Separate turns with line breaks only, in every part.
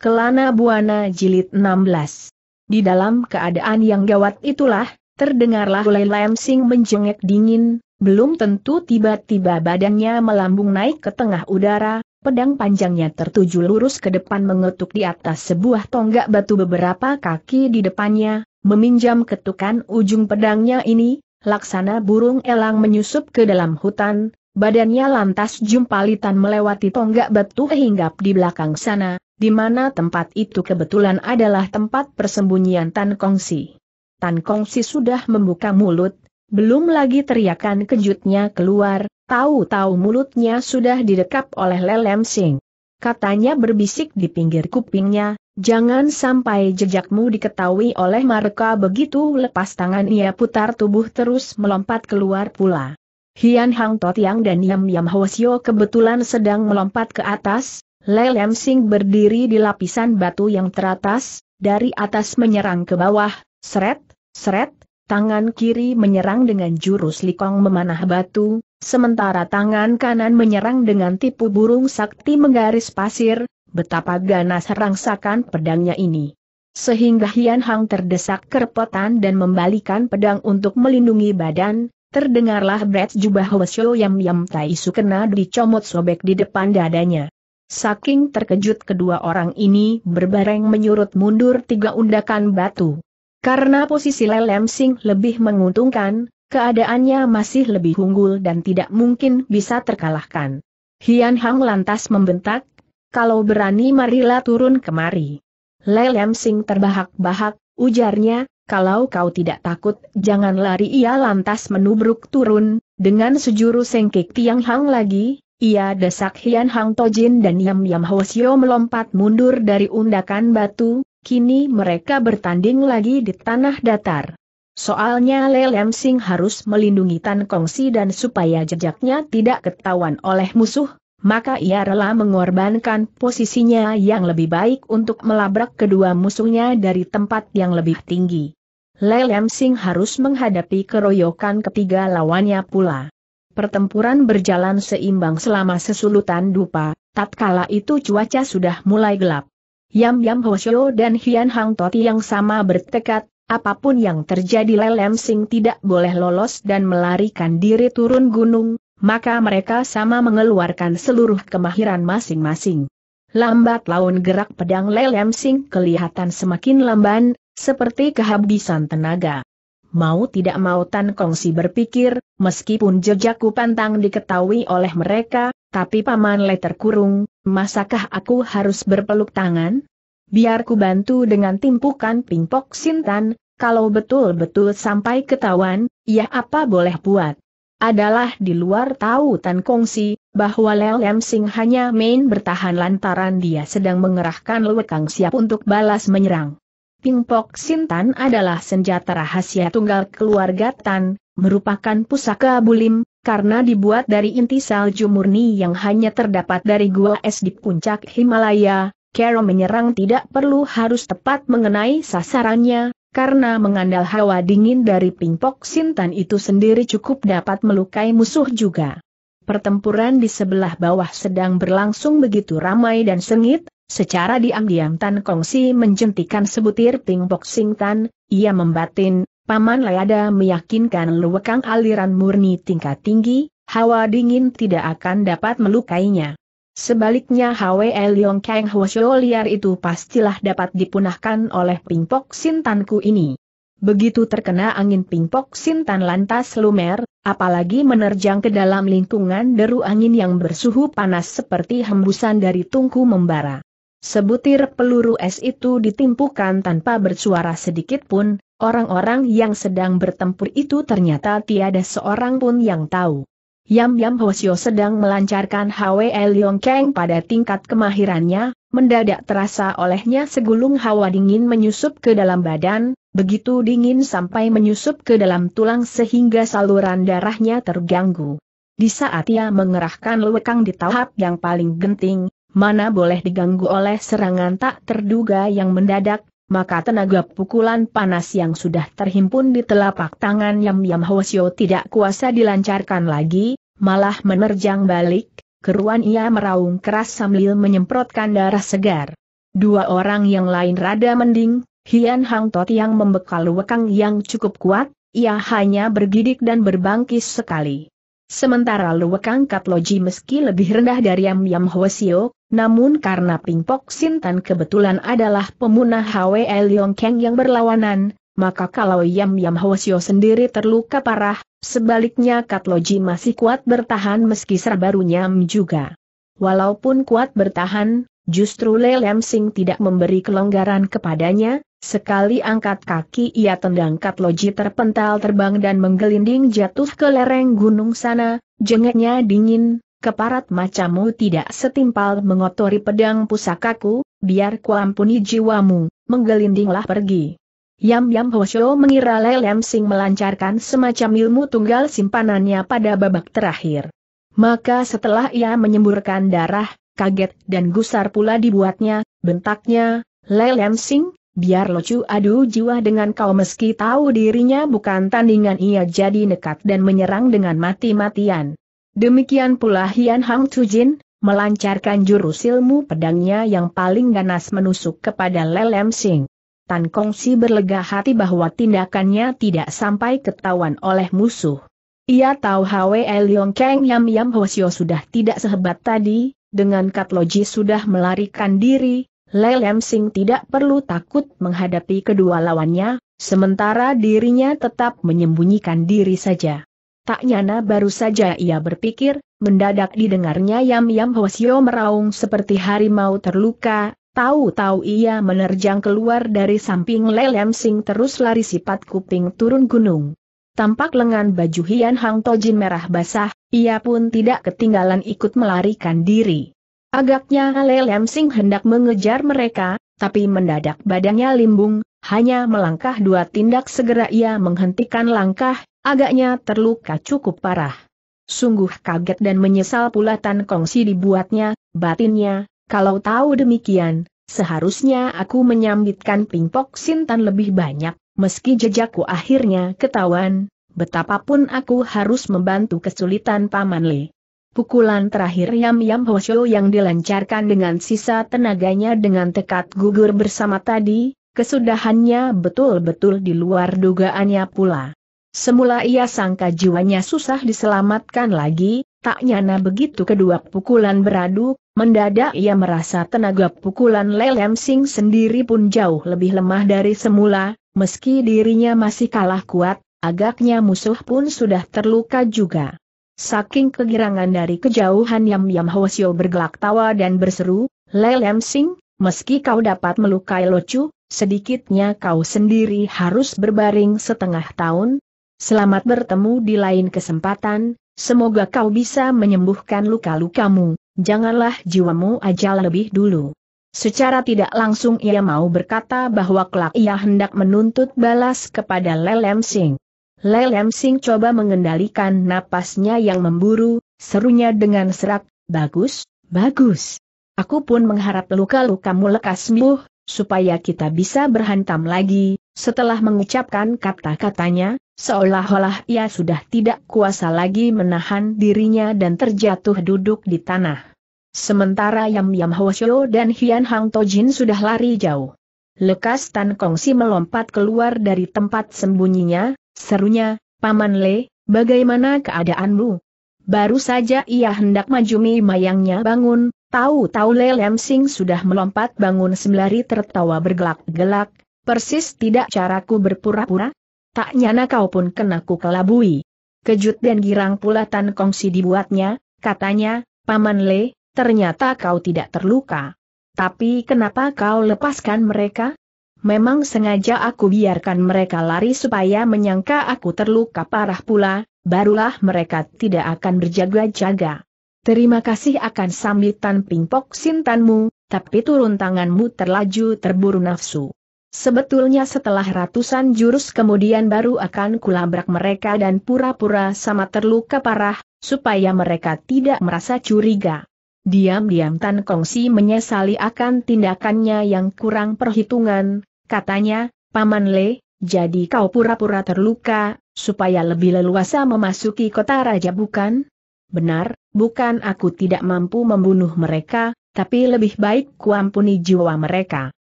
Kelana Buana Jilid 16. Di dalam keadaan yang gawat itulah, terdengarlah oleh Lemsing menjengek dingin, belum tentu tiba-tiba badannya melambung naik ke tengah udara, pedang panjangnya tertuju lurus ke depan mengetuk di atas sebuah tonggak batu beberapa kaki di depannya, meminjam ketukan ujung pedangnya ini, laksana burung elang menyusup ke dalam hutan, badannya lantas jumpalitan melewati tonggak batu hinggap di belakang sana, di mana tempat itu kebetulan adalah tempat persembunyian Tan Kongsi. Tan Kongsi sudah membuka mulut, belum lagi teriakan kejutnya keluar, tahu-tahu mulutnya sudah didekap oleh Lelem Sing. Katanya berbisik di pinggir kupingnya, jangan sampai jejakmu diketahui oleh mereka begitu lepas tangan ia putar tubuh terus melompat keluar pula. Hian Hang Tot Yang dan Yam Yam Hwasyo kebetulan sedang melompat ke atas, Lelem Sing berdiri di lapisan batu yang teratas, dari atas menyerang ke bawah, seret, seret, tangan kiri menyerang dengan jurus likong memanah batu, sementara tangan kanan menyerang dengan tipu burung sakti menggaris pasir, betapa ganas rangsakan pedangnya ini. Sehingga Hian Hang terdesak kerepotan dan membalikan pedang untuk melindungi badan, terdengarlah Brett jubah Wesyo Yam Yam Tai Sukena dicomot sobek di depan dadanya. Saking terkejut kedua orang ini berbareng menyurut mundur tiga undakan batu. Karena posisi Lelem Sing lebih menguntungkan, keadaannya masih lebih unggul dan tidak mungkin bisa terkalahkan. Hian Hang lantas membentak, kalau berani marilah turun kemari. Lelem Sing terbahak-bahak, ujarnya, kalau kau tidak takut jangan lari ia lantas menubruk turun, dengan sejuru sengkik Tiang Hang lagi, ia desak Hian Hang Tojin dan Yam Yam Hosio melompat mundur dari undakan batu, kini mereka bertanding lagi di tanah datar. Soalnya Lam Sing harus melindungi Tan Kong Si dan supaya jejaknya tidak ketahuan oleh musuh, maka ia rela mengorbankan posisinya yang lebih baik untuk melabrak kedua musuhnya dari tempat yang lebih tinggi. Lam Sing harus menghadapi keroyokan ketiga lawannya pula. Pertempuran berjalan seimbang selama sesulutan dupa, tatkala itu cuaca sudah mulai gelap. Yam Yam Hoshio dan Hian Hang Toti yang sama bertekad, apapun yang terjadi Lelem Sing tidak boleh lolos dan melarikan diri turun gunung, maka mereka sama mengeluarkan seluruh kemahiran masing-masing. Lambat laun gerak pedang Lelem Sing kelihatan semakin lamban, seperti kehabisan tenaga. Mau tidak mau Tan Kongsi berpikir, meskipun jejakku pantang diketahui oleh mereka, tapi Paman Le terkurung, masakah aku harus berpeluk tangan? Biar ku bantu dengan timpukan pingpok Sintan, kalau betul-betul sampai ketahuan, ya apa boleh buat? Adalah di luar tahu Tan Kongsi, bahwa Lam Sing hanya main bertahan lantaran dia sedang mengerahkan lewekang siap untuk balas menyerang. Pingpok Sintan adalah senjata rahasia tunggal keluarga Tan, merupakan pusaka bulim, karena dibuat dari inti salju murni yang hanya terdapat dari gua es di puncak Himalaya. Kero menyerang tidak perlu harus tepat mengenai sasarannya, karena mengandal hawa dingin dari Pingpok Sintan itu sendiri cukup dapat melukai musuh juga. Pertempuran di sebelah bawah sedang berlangsung begitu ramai dan sengit, Secara diam-diam Tan Kongsi menjentikan sebutir pingpok singtan, ia membatin, Paman Leada meyakinkan luwekang aliran murni tingkat tinggi, hawa dingin tidak akan dapat melukainya. Sebaliknya Hwe Leong Kang Hwasyo liar itu pastilah dapat dipunahkan oleh pingpok sintanku ini. Begitu terkena angin pingpok sintan lantas lumer, apalagi menerjang ke dalam lingkungan deru angin yang bersuhu panas seperti hembusan dari tungku membara. Sebutir peluru es itu ditimpukan tanpa bersuara sedikit pun, orang-orang yang sedang bertempur itu ternyata tiada seorang pun yang tahu. Yam Yam Hosio sedang melancarkan Hwe Leong Kang pada tingkat kemahirannya, mendadak terasa olehnya segulung hawa dingin menyusup ke dalam badan, begitu dingin sampai menyusup ke dalam tulang sehingga saluran darahnya terganggu. Di saat ia mengerahkan lewekang di tahap yang paling genting, mana boleh diganggu oleh serangan tak terduga yang mendadak, maka tenaga pukulan panas yang sudah terhimpun di telapak tangan Yam Yam Hwasyo tidak kuasa dilancarkan lagi, malah menerjang balik, keruan ia meraung keras sambil menyemprotkan darah segar. Dua orang yang lain rada mending, Hian Hang Tot yang membekal wekang yang cukup kuat, ia hanya bergidik dan berbangkis sekali. Sementara Luwekang Katloji meski lebih rendah dari Yam Yam Hwasio, namun karena Ping Pok Sintan kebetulan adalah pemunah HWL Yongkeng yang berlawanan, maka kalau Yam Yam Hwasio sendiri terluka parah, sebaliknya Katloji masih kuat bertahan meski serba runyam juga. Walaupun kuat bertahan, justru Lam Sing tidak memberi kelonggaran kepadanya, Sekali angkat kaki ia tendang katloji terpental terbang dan menggelinding jatuh ke lereng gunung sana, jengeknya dingin, keparat macammu tidak setimpal mengotori pedang pusakaku, biar kuampuni jiwamu, menggelindinglah pergi. Yam Yam Hoshio mengira Lelem Sing melancarkan semacam ilmu tunggal simpanannya pada babak terakhir. Maka setelah ia menyemburkan darah, kaget dan gusar pula dibuatnya, bentaknya, Lelem Sing, biar lucu adu jiwa dengan kau meski tahu dirinya bukan tandingan ia jadi nekat dan menyerang dengan mati-matian. Demikian pula Hian Hang Tujin, melancarkan jurus ilmu pedangnya yang paling ganas menusuk kepada Lelem Sing. Tan Kongsi berlega hati bahwa tindakannya tidak sampai ketahuan oleh musuh. Ia tahu Hwe Leong Kang Yam Yam Hosio sudah tidak sehebat tadi, dengan Katloji sudah melarikan diri, Lelem Sing tidak perlu takut menghadapi kedua lawannya, sementara dirinya tetap menyembunyikan diri saja. Tak nyana baru saja ia berpikir, mendadak didengarnya Yam Yam Hwasyo meraung seperti harimau terluka, tahu-tahu ia menerjang keluar dari samping Lelem Sing terus lari sifat kuping turun gunung. Tampak lengan baju Hian Hang Tojin merah basah, ia pun tidak ketinggalan ikut melarikan diri. Agaknya Lelem Sing hendak mengejar mereka, tapi mendadak badannya limbung, hanya melangkah dua tindak segera ia menghentikan langkah, agaknya terluka cukup parah. Sungguh kaget dan menyesal pula Tan Kongsi dibuatnya, batinnya, kalau tahu demikian, seharusnya aku menyambitkan pingpok Sintan lebih banyak, meski jejakku akhirnya ketahuan, betapapun aku harus membantu kesulitan Paman Li. Pukulan terakhir Yam Yam Hoshio yang dilancarkan dengan sisa tenaganya dengan tekad gugur bersama tadi, kesudahannya betul-betul di luar dugaannya pula. Semula ia sangka jiwanya susah diselamatkan lagi, tak nyana begitu kedua pukulan beradu, mendadak ia merasa tenaga pukulan Lelem Sing sendiri pun jauh lebih lemah dari semula, meski dirinya masih kalah kuat, agaknya musuh pun sudah terluka juga. Saking kegirangan dari kejauhan Yam Yam Hwasyo bergelak tawa dan berseru, Lei Lam Sing, meski kau dapat melukai Locu, sedikitnya kau sendiri harus berbaring setengah tahun. Selamat bertemu di lain kesempatan, semoga kau bisa menyembuhkan luka-lukamu, janganlah jiwamu ajal lebih dulu. Secara tidak langsung ia mau berkata bahwa kelak ia hendak menuntut balas kepada Lelem Sing. Lelem Sing coba mengendalikan napasnya yang memburu, serunya dengan serak, bagus, bagus. Aku pun mengharap luka-lukamu lekas sembuh, supaya kita bisa berhantam lagi, setelah mengucapkan kata-katanya, seolah-olah ia sudah tidak kuasa lagi menahan dirinya dan terjatuh duduk di tanah. Sementara Yam Yam Hoshio dan Hian Hang Tojin sudah lari jauh. Lekas Tan Kongsi melompat keluar dari tempat sembunyinya, Serunya, Paman Le, bagaimana keadaanmu? Baru saja ia hendak maju mayangnya bangun, tahu-tahu Le Lemsing sudah melompat bangun sembari tertawa bergelak-gelak, persis tidak caraku berpura-pura. Tak nyana kau pun kena ku kelabui. Kejut dan girang pula Tan Kongsi dibuatnya, katanya, Paman Le, ternyata kau tidak terluka. Tapi kenapa kau lepaskan mereka? Memang sengaja aku biarkan mereka lari supaya menyangka aku terluka parah pula, barulah mereka tidak akan berjaga-jaga. Terima kasih akan sambitan pingpok sintanmu, tapi turun tanganmu terlaju terburu nafsu. Sebetulnya setelah ratusan jurus kemudian baru akan kulabrak mereka dan pura-pura sama terluka parah, supaya mereka tidak merasa curiga. Diam-diam Tan Kongsi menyesali akan tindakannya yang kurang perhitungan, katanya, Paman Le, jadi kau pura-pura terluka, supaya lebih leluasa memasuki kota raja bukan? Benar, bukan aku tidak mampu membunuh mereka, tapi lebih baik kuampuni jiwa mereka.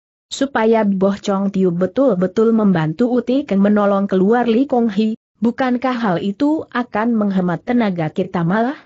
Supaya Boh Chong Tiu betul-betul membantu Uti Keng menolong keluar Li Kong Hi, bukankah hal itu akan menghemat tenaga kita malah?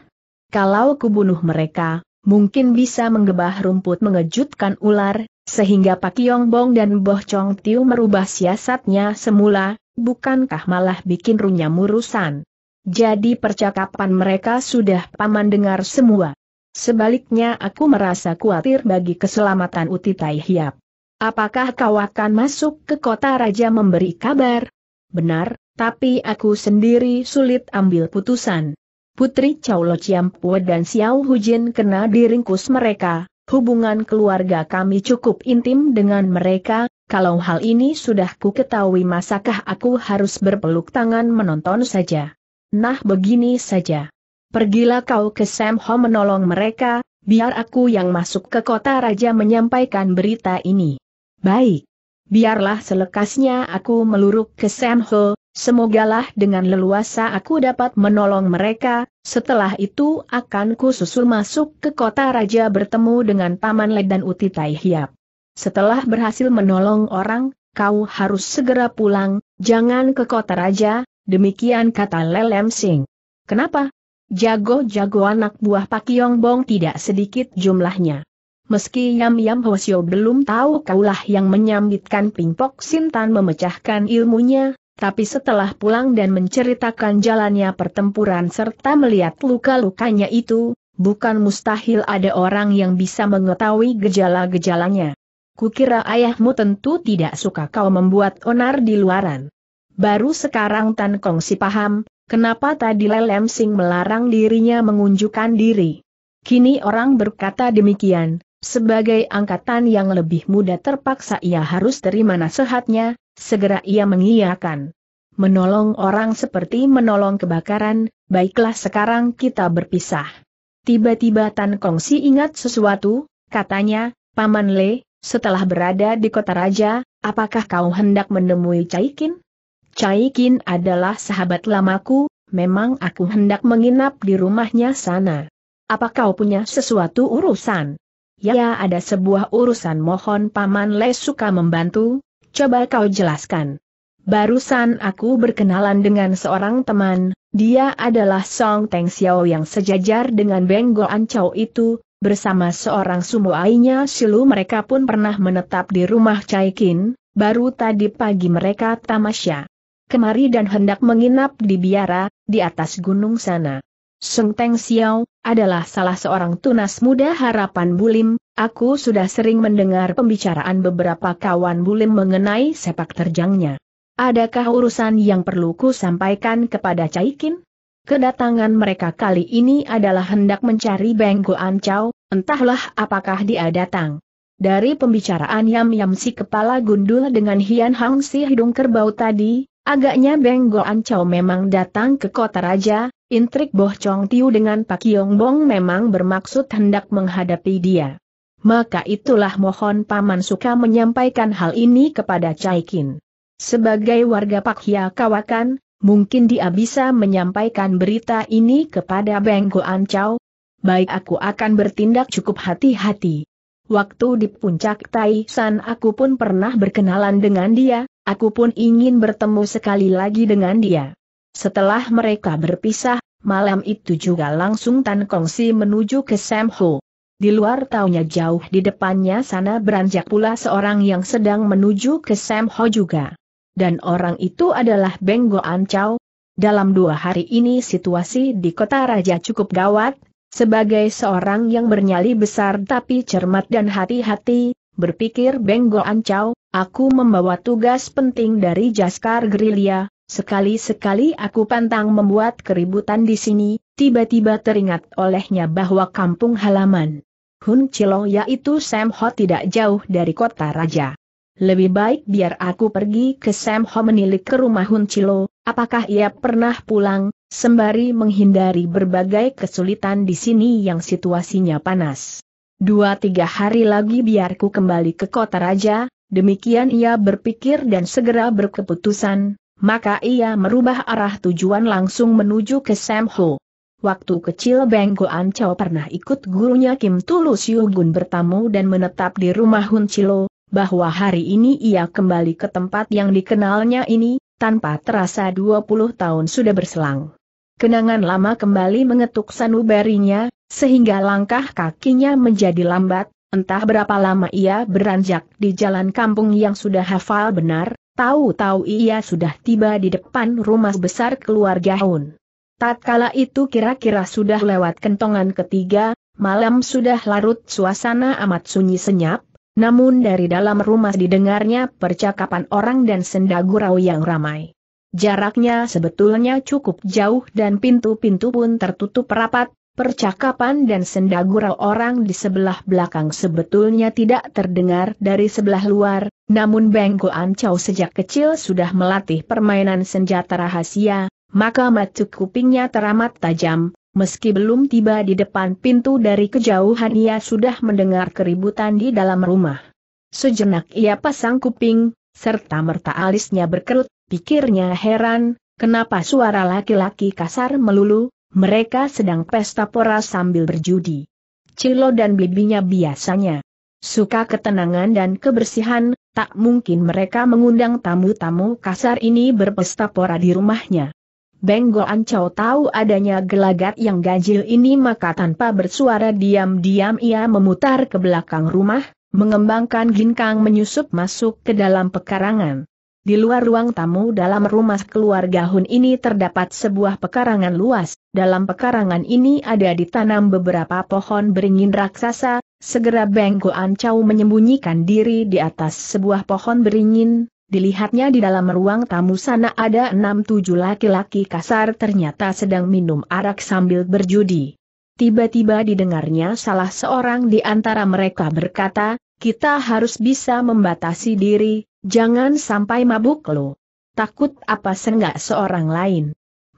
Kalau kubunuh mereka, mungkin bisa menggebah rumput mengejutkan ular, sehingga Pak Yong Bong dan Boh Chong Tiu merubah siasatnya semula, bukankah malah bikin runyam urusan. Jadi percakapan mereka sudah paman dengar semua. Sebaliknya aku merasa khawatir bagi keselamatan Uti Tai Hiap. Apakah kau akan masuk ke kota raja memberi kabar? Benar, tapi aku sendiri sulit ambil putusan. Putri Chow Lo Pue dan Xiao Hujin kena diringkus mereka, hubungan keluarga kami cukup intim dengan mereka, kalau hal ini sudah ku ketahui masakah aku harus berpeluk tangan menonton saja. Nah begini saja. Pergilah kau ke Sam Ho menolong mereka, biar aku yang masuk ke kota raja menyampaikan berita ini. Baik. Biarlah selekasnya aku meluruk ke Sam Ho, Semogalah dengan leluasa aku dapat menolong mereka, setelah itu akan kususul masuk ke kota raja bertemu dengan Paman Led dan Uti Tai Hiap. Setelah berhasil menolong orang, kau harus segera pulang, jangan ke kota raja, demikian kata Lelem Sing. Kenapa? Jago-jago anak buah Pak Yong Bong tidak sedikit jumlahnya. Meski Yam Yam Hwasyo belum tahu kaulah yang menyambitkan Pingpok Sintan memecahkan ilmunya, tapi setelah pulang dan menceritakan jalannya pertempuran serta melihat luka-lukanya itu, bukan mustahil ada orang yang bisa mengetahui gejala-gejalanya. Kukira ayahmu tentu tidak suka kau membuat onar di luaran. Baru sekarang Tan Kong si paham, kenapa tadi Lelem Sing melarang dirinya mengunjukkan diri. Kini orang berkata demikian, sebagai angkatan yang lebih muda terpaksa ia harus terima nasihatnya, segera ia mengiyakan. Menolong orang seperti menolong kebakaran, baiklah sekarang kita berpisah. Tiba-tiba Tan Kongsi ingat sesuatu, katanya, Paman Le, setelah berada di kota raja, apakah kau hendak menemui Caikin? Caikin adalah sahabat lamaku, memang aku hendak menginap di rumahnya sana. Apa kau punya sesuatu urusan? Ya ada sebuah urusan mohon Paman Le suka membantu, coba kau jelaskan. Barusan aku berkenalan dengan seorang teman, dia adalah Song Teng Xiao yang sejajar dengan Beng An Chow itu, bersama seorang sumuainya Silu mereka pun pernah menetap di rumah Chai Kin. baru tadi pagi mereka tamasya. Kemari dan hendak menginap di biara, di atas gunung sana. Song Teng Xiao, adalah salah seorang tunas muda harapan Bulim, aku sudah sering mendengar pembicaraan beberapa kawan Bulim mengenai sepak terjangnya. Adakah urusan yang perlu ku sampaikan kepada Caikin? Kedatangan mereka kali ini adalah hendak mencari Benggo Ancau, entahlah apakah dia datang. Dari pembicaraan Yam Yam si kepala gundul dengan Hian Hang si hidung kerbau tadi, Agaknya Beng Goan Chow memang datang ke kota raja, intrik Boh Chong Tiu dengan Pak Yong Bong memang bermaksud hendak menghadapi dia. Maka itulah mohon Paman Suka menyampaikan hal ini kepada Chai Kin. Sebagai warga Pak Hia Kawakan, mungkin dia bisa menyampaikan berita ini kepada Beng Goan Chow. Baik aku akan bertindak cukup hati-hati. Waktu di puncak Tai San aku pun pernah berkenalan dengan dia, Aku pun ingin bertemu sekali lagi dengan dia. Setelah mereka berpisah, malam itu juga langsung Tan Kong Si menuju ke Sam Ho. Di luar taunya jauh di depannya sana beranjak pula seorang yang sedang menuju ke Sam Ho juga. Dan orang itu adalah Beng An Chow. Dalam dua hari ini situasi di kota raja cukup gawat, sebagai seorang yang bernyali besar tapi cermat dan hati-hati, berpikir Benggo Ancau, aku membawa tugas penting dari Jaskar Gerilya, sekali-sekali aku pantang membuat keributan di sini, tiba-tiba teringat olehnya bahwa kampung halaman Hun Chilo yaitu Sam Ho tidak jauh dari kota raja. Lebih baik biar aku pergi ke Sam Ho menilik ke rumah Hun Chilo, apakah ia pernah pulang, sembari menghindari berbagai kesulitan di sini yang situasinya panas. Dua-tiga hari lagi biarku kembali ke kota raja, demikian ia berpikir dan segera berkeputusan, maka ia merubah arah tujuan langsung menuju ke Samho. Waktu kecil Beng Goan Chow pernah ikut gurunya Kim Tulus Siugun bertamu dan menetap di rumah Hun Chilo, bahwa hari ini ia kembali ke tempat yang dikenalnya ini, tanpa terasa 20 tahun sudah berselang. Kenangan lama kembali mengetuk sanubarinya, sehingga langkah kakinya menjadi lambat, entah berapa lama ia beranjak di jalan kampung yang sudah hafal benar, tahu-tahu ia sudah tiba di depan rumah besar keluarga Hun. Tatkala itu kira-kira sudah lewat kentongan ketiga, malam sudah larut suasana amat sunyi senyap, namun dari dalam rumah didengarnya percakapan orang dan senda gurau yang ramai. Jaraknya sebetulnya cukup jauh dan pintu-pintu pun tertutup rapat, percakapan dan senda orang di sebelah belakang sebetulnya tidak terdengar dari sebelah luar, namun Beng Goan sejak kecil sudah melatih permainan senjata rahasia, maka matuk kupingnya teramat tajam, Meski belum tiba di depan pintu dari kejauhan ia sudah mendengar keributan di dalam rumah. Sejenak ia pasang kuping, serta merta alisnya berkerut, pikirnya heran, kenapa suara laki-laki kasar melulu, mereka sedang pesta pora sambil berjudi. Cilo dan bibinya biasanya suka ketenangan dan kebersihan, tak mungkin mereka mengundang tamu-tamu kasar ini berpesta pora di rumahnya. Benggo Ancau tahu adanya gelagat yang ganjil ini maka tanpa bersuara diam-diam ia memutar ke belakang rumah, mengembangkan ginkang menyusup masuk ke dalam pekarangan. Di luar ruang tamu dalam rumah keluarga Hun ini terdapat sebuah pekarangan luas, dalam pekarangan ini ada ditanam beberapa pohon beringin raksasa, segera Beng Goan menyembunyikan diri di atas sebuah pohon beringin, dilihatnya di dalam ruang tamu sana ada enam tujuh laki-laki kasar ternyata sedang minum arak sambil berjudi. Tiba-tiba didengarnya salah seorang di antara mereka berkata, kita harus bisa membatasi diri, Jangan sampai mabuk lo. Takut apa senggak seorang lain.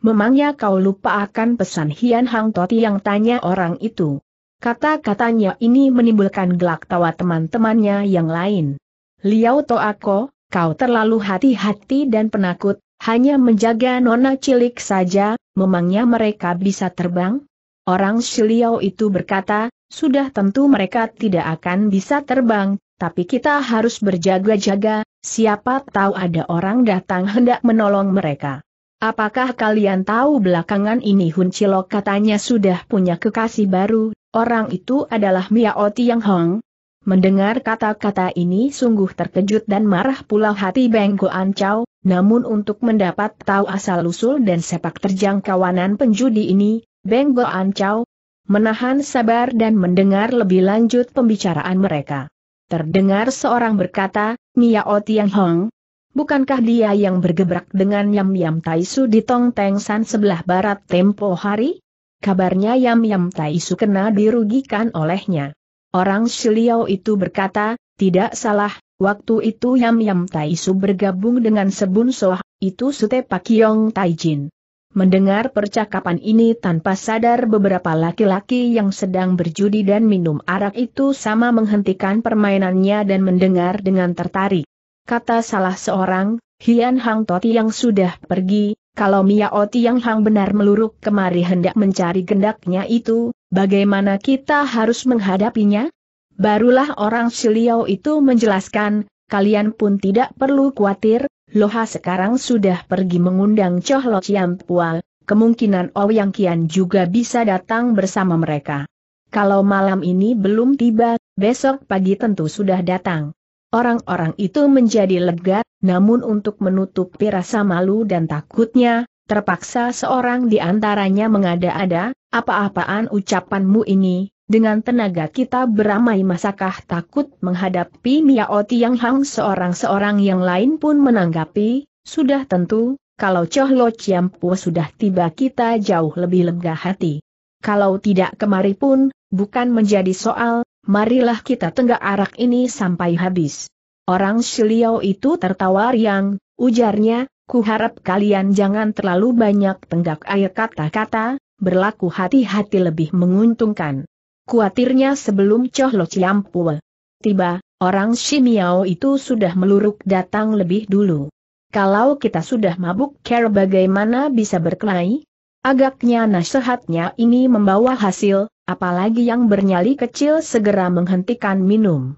Memangnya kau lupa akan pesan Hian Hang Toti yang tanya orang itu. Kata-katanya ini menimbulkan gelak tawa teman-temannya yang lain. Liao Toako, kau terlalu hati-hati dan penakut, hanya menjaga nona cilik saja, memangnya mereka bisa terbang? Orang Shiliao itu berkata, sudah tentu mereka tidak akan bisa terbang, tapi kita harus berjaga-jaga, Siapa tahu ada orang datang hendak menolong mereka. Apakah kalian tahu belakangan ini Hun Cilok katanya sudah punya kekasih baru, orang itu adalah Miao Tiang Hong? Mendengar kata-kata ini sungguh terkejut dan marah pula hati Beng Goan Chow, namun untuk mendapat tahu asal-usul dan sepak terjang kawanan penjudi ini, Beng Goan Chow menahan sabar dan mendengar lebih lanjut pembicaraan mereka. Terdengar seorang berkata, O Tiang Hong. Bukankah dia yang bergebrak dengan Yam Yam Taisu di Tong Teng San sebelah barat tempo hari? Kabarnya Yam Yam Taisu kena dirugikan olehnya. Orang Shiliao itu berkata, tidak salah, waktu itu Yam Yam Taisu bergabung dengan Sebun Soh, itu Sute Pakyong Taijin. Mendengar percakapan ini tanpa sadar beberapa laki-laki yang sedang berjudi dan minum arak itu sama menghentikan permainannya dan mendengar dengan tertarik. Kata salah seorang, Hian Hang Toti yang sudah pergi, kalau Mia Oti yang Hang benar meluruk kemari hendak mencari gendaknya itu, bagaimana kita harus menghadapinya? Barulah orang Siliau itu menjelaskan, kalian pun tidak perlu khawatir, Loha sekarang sudah pergi mengundang Choh Lo Chiam Pua, kemungkinan Ouyang oh Kian juga bisa datang bersama mereka. Kalau malam ini belum tiba, besok pagi tentu sudah datang. Orang-orang itu menjadi lega, namun untuk menutup rasa malu dan takutnya, terpaksa seorang di antaranya mengada-ada, apa-apaan ucapanmu ini, dengan tenaga kita beramai masakah takut menghadapi Miao Tiang Hang seorang-seorang yang lain pun menanggapi, sudah tentu, kalau Choh Lo Chiampu sudah tiba kita jauh lebih lega hati. Kalau tidak kemari pun, bukan menjadi soal, marilah kita tenggak arak ini sampai habis. Orang Shiliao itu tertawa riang, ujarnya, kuharap kalian jangan terlalu banyak tenggak air kata-kata, berlaku hati-hati lebih menguntungkan kuatirnya sebelum Choh Lo Tiba, orang Shimiao itu sudah meluruk datang lebih dulu. Kalau kita sudah mabuk care bagaimana bisa berkelahi? Agaknya nasihatnya ini membawa hasil, apalagi yang bernyali kecil segera menghentikan minum.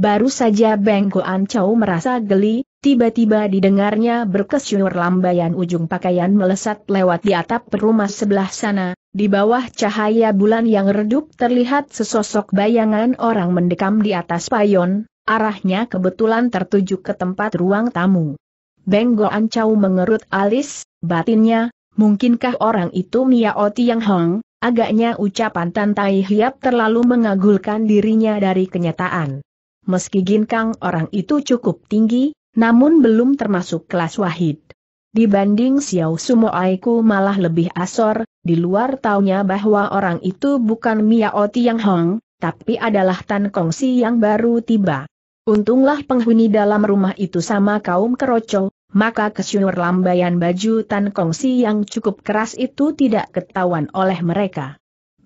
Baru saja Beng Goan Chow merasa geli, Tiba-tiba didengarnya berkesyur lambaian ujung pakaian melesat lewat di atap perumah sebelah sana, di bawah cahaya bulan yang redup terlihat sesosok bayangan orang mendekam di atas payon, arahnya kebetulan tertuju ke tempat ruang tamu. Benggo Ancau mengerut alis, batinnya, mungkinkah orang itu Mia Oti yang Hong, agaknya ucapan Tantai Hiap terlalu mengagulkan dirinya dari kenyataan. Meski ginkang orang itu cukup tinggi, namun belum termasuk kelas wahid. Dibanding Xiao Sumo Aiku malah lebih asor, di luar taunya bahwa orang itu bukan Miao Tiang Hong, tapi adalah Tan Kongsi yang baru tiba. Untunglah penghuni dalam rumah itu sama kaum keroco, maka kesyur lambaian baju Tan Kongsi yang cukup keras itu tidak ketahuan oleh mereka.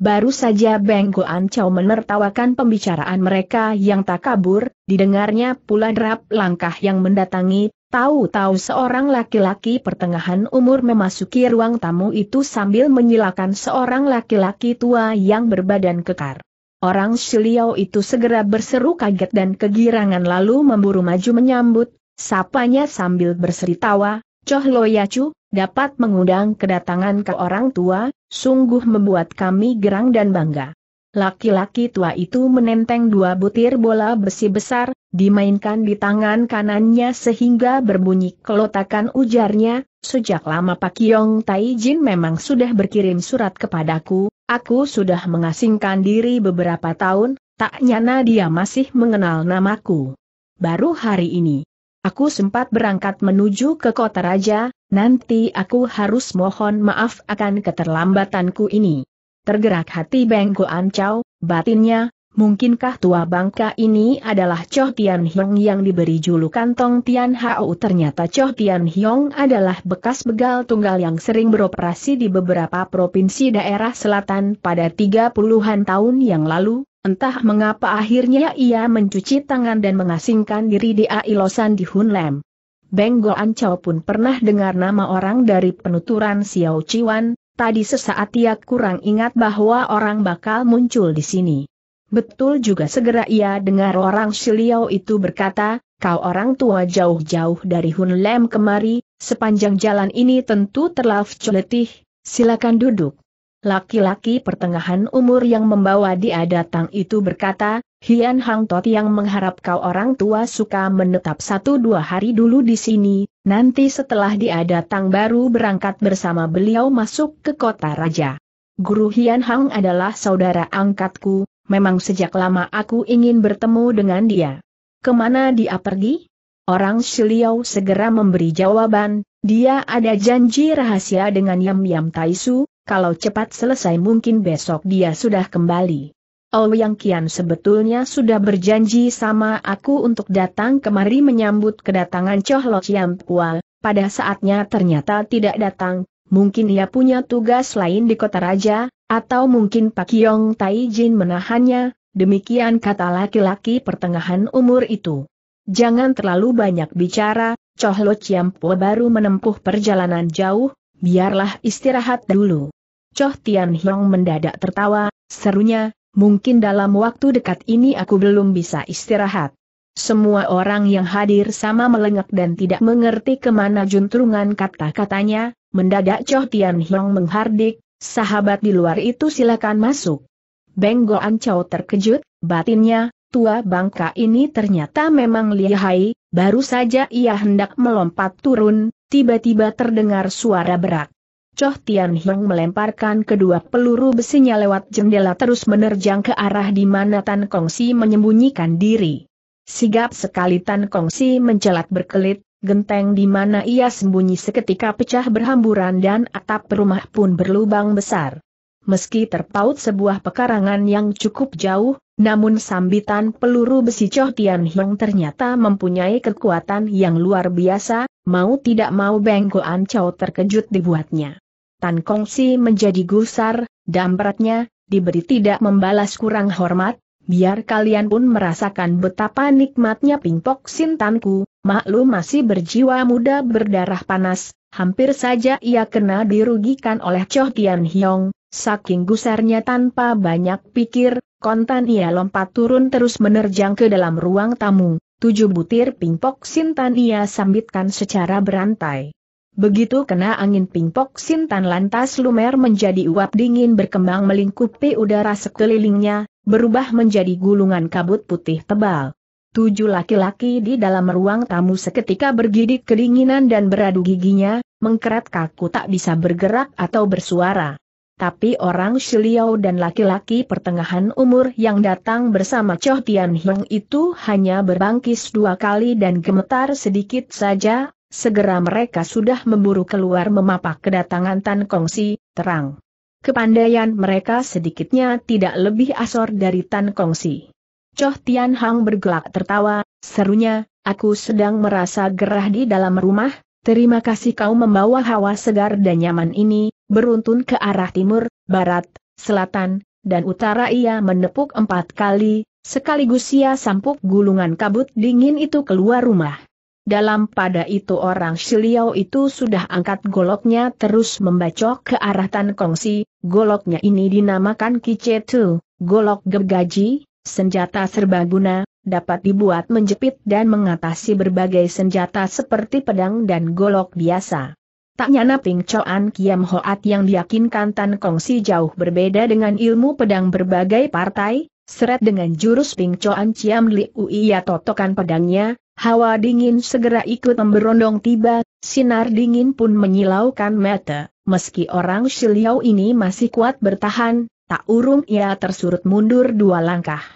Baru saja Beng Goan Chow menertawakan pembicaraan mereka yang tak kabur, didengarnya pula derap langkah yang mendatangi, tahu-tahu seorang laki-laki pertengahan umur memasuki ruang tamu itu sambil menyilakan seorang laki-laki tua yang berbadan kekar. Orang Siliau itu segera berseru kaget dan kegirangan lalu memburu maju menyambut, sapanya sambil berseri tawa, Coh Loyacu, dapat mengundang kedatangan ke orang tua, sungguh membuat kami gerang dan bangga. Laki-laki tua itu menenteng dua butir bola besi besar, dimainkan di tangan kanannya sehingga berbunyi kelotakan ujarnya, sejak lama Pak Yong Tai Jin memang sudah berkirim surat kepadaku, aku sudah mengasingkan diri beberapa tahun, tak nyana dia masih mengenal namaku. Baru hari ini, Aku sempat berangkat menuju ke kota raja, nanti aku harus mohon maaf akan keterlambatanku ini. Tergerak hati Beng Goan Chow, batinnya, mungkinkah tua bangka ini adalah Choh Tian Hiong yang diberi julukan Tong Tian Hao ternyata Choh Tian Hiong adalah bekas begal tunggal yang sering beroperasi di beberapa provinsi daerah selatan pada 30-an tahun yang lalu, Entah mengapa akhirnya ia mencuci tangan dan mengasingkan diri di Ailosan di Hunlem. Beng Goan Chow pun pernah dengar nama orang dari penuturan Xiao Chiwan, tadi sesaat ia kurang ingat bahwa orang bakal muncul di sini. Betul juga segera ia dengar orang Xiliao itu berkata, kau orang tua jauh-jauh dari Hunlem kemari, sepanjang jalan ini tentu terlalu letih, silakan duduk. Laki-laki pertengahan umur yang membawa dia datang itu berkata, Hian Hang Tot yang mengharap kau orang tua suka menetap satu dua hari dulu di sini, nanti setelah dia datang baru berangkat bersama beliau masuk ke kota raja. Guru Hian Hang adalah saudara angkatku, memang sejak lama aku ingin bertemu dengan dia. Kemana dia pergi? Orang Shiliau segera memberi jawaban, dia ada janji rahasia dengan Yam Yam Taisu, kalau cepat selesai mungkin besok dia sudah kembali. Oh yang Kian sebetulnya sudah berjanji sama aku untuk datang kemari menyambut kedatangan Choh Lo Chiam Pua, pada saatnya ternyata tidak datang, mungkin ia punya tugas lain di kota raja, atau mungkin Pak Yong Tai Jin menahannya, demikian kata laki-laki pertengahan umur itu. Jangan terlalu banyak bicara, Choh Lo Chiam Pua baru menempuh perjalanan jauh, biarlah istirahat dulu. Choh Tian Hiong mendadak tertawa, serunya, mungkin dalam waktu dekat ini aku belum bisa istirahat. Semua orang yang hadir sama melengak dan tidak mengerti kemana juntrungan kata-katanya, mendadak Choh Tian Hiong menghardik, sahabat di luar itu silakan masuk. Beng Goan terkejut, batinnya, tua bangka ini ternyata memang lihai, baru saja ia hendak melompat turun, tiba-tiba terdengar suara berat. Choh Tian Hiong melemparkan kedua peluru besinya lewat jendela terus menerjang ke arah di mana Tan Si menyembunyikan diri. Sigap sekali Tan Kong Si mencelat berkelit, genteng di mana ia sembunyi seketika pecah berhamburan dan atap rumah pun berlubang besar. Meski terpaut sebuah pekarangan yang cukup jauh, namun sambitan peluru besi Choh Tian Hiong ternyata mempunyai kekuatan yang luar biasa, mau tidak mau Bengkoan Chow terkejut dibuatnya. Tan si menjadi gusar, dampratnya, diberi tidak membalas kurang hormat, biar kalian pun merasakan betapa nikmatnya pingpok sintanku, maklum masih berjiwa muda berdarah panas, hampir saja ia kena dirugikan oleh Choh Tian Hiong, saking gusarnya tanpa banyak pikir, kontan ia lompat turun terus menerjang ke dalam ruang tamu, tujuh butir pingpok sintan ia sambitkan secara berantai. Begitu kena angin pingpok Sintan lantas lumer menjadi uap dingin berkembang melingkupi udara sekelilingnya, berubah menjadi gulungan kabut putih tebal. Tujuh laki-laki di dalam ruang tamu seketika bergidik kedinginan dan beradu giginya, mengkeret kaku tak bisa bergerak atau bersuara. Tapi orang Shiliao dan laki-laki pertengahan umur yang datang bersama Choh Tian Hiong itu hanya berbangkis dua kali dan gemetar sedikit saja, Segera mereka sudah memburu keluar memapak kedatangan Tan Kongsi, terang. Kepandaian mereka sedikitnya tidak lebih asor dari Tan Kongsi. Choh Tian Hang bergelak tertawa, serunya, aku sedang merasa gerah di dalam rumah, terima kasih kau membawa hawa segar dan nyaman ini, beruntun ke arah timur, barat, selatan, dan utara ia menepuk empat kali, sekaligus ia sampuk gulungan kabut dingin itu keluar rumah. Dalam pada itu orang Shiliao itu sudah angkat goloknya terus membacok ke arah Tan Kongsi, goloknya ini dinamakan Kicetu, golok gergaji, senjata serbaguna, dapat dibuat menjepit dan mengatasi berbagai senjata seperti pedang dan golok biasa. Tak nyana Ping Choan Kiam Hoat yang diyakinkan Tan Kongsi jauh berbeda dengan ilmu pedang berbagai partai, Seret dengan jurus Ping Choan Chiam Liu ia totokan pedangnya, hawa dingin segera ikut memberondong tiba, sinar dingin pun menyilaukan mata. Meski orang Shiliao ini masih kuat bertahan, tak urung ia tersurut mundur dua langkah.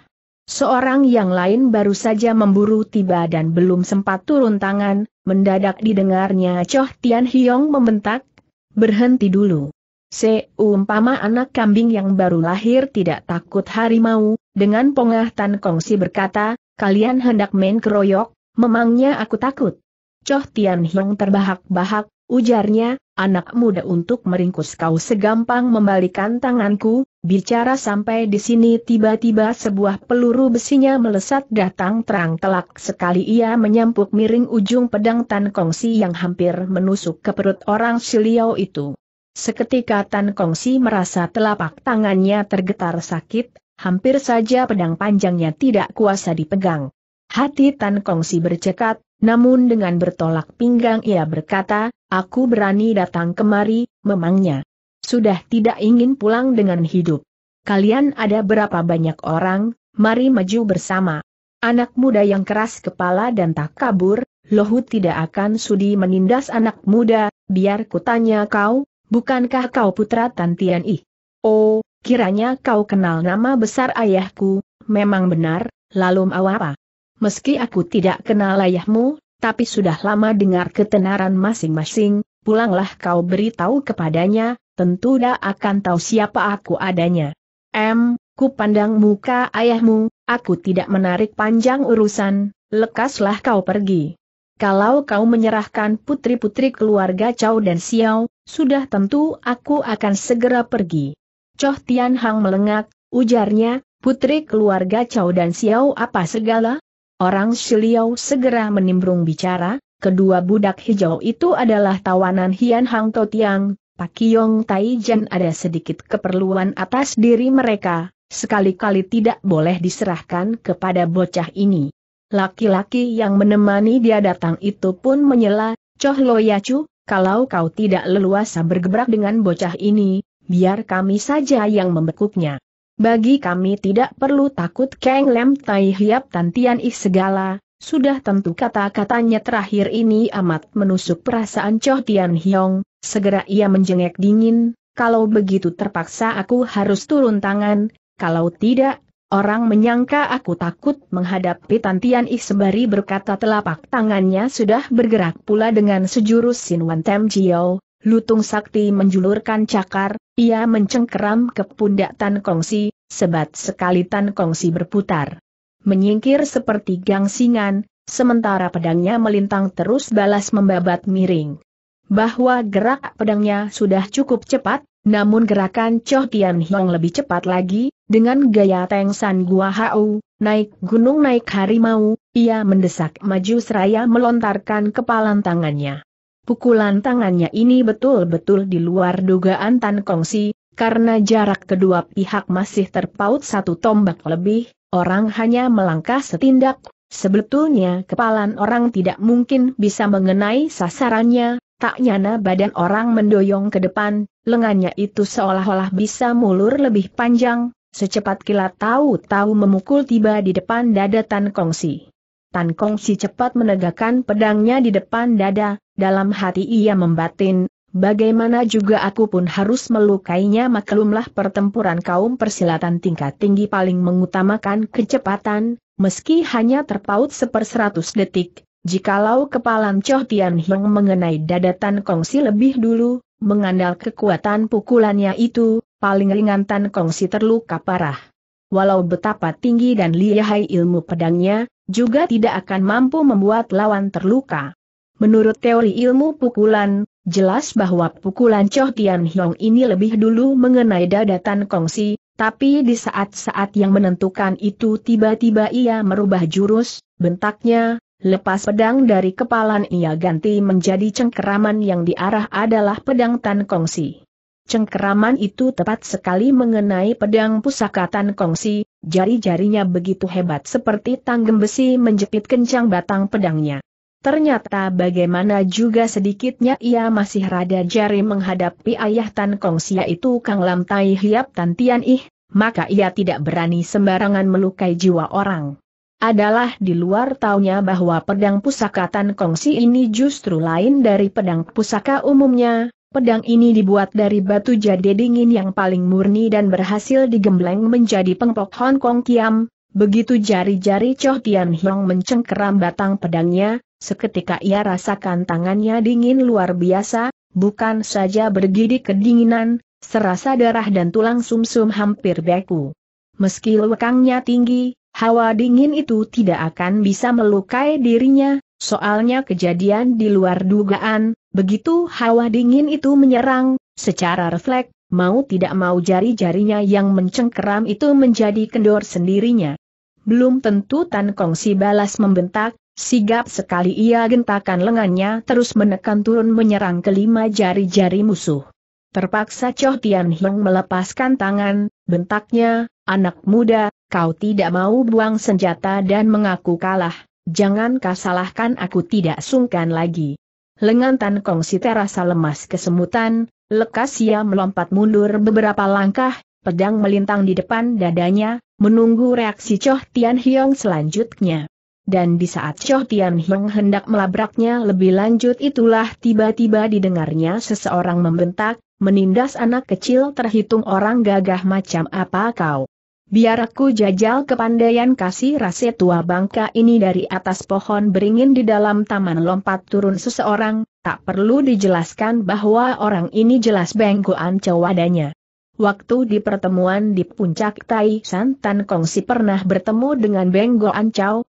Seorang yang lain baru saja memburu tiba dan belum sempat turun tangan, mendadak didengarnya Choh Tian Hiong membentak, berhenti dulu. Seumpama anak kambing yang baru lahir tidak takut harimau, dengan pongah Tan Kong Si berkata, kalian hendak main keroyok, memangnya aku takut. Choh Tian Hiong terbahak-bahak, ujarnya, anak muda untuk meringkus kau segampang membalikan tanganku, bicara sampai di sini tiba-tiba sebuah peluru besinya melesat datang terang telak sekali ia menyampuk miring ujung pedang Tan Kong Si yang hampir menusuk ke perut orang Siliau itu. Seketika Tan Kong Si merasa telapak tangannya tergetar sakit, hampir saja pedang panjangnya tidak kuasa dipegang. Hati Tan Kongsi bercekat, namun dengan bertolak pinggang ia berkata, aku berani datang kemari, memangnya. Sudah tidak ingin pulang dengan hidup. Kalian ada berapa banyak orang, mari maju bersama. Anak muda yang keras kepala dan tak kabur, Lohu tidak akan sudi menindas anak muda, biar kutanya kau, bukankah kau putra Tantian Ih? Oh, kiranya kau kenal nama besar ayahku, memang benar, lalu mau apa? Meski aku tidak kenal ayahmu, tapi sudah lama dengar ketenaran masing-masing, pulanglah kau beritahu kepadanya, tentu dia akan tahu siapa aku adanya. M, ku pandang muka ayahmu, aku tidak menarik panjang urusan, lekaslah kau pergi. Kalau kau menyerahkan putri-putri keluarga Chow dan Xiao, sudah tentu aku akan segera pergi. Choh Tian Hang melengak, ujarnya, putri keluarga Chow dan Xiao apa segala? Orang Shiliao segera menimbrung bicara, kedua budak hijau itu adalah tawanan Hian Hang Pak Totiang, Tai Jen ada sedikit keperluan atas diri mereka, sekali-kali tidak boleh diserahkan kepada bocah ini. Laki-laki yang menemani dia datang itu pun menyela, Choh Yacu, kalau kau tidak leluasa bergebrak dengan bocah ini, biar kami saja yang membekuknya. Bagi kami tidak perlu takut Kang Lem Tai Hiap Tan Tian Ih segala, sudah tentu kata-katanya terakhir ini amat menusuk perasaan Choh Tian Hiong, segera ia menjengek dingin, kalau begitu terpaksa aku harus turun tangan, kalau tidak, orang menyangka aku takut menghadapi Tan Tian Ih sembari berkata telapak tangannya sudah bergerak pula dengan sejurus Sin Wan Tem Jiao, Lutung Sakti menjulurkan cakar, ia mencengkeram ke pundak Tan Kongsi, sebat sekali Tan Kongsi berputar. Menyingkir seperti gangsingan, sementara pedangnya melintang terus balas membabat miring. Bahwa gerak pedangnya sudah cukup cepat, namun gerakan Choh Tian Hiong lebih cepat lagi, dengan gaya Teng San Gua Hau, naik gunung naik harimau, ia mendesak maju seraya melontarkan kepalan tangannya. Pukulan tangannya ini betul-betul di luar dugaan Tan Kongsi, karena jarak kedua pihak masih terpaut satu tombak lebih, orang hanya melangkah setindak. Sebetulnya kepalan orang tidak mungkin bisa mengenai sasarannya, tak nyana badan orang mendoyong ke depan, lengannya itu seolah-olah bisa mulur lebih panjang, secepat kilat tahu-tahu memukul tiba di depan dada Tan Kongsi. Tan Kongsi cepat menegakkan pedangnya di depan dada, dalam hati ia membatin, bagaimana juga aku pun harus melukainya maklumlah pertempuran kaum persilatan tingkat tinggi paling mengutamakan kecepatan, meski hanya terpaut seperseratus detik, jikalau kepalan Choh Tian Hiong mengenai dadatan Tan Kongsi lebih dulu, mengandal kekuatan pukulannya itu, paling ringan Tan Kongsi terluka parah. Walau betapa tinggi dan lihai ilmu pedangnya, juga tidak akan mampu membuat lawan terluka. Menurut teori ilmu pukulan, jelas bahwa pukulan Choh Tian Hiong ini lebih dulu mengenai dada Tan Kong Si, tapi di saat-saat yang menentukan itu tiba-tiba ia merubah jurus, bentaknya, lepas pedang dari kepalan ia ganti menjadi cengkeraman yang diarah adalah pedang Tan Kong Si. Cengkeraman itu tepat sekali mengenai pedang pusaka Tan Kong Si, jari-jarinya begitu hebat seperti tanggem besi menjepit kencang batang pedangnya. Ternyata bagaimana juga sedikitnya ia masih rada jari menghadapi ayah Tan Kong Sia itu Kang Lam Tai Hiap Tan Tian Ih, maka ia tidak berani sembarangan melukai jiwa orang. Adalah di luar taunya bahwa pedang pusaka Tan Kong Si ini justru lain dari pedang pusaka umumnya, pedang ini dibuat dari batu jade dingin yang paling murni dan berhasil digembleng menjadi pengpok Hong Kong Kiam, Begitu jari-jari Choh Tian Hiong mencengkeram batang pedangnya, Seketika ia rasakan tangannya dingin luar biasa, bukan saja bergidik kedinginan, serasa darah dan tulang sumsum -sum hampir beku. Meski lekangnya tinggi, hawa dingin itu tidak akan bisa melukai dirinya, soalnya kejadian di luar dugaan, begitu hawa dingin itu menyerang, secara refleks, mau tidak mau jari-jarinya yang mencengkeram itu menjadi kendor sendirinya. Belum tentu Tan Kong si balas membentak, Sigap sekali ia gentakan lengannya terus menekan turun menyerang kelima jari-jari musuh. Terpaksa Choh Tian Hiong melepaskan tangan, bentaknya, anak muda, kau tidak mau buang senjata dan mengaku kalah, jangan kau aku tidak sungkan lagi. Lengan Tan Kong si terasa lemas kesemutan, lekas ia melompat mundur beberapa langkah, pedang melintang di depan dadanya, menunggu reaksi Choh Tian Hiong selanjutnya dan di saat Choh Tian Hiong hendak melabraknya lebih lanjut itulah tiba-tiba didengarnya seseorang membentak, menindas anak kecil terhitung orang gagah macam apa kau. Biar aku jajal kepandaian kasih rasa tua bangka ini dari atas pohon beringin di dalam taman lompat turun seseorang, tak perlu dijelaskan bahwa orang ini jelas bengkoan cewadanya. Waktu di pertemuan di puncak Tai San Tan Kong si pernah bertemu dengan Beng Goan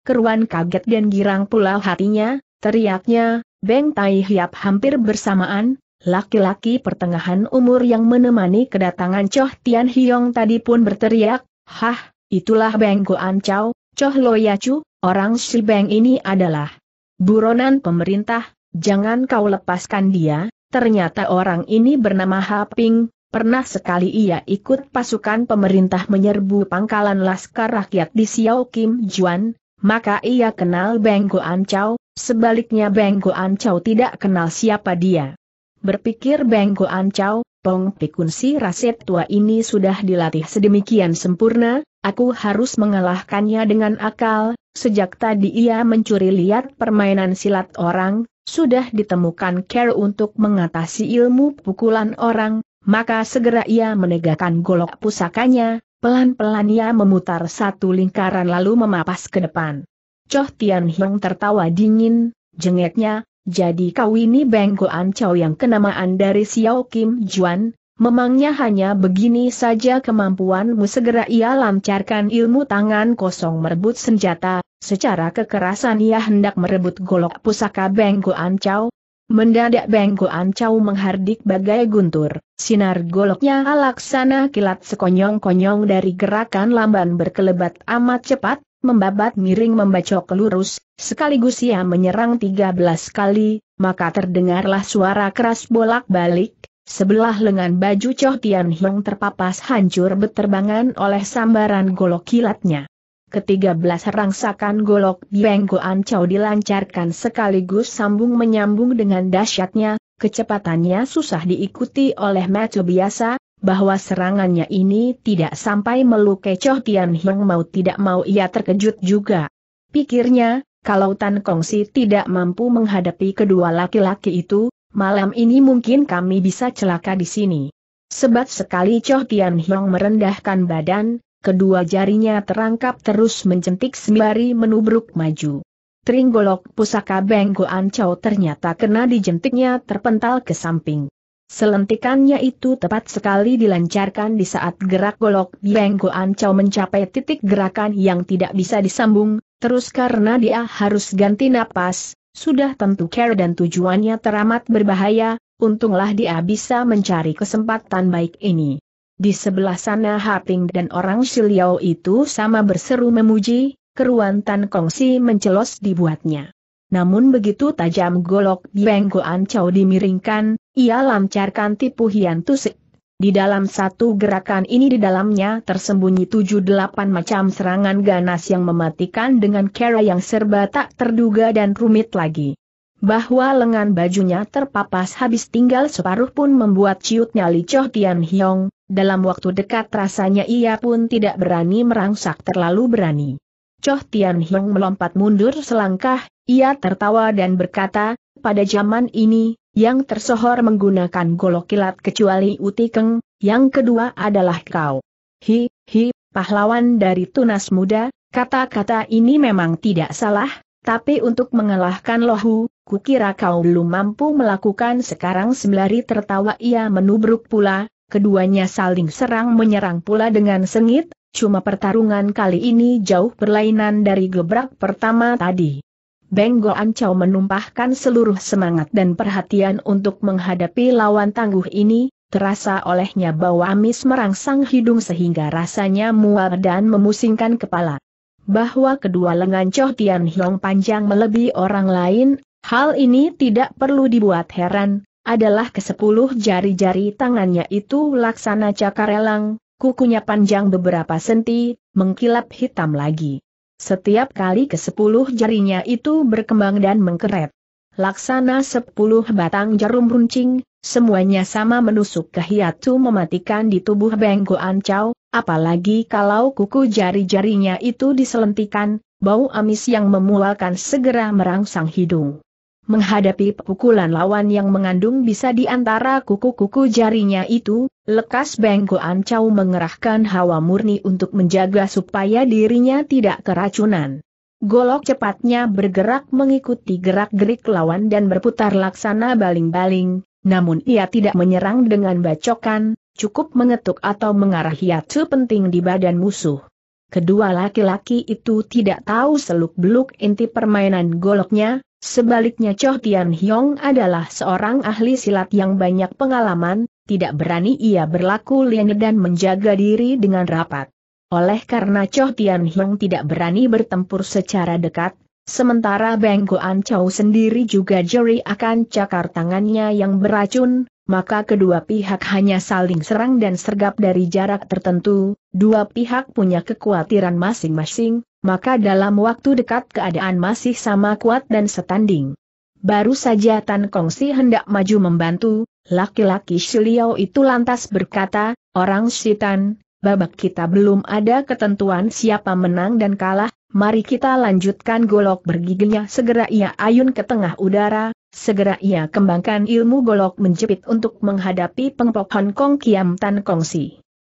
Keruan kaget dan girang pula hatinya, teriaknya, Beng Tai Hiap hampir bersamaan, laki-laki pertengahan umur yang menemani kedatangan Choh Tian Hiong tadi pun berteriak, Hah, itulah Beng Goan Chow, Choh Loyacu, orang si Beng ini adalah buronan pemerintah, jangan kau lepaskan dia, ternyata orang ini bernama Haping, pernah sekali ia ikut pasukan pemerintah menyerbu pangkalan Laskar Rakyat di Xiao Kim Juan, maka ia kenal Beng Ancau, sebaliknya Beng Ancau tidak kenal siapa dia. Berpikir Beng Ancau, Pong Pikun si raset tua ini sudah dilatih sedemikian sempurna, aku harus mengalahkannya dengan akal, sejak tadi ia mencuri lihat permainan silat orang, sudah ditemukan care untuk mengatasi ilmu pukulan orang, maka segera ia menegakkan golok pusakanya, Pelan-pelan ia memutar satu lingkaran lalu memapas ke depan. Choh Tian Hiong tertawa dingin, jengeknya, jadi kau ini bengkoan Chow yang kenamaan dari Xiao Kim Juan, memangnya hanya begini saja kemampuanmu segera ia lancarkan ilmu tangan kosong merebut senjata, secara kekerasan ia hendak merebut golok pusaka bengkoan Chow, Mendadak bengkoan cau menghardik bagai guntur, sinar goloknya alaksana kilat sekonyong-konyong dari gerakan lamban berkelebat amat cepat, membabat miring membacok lurus, sekaligus ia menyerang 13 kali, maka terdengarlah suara keras bolak-balik, Sebelah lengan baju Choh Tian Hiong terpapas hancur beterbangan oleh sambaran golok kilatnya. Ketiga belas rangsakan golok di bengkoan Chow dilancarkan sekaligus sambung menyambung dengan dahsyatnya, kecepatannya susah diikuti oleh mata biasa, bahwa serangannya ini tidak sampai melukai Choh Tian Hiong mau tidak mau ia terkejut juga. Pikirnya, kalau Tan Kong Si tidak mampu menghadapi kedua laki-laki itu, malam ini mungkin kami bisa celaka di sini. Sebab sekali Choh Tian Hiong merendahkan badan, Kedua jarinya terangkap terus mencentik sembari menubruk maju. Tringgolok pusaka Benggo Ancau ternyata kena dijentiknya terpental ke samping. Selentikannya itu tepat sekali dilancarkan di saat gerak golok Benggo Ancau mencapai titik gerakan yang tidak bisa disambung, terus karena dia harus ganti napas, sudah tentu care dan tujuannya teramat berbahaya, untunglah dia bisa mencari kesempatan baik ini. Di sebelah sana Haping dan orang Shiliao itu sama berseru memuji, keruan Tan Kongsi mencelos dibuatnya. Namun begitu tajam golok Beng Goan Chow dimiringkan, ia lancarkan tipu hian tusik. Di dalam satu gerakan ini di dalamnya tersembunyi tujuh delapan macam serangan ganas yang mematikan dengan cara yang serba tak terduga dan rumit lagi. Bahwa lengan bajunya terpapas habis tinggal separuh pun membuat ciutnya Li Tian Hiong, dalam waktu dekat rasanya ia pun tidak berani merangsak terlalu berani. Choh Tian Hiong melompat mundur selangkah, ia tertawa dan berkata, pada zaman ini, yang tersohor menggunakan golok kilat kecuali Keng, yang kedua adalah kau. Hi, hi, pahlawan dari tunas muda, kata-kata ini memang tidak salah, tapi untuk mengalahkan lohu, kukira kau belum mampu melakukan sekarang sembari tertawa ia menubruk pula, keduanya saling serang menyerang pula dengan sengit, cuma pertarungan kali ini jauh berlainan dari gebrak pertama tadi. Benggo Ancau menumpahkan seluruh semangat dan perhatian untuk menghadapi lawan tangguh ini, terasa olehnya bahwa amis merangsang hidung sehingga rasanya mual dan memusingkan kepala. Bahwa kedua lengan Choh Tian Hiong panjang melebihi orang lain, hal ini tidak perlu dibuat heran, adalah kesepuluh jari-jari tangannya itu laksana cakarelang, kukunya panjang beberapa senti, mengkilap hitam lagi. Setiap kali kesepuluh jarinya itu berkembang dan mengkeret. Laksana sepuluh batang jarum runcing, semuanya sama menusuk ke hiatu mematikan di tubuh Benggo Ancau, apalagi kalau kuku jari-jarinya itu diselentikan, bau amis yang memualkan segera merangsang hidung. Menghadapi pukulan lawan yang mengandung bisa di antara kuku-kuku jarinya itu, lekas Bengko Ancau mengerahkan hawa murni untuk menjaga supaya dirinya tidak keracunan. Golok cepatnya bergerak mengikuti gerak-gerik lawan dan berputar laksana baling-baling, namun ia tidak menyerang dengan bacokan, cukup mengetuk atau mengarah hiatu penting di badan musuh. Kedua laki-laki itu tidak tahu seluk-beluk inti permainan goloknya, Sebaliknya Choh Tian Hyong adalah seorang ahli silat yang banyak pengalaman, tidak berani ia berlaku liane dan menjaga diri dengan rapat. Oleh karena Choh Tian Hyong tidak berani bertempur secara dekat, sementara Beng An Chow sendiri juga jeri akan cakar tangannya yang beracun, maka kedua pihak hanya saling serang dan sergap dari jarak tertentu, dua pihak punya kekhawatiran masing-masing, maka dalam waktu dekat keadaan masih sama kuat dan setanding. Baru saja Tan Kongsi hendak maju membantu, laki-laki Shiliao itu lantas berkata, Orang Sitan, babak kita belum ada ketentuan siapa menang dan kalah, mari kita lanjutkan golok bergiginya. Segera ia ayun ke tengah udara, Segera ia kembangkan ilmu golok menjepit untuk menghadapi pengpok Hong Kong Kiam Tan Kongsi.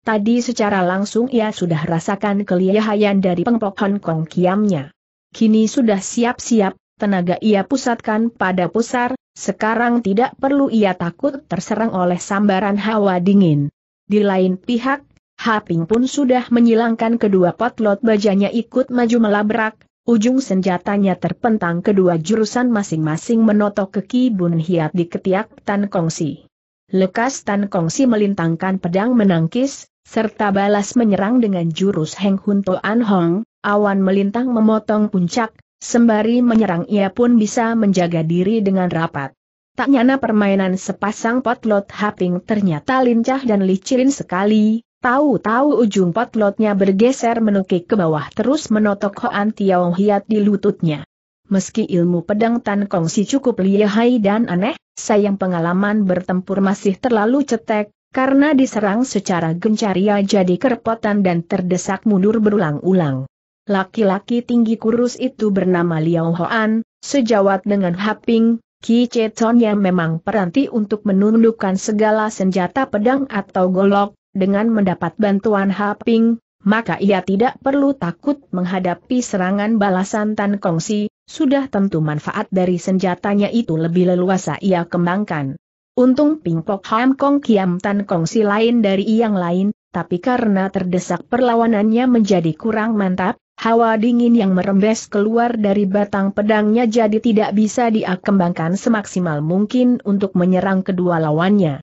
Tadi secara langsung ia sudah rasakan kelihayan dari pengpok Hong Kong kiamnya. Kini sudah siap-siap, tenaga ia pusatkan pada pusar, sekarang tidak perlu ia takut terserang oleh sambaran hawa dingin. Di lain pihak, Haping pun sudah menyilangkan kedua potlot bajanya ikut maju melabrak, ujung senjatanya terpentang kedua jurusan masing-masing menotok ke kibun Bun Hiat di ketiak Tan Kongsi. Lekas Tan Kongsi melintangkan pedang menangkis, serta balas menyerang dengan jurus Heng Hun Toan Hong, awan melintang memotong puncak, sembari menyerang ia pun bisa menjaga diri dengan rapat. Tak nyana permainan sepasang potlot haping ternyata lincah dan licin sekali, tahu-tahu ujung potlotnya bergeser menukik ke bawah terus menotok Hoan Tiao Hiat di lututnya. Meski ilmu pedang Tan Kong si cukup lihai dan aneh, sayang pengalaman bertempur masih terlalu cetek, karena diserang secara gencar ia jadi kerepotan dan terdesak mundur berulang-ulang. Laki-laki tinggi kurus itu bernama Liao Hoan, sejawat dengan Haping, Ki Cheton yang memang peranti untuk menundukkan segala senjata pedang atau golok, dengan mendapat bantuan Haping, maka ia tidak perlu takut menghadapi serangan balasan Tan Kongsi, sudah tentu manfaat dari senjatanya itu lebih leluasa ia kembangkan. Untung Ping Pok Ham Kong Kiam Tan Kong si lain dari yang lain, tapi karena terdesak perlawanannya menjadi kurang mantap, hawa dingin yang merembes keluar dari batang pedangnya jadi tidak bisa diakembangkan semaksimal mungkin untuk menyerang kedua lawannya.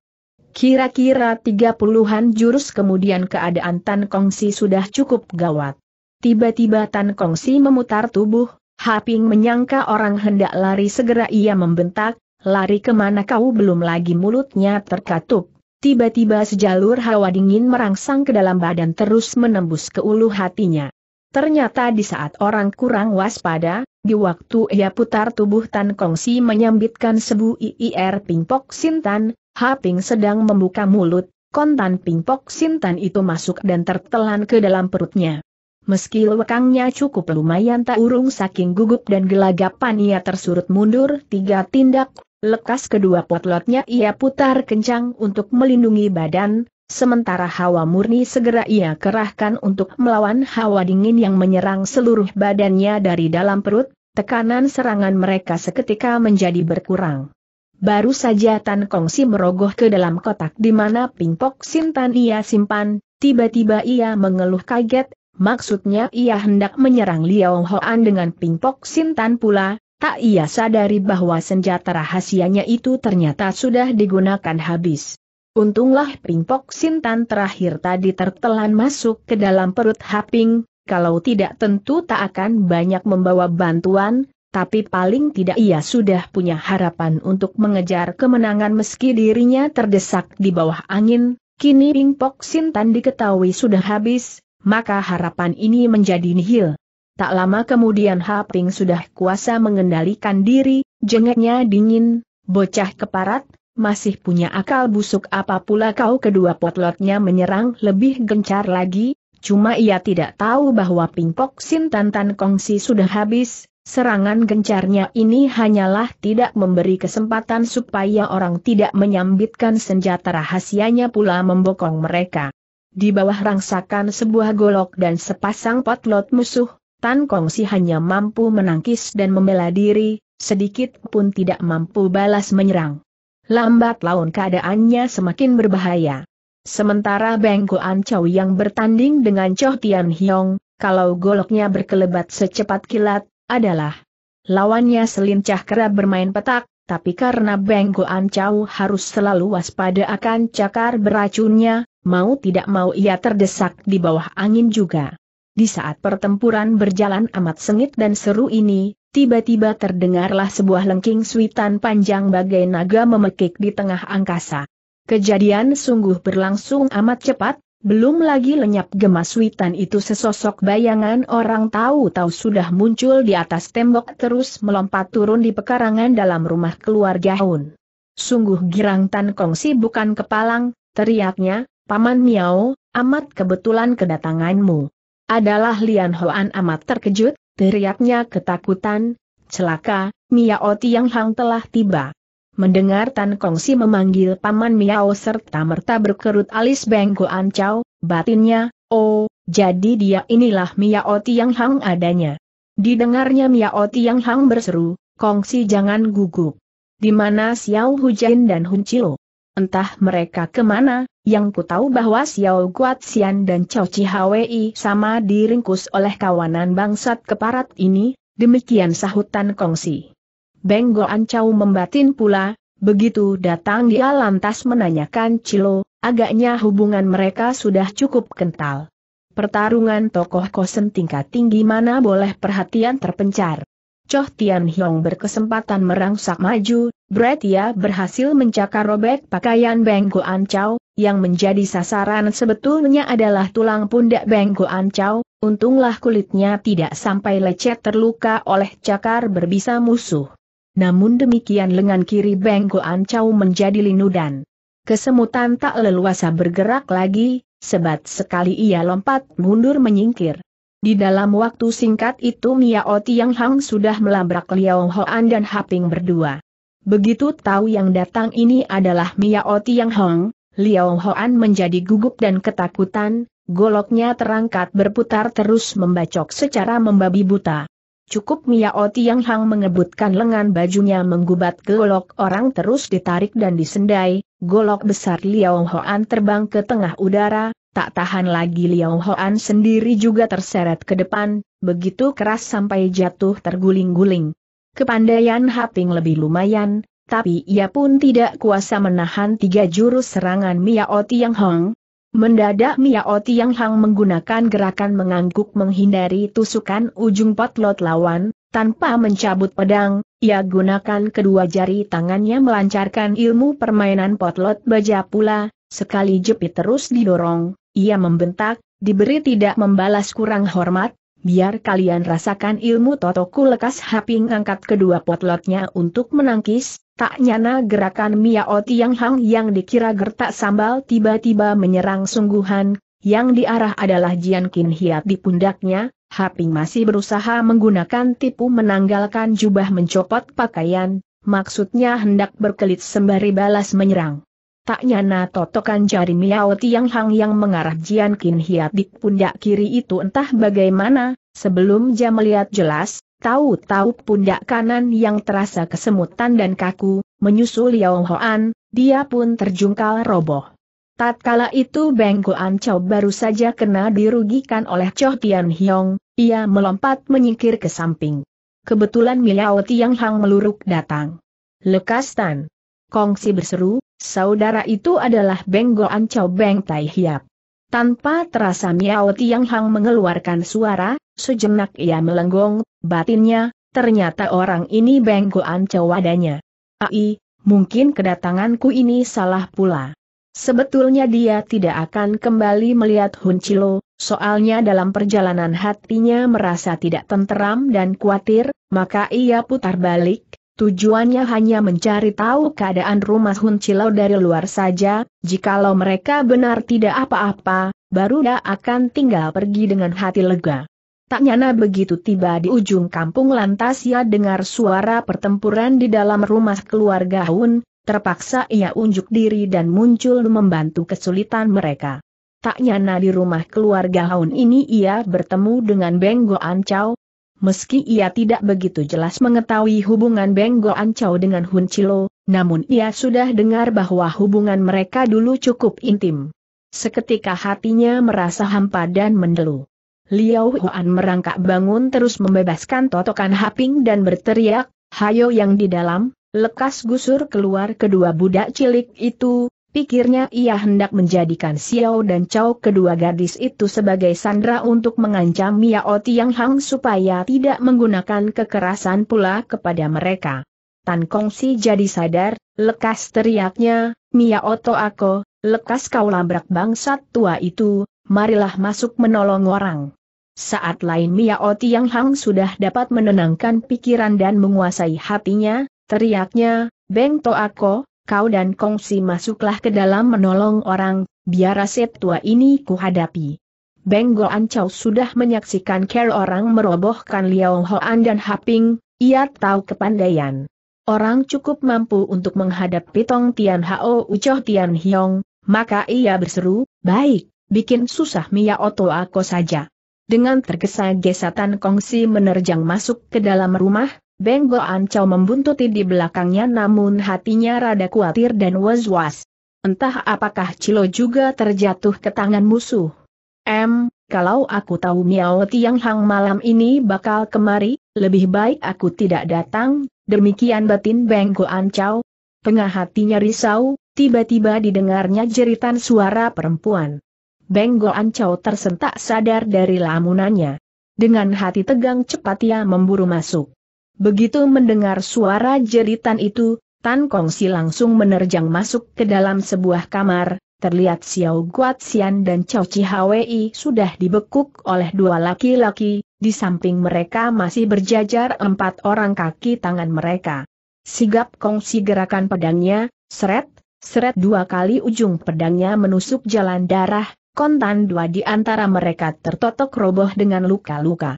Kira-kira tiga puluhan jurus kemudian keadaan Tan Kong Si sudah cukup gawat. Tiba-tiba Tan Kong Si memutar tubuh, Haping menyangka orang hendak lari segera ia membentak, lari kemana kau belum lagi mulutnya terkatup. Tiba-tiba sejalur hawa dingin merangsang ke dalam badan terus menembus ke ulu hatinya. Ternyata di saat orang kurang waspada, di waktu ia putar tubuh Tan Kongsi menyambitkan sebu IIR Pingpok Sintan, Haping sedang membuka mulut, kontan Pingpok Sintan itu masuk dan tertelan ke dalam perutnya. Meski lekangnya cukup lumayan tak urung saking gugup dan gelagapan ia tersurut mundur tiga tindak, Lekas kedua potlotnya ia putar kencang untuk melindungi badan, sementara hawa murni segera ia kerahkan untuk melawan hawa dingin yang menyerang seluruh badannya dari dalam perut, tekanan serangan mereka seketika menjadi berkurang. Baru saja Tan Kongsi merogoh ke dalam kotak di mana pingpok Sintan ia simpan, tiba-tiba ia mengeluh kaget, maksudnya ia hendak menyerang Liao Hoan dengan pingpok Sintan pula, tak ia sadari bahwa senjata rahasianya itu ternyata sudah digunakan habis. Untunglah pingpok sintan terakhir tadi tertelan masuk ke dalam perut Haping, kalau tidak tentu tak akan banyak membawa bantuan, tapi paling tidak ia sudah punya harapan untuk mengejar kemenangan meski dirinya terdesak di bawah angin, kini Pingpok Sintan diketahui sudah habis, maka harapan ini menjadi nihil. Tak lama kemudian Haping sudah kuasa mengendalikan diri, jengeknya dingin, bocah keparat, masih punya akal busuk apa pula kau kedua potlotnya menyerang lebih gencar lagi, cuma ia tidak tahu bahwa Pingpok Sin Tantan Kongsi sudah habis, serangan gencarnya ini hanyalah tidak memberi kesempatan supaya orang tidak menyambitkan senjata rahasianya pula membokong mereka. Di bawah rangsakan sebuah golok dan sepasang potlot musuh, Tan Kongsi hanya mampu menangkis dan membela diri, sedikit pun tidak mampu balas menyerang. Lambat laun keadaannya semakin berbahaya. Sementara Bengkoan Chow yang bertanding dengan Choh Tian Hiong, kalau goloknya berkelebat secepat kilat, adalah lawannya selincah kerap bermain petak, tapi karena Bengkoan Chow harus selalu waspada akan cakar beracunnya, mau tidak mau ia terdesak di bawah angin juga. Di saat pertempuran berjalan amat sengit dan seru ini, tiba-tiba terdengarlah sebuah lengking suitan panjang bagai naga memekik di tengah angkasa. Kejadian sungguh berlangsung amat cepat, belum lagi lenyap gemas suitan itu sesosok bayangan orang tahu-tahu sudah muncul di atas tembok terus melompat turun di pekarangan dalam rumah keluarga Hun. Sungguh girang Tan Kong si bukan kepalang, teriaknya, Paman Miao, amat kebetulan kedatanganmu. Adalah Lian Hoan amat terkejut, teriaknya ketakutan, celaka, Miao Tiang Hang telah tiba. Mendengar Tan Kongsi memanggil Paman Miao serta merta berkerut alis bengkoan Chow, batinnya, oh, jadi dia inilah Miao Tiang Hang adanya. Didengarnya Miao Tiang Hang berseru, Kongsi jangan gugup. Di mana Xiao Hujin dan Hun Chilo? Entah mereka kemana, yang ku tahu bahwa Xiao Guaxian dan Chao Chihawei sama diringkus oleh kawanan bangsat keparat ini, demikian sahutan Kongsi. Beng Goan membatin pula, begitu datang dia lantas menanyakan Cilo, agaknya hubungan mereka sudah cukup kental. Pertarungan tokoh kosen tingkat tinggi mana boleh perhatian terpencar. Choh Tian Hiong berkesempatan merangsak maju, berat ia berhasil mencakar robek pakaian Beng An Chow, yang menjadi sasaran sebetulnya adalah tulang pundak Beng An Chow, untunglah kulitnya tidak sampai lecet terluka oleh cakar berbisa musuh. Namun demikian lengan kiri Beng An Chow menjadi linudan. Kesemutan tak leluasa bergerak lagi, sebat sekali ia lompat mundur menyingkir. Di dalam waktu singkat itu Miao Tiang Hang sudah melabrak Liao Hoan dan Haping berdua. Begitu tahu yang datang ini adalah Miao Tiang Hang, Liao Hoan menjadi gugup dan ketakutan, goloknya terangkat berputar terus membacok secara membabi buta. Cukup Miao Tiang Hang mengebutkan lengan bajunya menggubat golok orang terus ditarik dan disendai, golok besar Liao Hoan terbang ke tengah udara, Tak tahan lagi Liao Hoan sendiri juga terseret ke depan, begitu keras sampai jatuh terguling-guling. Kepandaian Haping lebih lumayan, tapi ia pun tidak kuasa menahan tiga jurus serangan Miao Tiang Hong. Mendadak Miao Tiang Hong menggunakan gerakan mengangguk menghindari tusukan ujung potlot lawan, tanpa mencabut pedang, ia gunakan kedua jari tangannya melancarkan ilmu permainan potlot baja pula, sekali jepit terus didorong, ia membentak, diberi tidak membalas kurang hormat, biar kalian rasakan ilmu totoku lekas haping angkat kedua potlotnya untuk menangkis, tak nyana gerakan Miao yang Hang yang dikira gertak sambal tiba-tiba menyerang sungguhan, yang diarah adalah Jian Qin Hiat di pundaknya, Haping masih berusaha menggunakan tipu menanggalkan jubah mencopot pakaian, maksudnya hendak berkelit sembari balas menyerang. Tak nyana totokan jari Miao Tiang Hang yang mengarah Jian Kin Hiat di pundak kiri itu entah bagaimana, sebelum dia melihat jelas, tahu-tahu pundak kanan yang terasa kesemutan dan kaku, menyusul Yao Hoan, dia pun terjungkal roboh. Tatkala itu Beng Guan Chow baru saja kena dirugikan oleh Choh Tian Hiong, ia melompat menyingkir ke samping. Kebetulan Miao Tiang Hang meluruk datang. Lekas Tan. Kongsi berseru, Saudara itu adalah Beng Go Beng Tai Hiap. Tanpa terasa Miao Tiang Hang mengeluarkan suara, sejenak ia melenggong, batinnya, ternyata orang ini Beng Go adanya. Ai, mungkin kedatanganku ini salah pula. Sebetulnya dia tidak akan kembali melihat Hun Chilo, soalnya dalam perjalanan hatinya merasa tidak tenteram dan khawatir, maka ia putar balik, Tujuannya hanya mencari tahu keadaan rumah Hun Cilau dari luar saja, jikalau mereka benar tidak apa-apa, baru dia akan tinggal pergi dengan hati lega. Tak nyana begitu tiba di ujung kampung lantas ia dengar suara pertempuran di dalam rumah keluarga Hun, terpaksa ia unjuk diri dan muncul membantu kesulitan mereka. Tak nyana di rumah keluarga Hun ini ia bertemu dengan Beng Ancau. Meski ia tidak begitu jelas mengetahui hubungan Beng Go Ancau dengan Hun Chilo, namun ia sudah dengar bahwa hubungan mereka dulu cukup intim. Seketika hatinya merasa hampa dan mendelu. Liao Huan merangkak bangun terus membebaskan totokan Haping dan berteriak, Hayo yang di dalam, lekas gusur keluar kedua budak cilik itu, Pikirnya ia hendak menjadikan Xiao dan Chao kedua gadis itu sebagai sandra untuk mengancam Miao Tiang Hang supaya tidak menggunakan kekerasan pula kepada mereka. Tan Kongsi jadi sadar, lekas teriaknya, Miao To Ako, lekas kau labrak bangsat tua itu, marilah masuk menolong orang. Saat lain Miao Tiang Hang sudah dapat menenangkan pikiran dan menguasai hatinya, teriaknya, Beng To Ako, kau dan Kongsi masuklah ke dalam menolong orang, biar aset tua ini kuhadapi. Benggo Ancau sudah menyaksikan care orang merobohkan Liao Hoan dan Haping, ia tahu kepandaian. Orang cukup mampu untuk menghadapi Tong Tian Hao Ucoh Tian Hiong, maka ia berseru, baik, bikin susah Mia Oto aku saja. Dengan tergesa gesatan Kongsi menerjang masuk ke dalam rumah, Beng Ancau Chow membuntuti di belakangnya namun hatinya rada khawatir dan was-was. Entah apakah Cilo juga terjatuh ke tangan musuh. M, kalau aku tahu Miao Tiang Hang malam ini bakal kemari, lebih baik aku tidak datang, demikian batin Beng Ancau. Chow. Tengah hatinya risau, tiba-tiba didengarnya jeritan suara perempuan. Beng Ancau tersentak sadar dari lamunannya. Dengan hati tegang cepat ia memburu masuk. Begitu mendengar suara jeritan itu, Tan Kongsi langsung menerjang masuk ke dalam sebuah kamar, terlihat Xiao Xian dan Chao Hwi sudah dibekuk oleh dua laki-laki, di samping mereka masih berjajar empat orang kaki tangan mereka. Sigap Kongsi gerakan pedangnya, seret, seret dua kali ujung pedangnya menusuk jalan darah, kontan dua di antara mereka tertotok roboh dengan luka-luka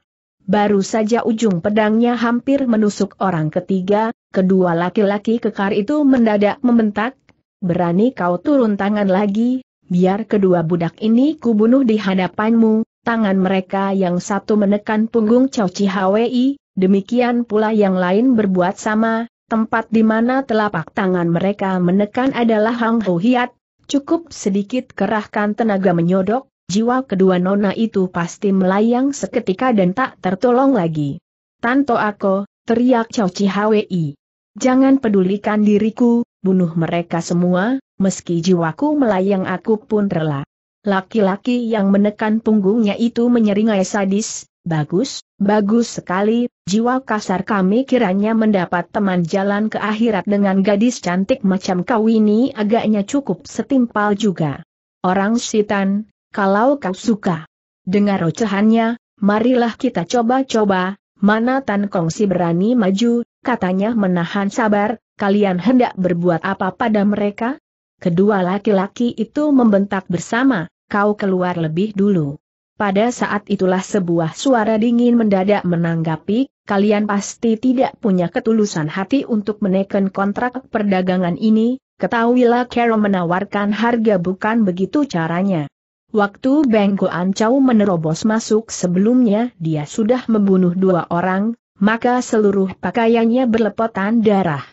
baru saja ujung pedangnya hampir menusuk orang ketiga, kedua laki-laki kekar itu mendadak membentak, berani kau turun tangan lagi, biar kedua budak ini kubunuh di hadapanmu, tangan mereka yang satu menekan punggung Chow Hwi, demikian pula yang lain berbuat sama, tempat di mana telapak tangan mereka menekan adalah Hang Ho Hiat, cukup sedikit kerahkan tenaga menyodok, jiwa kedua nona itu pasti melayang seketika dan tak tertolong lagi. Tanto aku, teriak Chow Hwi. Jangan pedulikan diriku, bunuh mereka semua, meski jiwaku melayang aku pun rela. Laki-laki yang menekan punggungnya itu menyeringai sadis, bagus, bagus sekali, jiwa kasar kami kiranya mendapat teman jalan ke akhirat dengan gadis cantik macam kau ini agaknya cukup setimpal juga. Orang setan kalau kau suka. Dengar ocehannya, marilah kita coba-coba, mana Tan Kong si berani maju, katanya menahan sabar, kalian hendak berbuat apa pada mereka? Kedua laki-laki itu membentak bersama, kau keluar lebih dulu. Pada saat itulah sebuah suara dingin mendadak menanggapi, kalian pasti tidak punya ketulusan hati untuk menekan kontrak perdagangan ini, ketahuilah Carol menawarkan harga bukan begitu caranya. Waktu Bengko Ancau menerobos masuk sebelumnya dia sudah membunuh dua orang, maka seluruh pakaiannya berlepotan darah.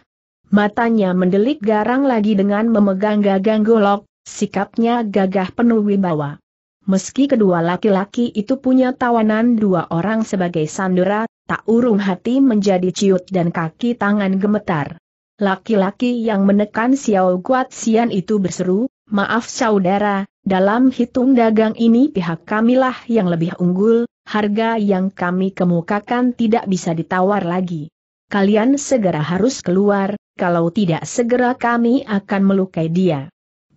Matanya mendelik garang lagi dengan memegang gagang golok, sikapnya gagah penuh wibawa. Meski kedua laki-laki itu punya tawanan dua orang sebagai sandera, tak urung hati menjadi ciut dan kaki tangan gemetar. Laki-laki yang menekan Xiao Guat Xian itu berseru, Maaf saudara, dalam hitung dagang ini pihak kamilah yang lebih unggul, harga yang kami kemukakan tidak bisa ditawar lagi. Kalian segera harus keluar, kalau tidak segera kami akan melukai dia.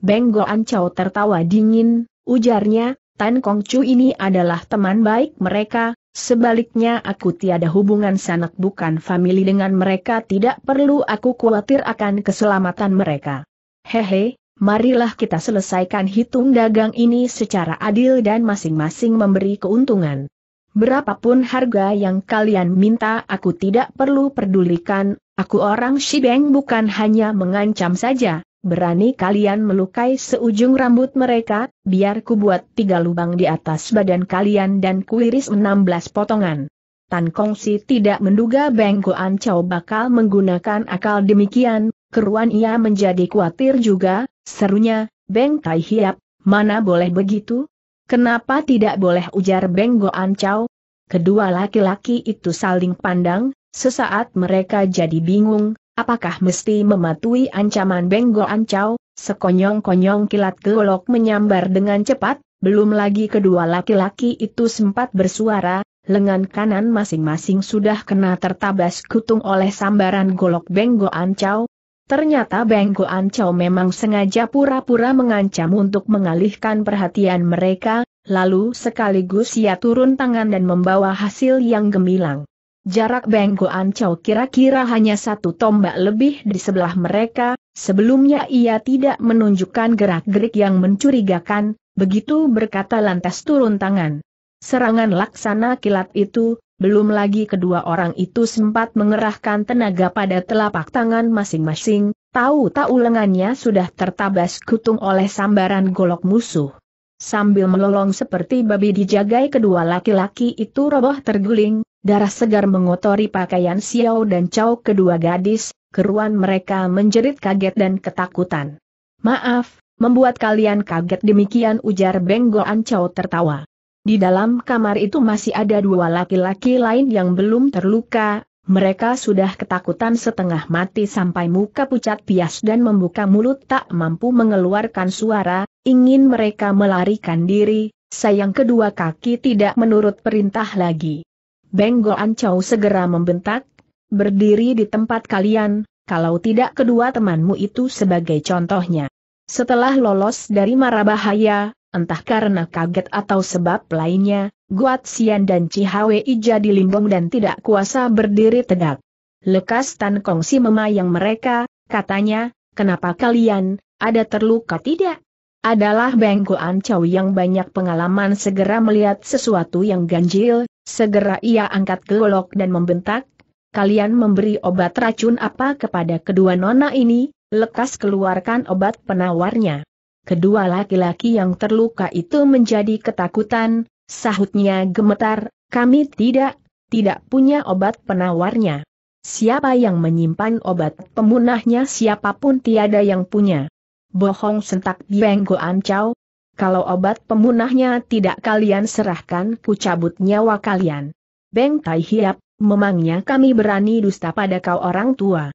Benggo ancau tertawa dingin, ujarnya, Tan Kong Chu ini adalah teman baik mereka, sebaliknya aku tiada hubungan sanak bukan famili dengan mereka tidak perlu aku khawatir akan keselamatan mereka. Hehe, marilah kita selesaikan hitung dagang ini secara adil dan masing-masing memberi keuntungan. Berapapun harga yang kalian minta aku tidak perlu perdulikan, aku orang Shibeng bukan hanya mengancam saja, berani kalian melukai seujung rambut mereka, biar ku buat tiga lubang di atas badan kalian dan kuiris 16 potongan. Tan Kongsi tidak menduga Beng Guan Chow bakal menggunakan akal demikian, keruan ia menjadi khawatir juga, serunya, Beng Tai Hiap, mana boleh begitu? Kenapa tidak boleh ujar Beng Goan Chow? Kedua laki-laki itu saling pandang, sesaat mereka jadi bingung, apakah mesti mematuhi ancaman Beng Goan Chow, sekonyong-konyong kilat golok menyambar dengan cepat, belum lagi kedua laki-laki itu sempat bersuara, lengan kanan masing-masing sudah kena tertabas kutung oleh sambaran golok Beng Goan Chow, Ternyata Beng Goan Chow memang sengaja pura-pura mengancam untuk mengalihkan perhatian mereka, lalu sekaligus ia turun tangan dan membawa hasil yang gemilang. Jarak Beng Goan Chow kira-kira hanya satu tombak lebih di sebelah mereka, sebelumnya ia tidak menunjukkan gerak-gerik yang mencurigakan, begitu berkata lantas turun tangan. Serangan laksana kilat itu, belum lagi kedua orang itu sempat mengerahkan tenaga pada telapak tangan masing-masing, tahu-tahu lengannya sudah tertabas kutung oleh sambaran golok musuh. Sambil melolong seperti babi dijagai kedua laki-laki itu roboh terguling, darah segar mengotori pakaian Xiao dan Chao kedua gadis, keruan mereka menjerit kaget dan ketakutan. Maaf, membuat kalian kaget demikian ujar Benggoan Chao tertawa. Di dalam kamar itu masih ada dua laki-laki lain yang belum terluka, mereka sudah ketakutan setengah mati sampai muka pucat pias dan membuka mulut tak mampu mengeluarkan suara, ingin mereka melarikan diri, sayang kedua kaki tidak menurut perintah lagi. Benggo Ancau segera membentak, berdiri di tempat kalian, kalau tidak kedua temanmu itu sebagai contohnya. Setelah lolos dari marah bahaya, entah karena kaget atau sebab lainnya, Guat Sian dan Cihawei jadi limbung dan tidak kuasa berdiri tegak. Lekas Tan Kong si memayang mereka, katanya, kenapa kalian, ada terluka tidak? Adalah Bengkuan Chow yang banyak pengalaman segera melihat sesuatu yang ganjil, segera ia angkat golok dan membentak, kalian memberi obat racun apa kepada kedua nona ini, lekas keluarkan obat penawarnya. Kedua laki-laki yang terluka itu menjadi ketakutan, sahutnya gemetar, kami tidak, tidak punya obat penawarnya. Siapa yang menyimpan obat pemunahnya siapapun tiada yang punya. Bohong sentak Bianggo Ancau, kalau obat pemunahnya tidak kalian serahkan ku cabut nyawa kalian. Beng Tai Hiap, memangnya kami berani dusta pada kau orang tua.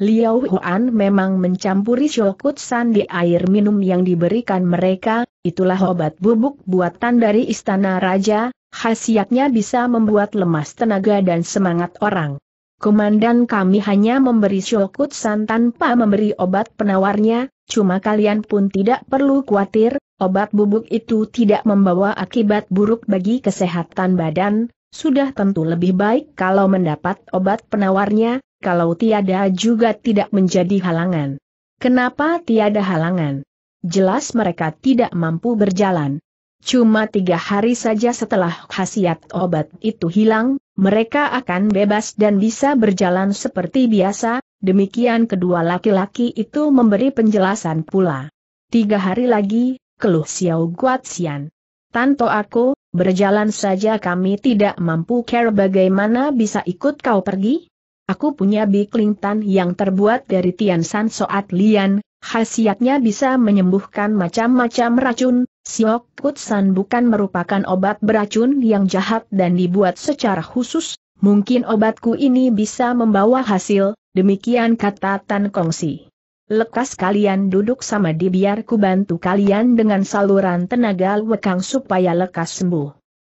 Liao Huan memang mencampuri san di air minum yang diberikan mereka, itulah obat bubuk buatan dari istana raja, khasiatnya bisa membuat lemas tenaga dan semangat orang. Komandan kami hanya memberi san tanpa memberi obat penawarnya, cuma kalian pun tidak perlu khawatir, obat bubuk itu tidak membawa akibat buruk bagi kesehatan badan, sudah tentu lebih baik kalau mendapat obat penawarnya, kalau tiada juga tidak menjadi halangan. Kenapa tiada halangan? Jelas mereka tidak mampu berjalan. Cuma tiga hari saja setelah khasiat obat itu hilang, mereka akan bebas dan bisa berjalan seperti biasa, demikian kedua laki-laki itu memberi penjelasan pula. Tiga hari lagi, keluh Xiao Xian. Tanto aku, berjalan saja kami tidak mampu care bagaimana bisa ikut kau pergi? Aku punya biklingtan yang terbuat dari Tiansan Soat Lian, khasiatnya bisa menyembuhkan macam-macam racun, Siok Kutsan bukan merupakan obat beracun yang jahat dan dibuat secara khusus, mungkin obatku ini bisa membawa hasil, demikian kata Tan Kongsi. Lekas kalian duduk sama di biar ku bantu kalian dengan saluran tenaga lekang supaya lekas sembuh.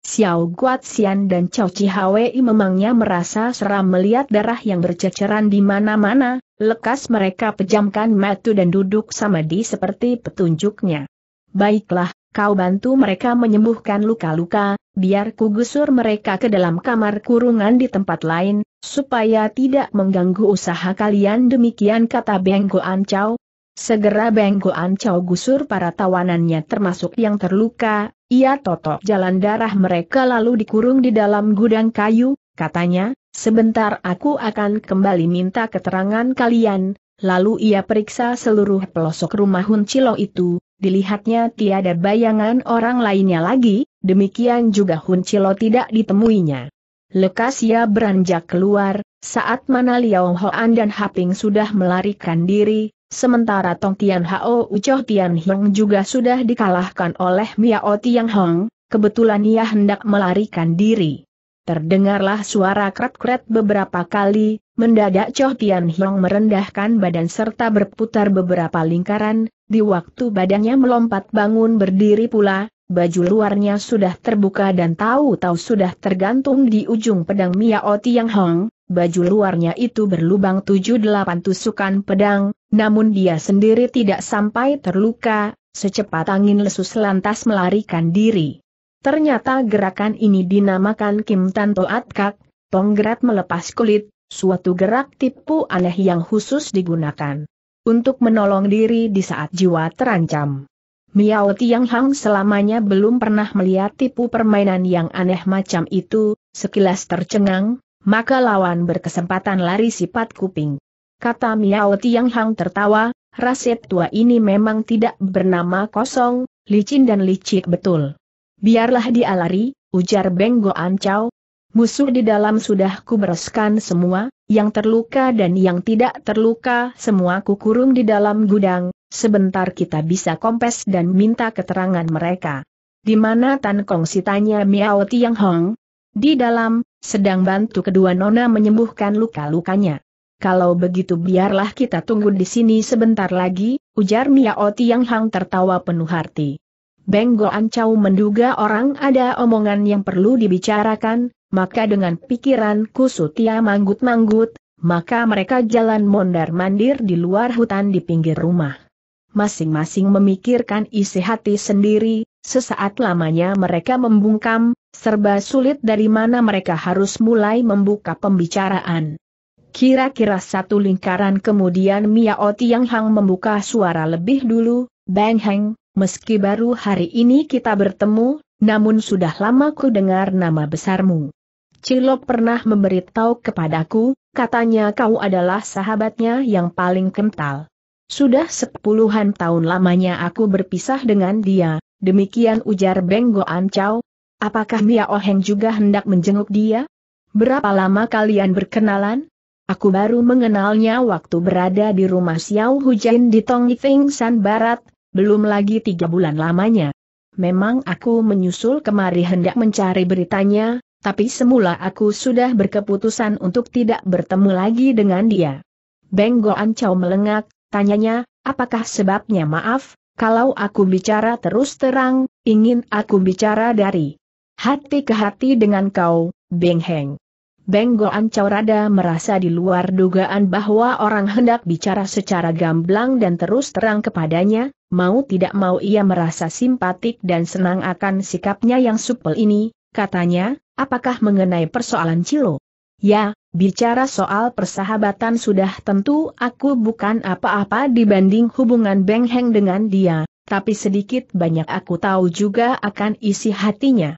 Xiao Xian dan Chao Chihawi memangnya merasa seram melihat darah yang berceceran di mana-mana, lekas mereka pejamkan mata dan duduk sama di seperti petunjuknya. Baiklah, kau bantu mereka menyembuhkan luka-luka, biar kugusur mereka ke dalam kamar kurungan di tempat lain, supaya tidak mengganggu usaha kalian demikian kata Beng An Chao. Segera Beng An Chao gusur para tawanannya termasuk yang terluka, ia totok jalan darah mereka lalu dikurung di dalam gudang kayu, katanya, sebentar aku akan kembali minta keterangan kalian, lalu ia periksa seluruh pelosok rumah Huncilo itu, dilihatnya tiada bayangan orang lainnya lagi, demikian juga Huncilo tidak ditemuinya. Lekas ia beranjak keluar, saat mana Liao Hoan dan Haping sudah melarikan diri, Sementara Tong Tian Hao Ucoh Tian Hong juga sudah dikalahkan oleh Miao Tian Hong, kebetulan ia hendak melarikan diri. Terdengarlah suara kret-kret beberapa kali, mendadak Choh Tian Hong merendahkan badan serta berputar beberapa lingkaran, di waktu badannya melompat bangun berdiri pula, baju luarnya sudah terbuka dan tahu-tahu sudah tergantung di ujung pedang Miao Tian Hong, baju luarnya itu berlubang tujuh delapan tusukan pedang, namun dia sendiri tidak sampai terluka, secepat angin lesus lantas melarikan diri. Ternyata gerakan ini dinamakan Kim Tanto Atkak, tonggrat melepas kulit, suatu gerak tipu aneh yang khusus digunakan untuk menolong diri di saat jiwa terancam. Miao Tiang Hang selamanya belum pernah melihat tipu permainan yang aneh macam itu, sekilas tercengang, maka lawan berkesempatan lari sifat kuping. Kata Miao Tiang Hang tertawa, Rasid tua ini memang tidak bernama kosong, licin dan licik betul. Biarlah dia lari, ujar Beng Goan Musuh di dalam sudah kubereskan semua, yang terluka dan yang tidak terluka semua kukurung di dalam gudang, sebentar kita bisa kompes dan minta keterangan mereka. Di mana Tan Kong si tanya Miao Tiang Hong? Di dalam, sedang bantu kedua nona menyembuhkan luka-lukanya. Kalau begitu biarlah kita tunggu di sini sebentar lagi, ujar Oti yang Hang tertawa penuh hati. Benggo Ancau menduga orang ada omongan yang perlu dibicarakan, maka dengan pikiran kusut ia manggut-manggut, maka mereka jalan mondar-mandir di luar hutan di pinggir rumah. Masing-masing memikirkan isi hati sendiri, sesaat lamanya mereka membungkam, Serba sulit dari mana mereka harus mulai membuka pembicaraan. Kira-kira satu lingkaran kemudian Miao Tiang Hang membuka suara lebih dulu, Bang Hang, meski baru hari ini kita bertemu, namun sudah lama ku dengar nama besarmu. Cilok pernah memberitahu kepadaku, katanya kau adalah sahabatnya yang paling kental. Sudah sepuluhan tahun lamanya aku berpisah dengan dia, demikian ujar Beng Goan Apakah Mia Oheng juga hendak menjenguk dia? Berapa lama kalian berkenalan? Aku baru mengenalnya waktu berada di rumah Xiao Hujin di Tongifeng San Barat, belum lagi tiga bulan lamanya. Memang aku menyusul kemari hendak mencari beritanya, tapi semula aku sudah berkeputusan untuk tidak bertemu lagi dengan dia. Beng Goan Chow melengak, tanyanya, apakah sebabnya maaf, kalau aku bicara terus terang, ingin aku bicara dari Hati ke hati dengan kau, Beng Heng. Beng Goan merasa di luar dugaan bahwa orang hendak bicara secara gamblang dan terus terang kepadanya, mau tidak mau ia merasa simpatik dan senang akan sikapnya yang supel ini, katanya, apakah mengenai persoalan Cilo? Ya, bicara soal persahabatan sudah tentu aku bukan apa-apa dibanding hubungan Beng Heng dengan dia, tapi sedikit banyak aku tahu juga akan isi hatinya.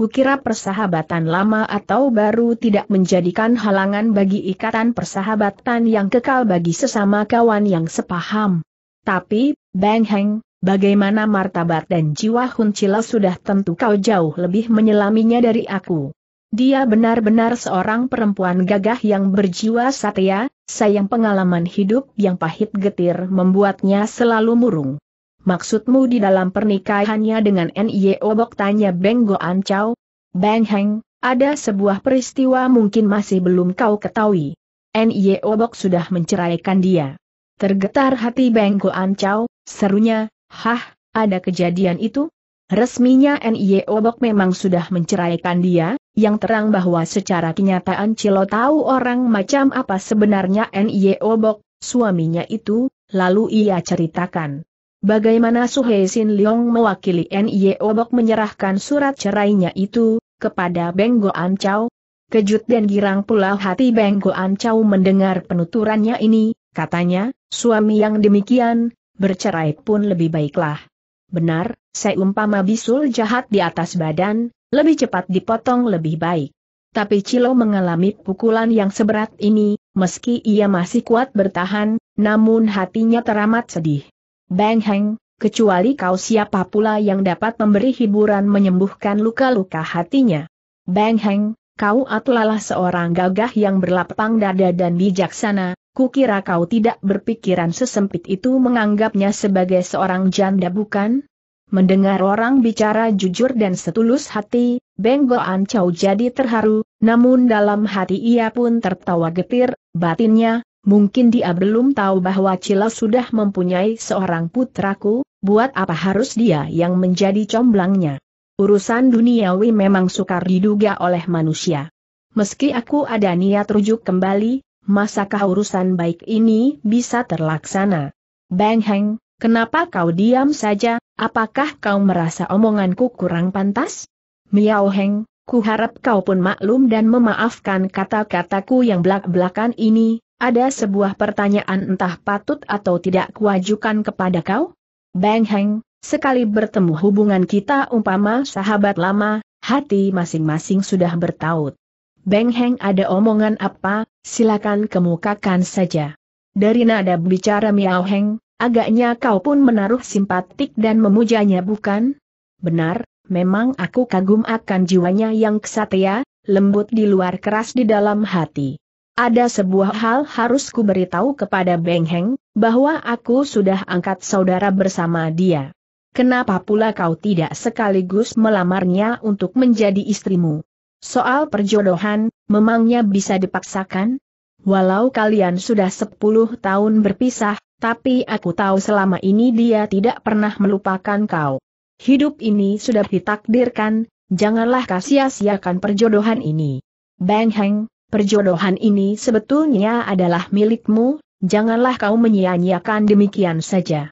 Kukira persahabatan lama atau baru tidak menjadikan halangan bagi ikatan persahabatan yang kekal bagi sesama kawan yang sepaham. Tapi, Bang Heng, bagaimana martabat dan jiwa Hun Chila sudah tentu kau jauh lebih menyelaminya dari aku. Dia benar-benar seorang perempuan gagah yang berjiwa satya, sayang pengalaman hidup yang pahit getir membuatnya selalu murung. Maksudmu di dalam pernikahannya dengan N.I.O. E Obok? tanya Beng An Chow? Bang Heng, ada sebuah peristiwa mungkin masih belum kau ketahui. N.I.O. E Obok sudah menceraikan dia. Tergetar hati Beng An Chow, serunya, hah, ada kejadian itu? Resminya N.I.O. E Obok memang sudah menceraikan dia, yang terang bahwa secara kenyataan Cilo tahu orang macam apa sebenarnya N.I.O. Obok, suaminya itu, lalu ia ceritakan. Bagaimana Suhei Sin Leong mewakili N.Y.E. Obok menyerahkan surat cerainya itu, kepada Beng Ancau? Chow? Kejut dan girang pula hati Beng Ancau Chow mendengar penuturannya ini, katanya, suami yang demikian, bercerai pun lebih baiklah. Benar, seumpama bisul jahat di atas badan, lebih cepat dipotong lebih baik. Tapi Cilo mengalami pukulan yang seberat ini, meski ia masih kuat bertahan, namun hatinya teramat sedih. Bang Heng, kecuali kau siapa pula yang dapat memberi hiburan menyembuhkan luka-luka hatinya. Bang Heng, kau atulah seorang gagah yang berlapang dada dan bijaksana, kukira kau tidak berpikiran sesempit itu menganggapnya sebagai seorang janda bukan? Mendengar orang bicara jujur dan setulus hati, Beng Goan Chow jadi terharu, namun dalam hati ia pun tertawa getir, batinnya, Mungkin dia belum tahu bahwa Cila sudah mempunyai seorang putraku, buat apa harus dia yang menjadi comblangnya. Urusan duniawi memang sukar diduga oleh manusia. Meski aku ada niat rujuk kembali, masakah urusan baik ini bisa terlaksana? Bang Heng, kenapa kau diam saja, apakah kau merasa omonganku kurang pantas? Miao Heng, Ku harap kau pun maklum dan memaafkan kata-kataku yang belak-belakan ini, ada sebuah pertanyaan entah patut atau tidak kuajukan kepada kau? Bang Heng, sekali bertemu hubungan kita umpama sahabat lama, hati masing-masing sudah bertaut. Bang Heng ada omongan apa, silakan kemukakan saja. Dari nada bicara Miao Heng, agaknya kau pun menaruh simpatik dan memujanya bukan? Benar, memang aku kagum akan jiwanya yang kesatria, lembut di luar keras di dalam hati. Ada sebuah hal harus ku beritahu kepada Beng Heng, bahwa aku sudah angkat saudara bersama dia. Kenapa pula kau tidak sekaligus melamarnya untuk menjadi istrimu? Soal perjodohan, memangnya bisa dipaksakan? Walau kalian sudah sepuluh tahun berpisah, tapi aku tahu selama ini dia tidak pernah melupakan kau. Hidup ini sudah ditakdirkan, janganlah kasia-siakan perjodohan ini. Bang Heng, perjodohan ini sebetulnya adalah milikmu, janganlah kau menyia-nyiakan demikian saja.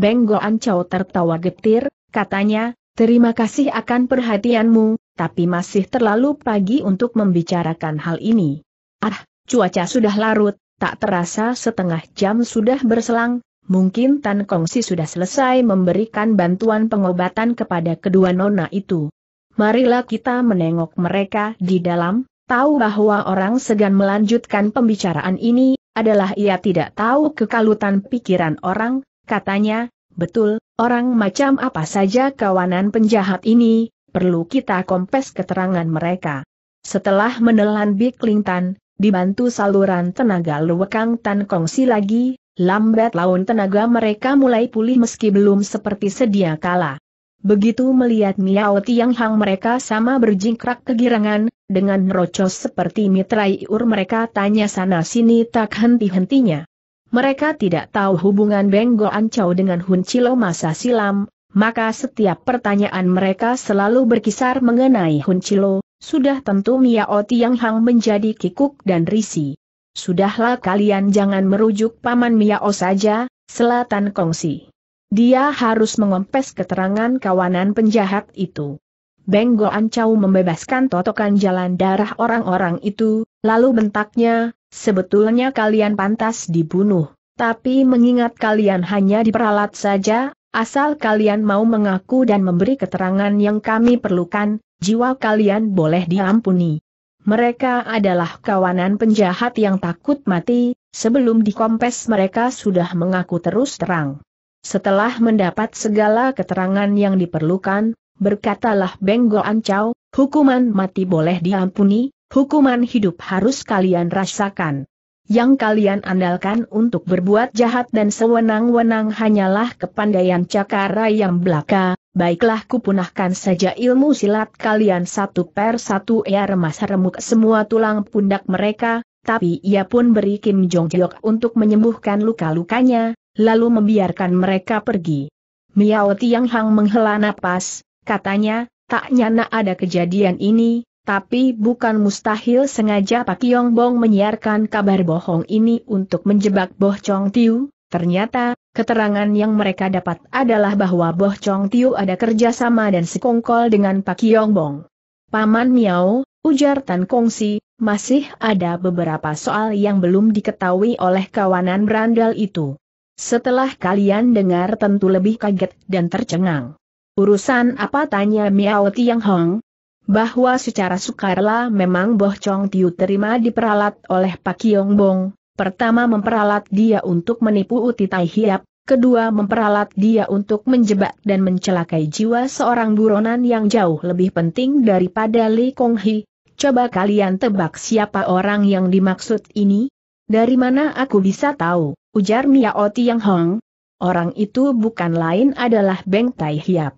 Beng Goan Chow tertawa getir, katanya, terima kasih akan perhatianmu, tapi masih terlalu pagi untuk membicarakan hal ini. Ah, cuaca sudah larut, tak terasa setengah jam sudah berselang, mungkin Tan Kongsi sudah selesai memberikan bantuan pengobatan kepada kedua nona itu. Marilah kita menengok mereka di dalam, tahu bahwa orang segan melanjutkan pembicaraan ini, adalah ia tidak tahu kekalutan pikiran orang, katanya, betul, orang macam apa saja kawanan penjahat ini, perlu kita kompes keterangan mereka. Setelah menelan Bikling Tan, dibantu saluran tenaga luwekang Tan Kongsi lagi, Lambat laun tenaga mereka mulai pulih meski belum seperti sedia kala. Begitu melihat Miao Tiang Hang mereka sama berjingkrak kegirangan, dengan rocos seperti mitrai ur mereka tanya sana-sini tak henti-hentinya. Mereka tidak tahu hubungan Beng Ancau dengan Hun Chilo masa silam, maka setiap pertanyaan mereka selalu berkisar mengenai Hun Chilo, sudah tentu Miao Tiang Hang menjadi kikuk dan risih. Sudahlah kalian jangan merujuk Paman Miao saja, selatan kongsi. Dia harus mengompes keterangan kawanan penjahat itu. Beng Ancau membebaskan totokan jalan darah orang-orang itu, lalu bentaknya, sebetulnya kalian pantas dibunuh, tapi mengingat kalian hanya diperalat saja, asal kalian mau mengaku dan memberi keterangan yang kami perlukan, jiwa kalian boleh diampuni. Mereka adalah kawanan penjahat yang takut mati, sebelum dikompes mereka sudah mengaku terus terang. Setelah mendapat segala keterangan yang diperlukan, berkatalah Benggol Ancau, hukuman mati boleh diampuni, hukuman hidup harus kalian rasakan. Yang kalian andalkan untuk berbuat jahat dan sewenang-wenang hanyalah kepandaian cakara yang belaka, baiklah kupunahkan saja ilmu silat kalian satu per satu ya remas remuk semua tulang pundak mereka, tapi ia pun beri Kim Jong Jok untuk menyembuhkan luka-lukanya, lalu membiarkan mereka pergi. Miao Tiang Hang menghela napas, katanya, tak nyana ada kejadian ini, tapi bukan mustahil sengaja Pak Yong Bong menyiarkan kabar bohong ini untuk menjebak Boh Chong Tiu. Ternyata, keterangan yang mereka dapat adalah bahwa Boh Chong Tiu ada kerjasama dan sekongkol dengan Pak Yong Bong. Paman Miao, ujar Tan Kongsi, masih ada beberapa soal yang belum diketahui oleh kawanan berandal itu. Setelah kalian dengar tentu lebih kaget dan tercengang. Urusan apa tanya Miao Tiang Hong? bahwa secara sukarela memang Boh Chong Tiu terima diperalat oleh Pak Kiong Bong, pertama memperalat dia untuk menipu Uti Tai Hiap, kedua memperalat dia untuk menjebak dan mencelakai jiwa seorang buronan yang jauh lebih penting daripada Li Kong Hi. Coba kalian tebak siapa orang yang dimaksud ini? Dari mana aku bisa tahu, ujar Miao Tiang Hong. Orang itu bukan lain adalah Beng Tai Hiap.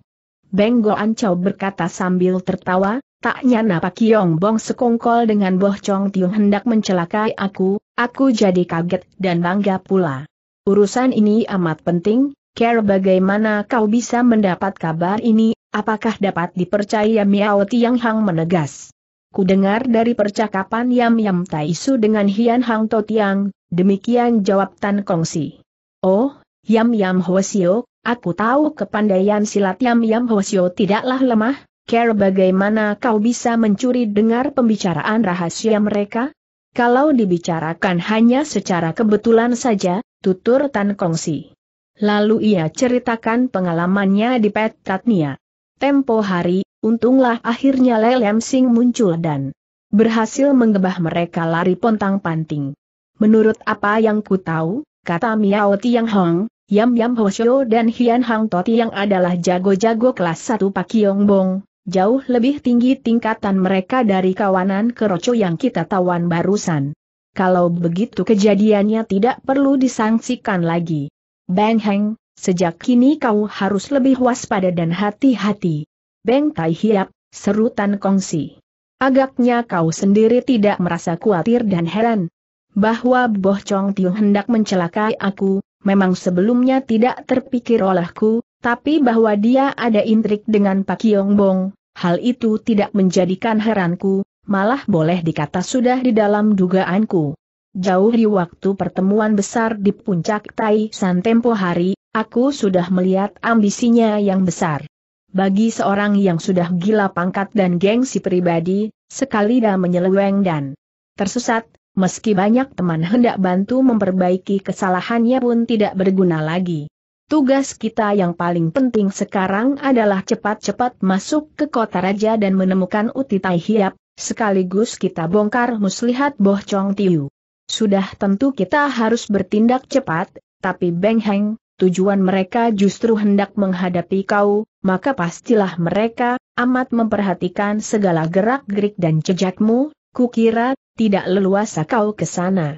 Benggo Ancau berkata sambil tertawa, tak nyana Pak Kiong Bong sekongkol dengan Boh Chong Tiong hendak mencelakai aku, aku jadi kaget dan bangga pula. Urusan ini amat penting, care bagaimana kau bisa mendapat kabar ini, apakah dapat dipercaya Miao Tiang Hang menegas. Ku dengar dari percakapan Yam Yam Taisu dengan Hian Hang totiang, demikian jawab Tan Kongsi. Oh, Yam Yam Hwasio, Aku tahu kepandaian silat Yam Yam Hosyo tidaklah lemah, care bagaimana kau bisa mencuri dengar pembicaraan rahasia mereka? Kalau dibicarakan hanya secara kebetulan saja, tutur Tan Kongsi. Lalu ia ceritakan pengalamannya di Petratnia. Tempo hari, untunglah akhirnya Lelem Sing muncul dan berhasil menggebah mereka lari pontang-panting. Menurut apa yang ku tahu, kata Miao Tiang Hong, Yam Yam Hoshio dan Hian Hang Toti yang adalah jago-jago kelas 1 Pak Yong Bong, jauh lebih tinggi tingkatan mereka dari kawanan keroco yang kita tawan barusan. Kalau begitu kejadiannya tidak perlu disangsikan lagi. Bang Heng, sejak kini kau harus lebih waspada dan hati-hati. Beng Tai Hiap, seru Tan Kongsi. Agaknya kau sendiri tidak merasa khawatir dan heran bahwa Boh Chong Tiu hendak mencelakai aku, memang sebelumnya tidak terpikir olehku, tapi bahwa dia ada intrik dengan Pak Yongbong, hal itu tidak menjadikan heranku, malah boleh dikata sudah di dalam dugaanku. Jauh di waktu pertemuan besar di puncak Tai San tempo hari, aku sudah melihat ambisinya yang besar. Bagi seorang yang sudah gila pangkat dan gengsi pribadi, sekali dah menyeleweng dan tersesat, Meski banyak teman hendak bantu memperbaiki kesalahannya pun tidak berguna lagi. Tugas kita yang paling penting sekarang adalah cepat-cepat masuk ke kota raja dan menemukan Uti Tai Hiap, sekaligus kita bongkar muslihat Boh Chong Tiu. Sudah tentu kita harus bertindak cepat, tapi Beng Heng, tujuan mereka justru hendak menghadapi kau, maka pastilah mereka amat memperhatikan segala gerak-gerik dan jejakmu, kukira tidak leluasa kau ke sana.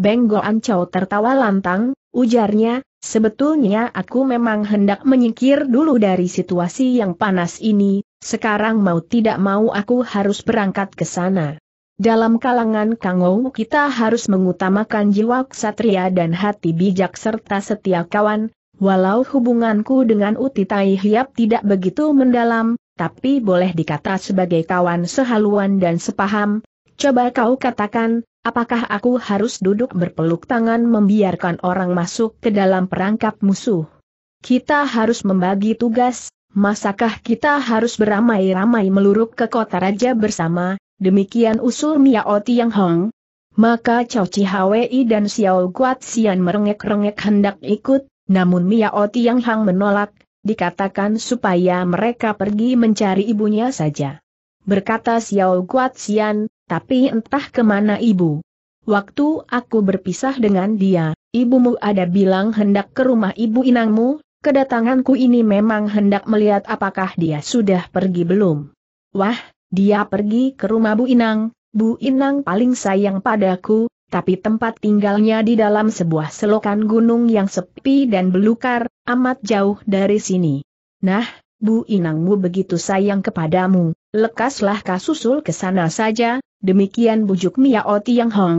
Benggo Ancau tertawa lantang, ujarnya, sebetulnya aku memang hendak menyingkir dulu dari situasi yang panas ini, sekarang mau tidak mau aku harus berangkat ke sana. Dalam kalangan Kangou kita harus mengutamakan jiwa ksatria dan hati bijak serta setia kawan, walau hubunganku dengan Tai Hiap tidak begitu mendalam, tapi boleh dikata sebagai kawan sehaluan dan sepaham, Coba kau katakan, apakah aku harus duduk berpeluk tangan membiarkan orang masuk ke dalam perangkap musuh? Kita harus membagi tugas, masakah kita harus beramai-ramai meluruk ke kota raja bersama, demikian usul Miao Tiang Hong? Maka Cao Hwi dan Xiao Guat Xian merengek-rengek hendak ikut, namun Miao Tiang Hong menolak, dikatakan supaya mereka pergi mencari ibunya saja. Berkata Xiao Guat Xian, tapi entah kemana ibu. Waktu aku berpisah dengan dia, ibumu ada bilang hendak ke rumah ibu inangmu, kedatanganku ini memang hendak melihat apakah dia sudah pergi belum. Wah, dia pergi ke rumah Bu Inang, Bu Inang paling sayang padaku, tapi tempat tinggalnya di dalam sebuah selokan gunung yang sepi dan belukar, amat jauh dari sini. Nah, Bu Inangmu begitu sayang kepadamu, lekaslah kasusul ke sana saja, Demikian bujuk Miao Tiang Hong.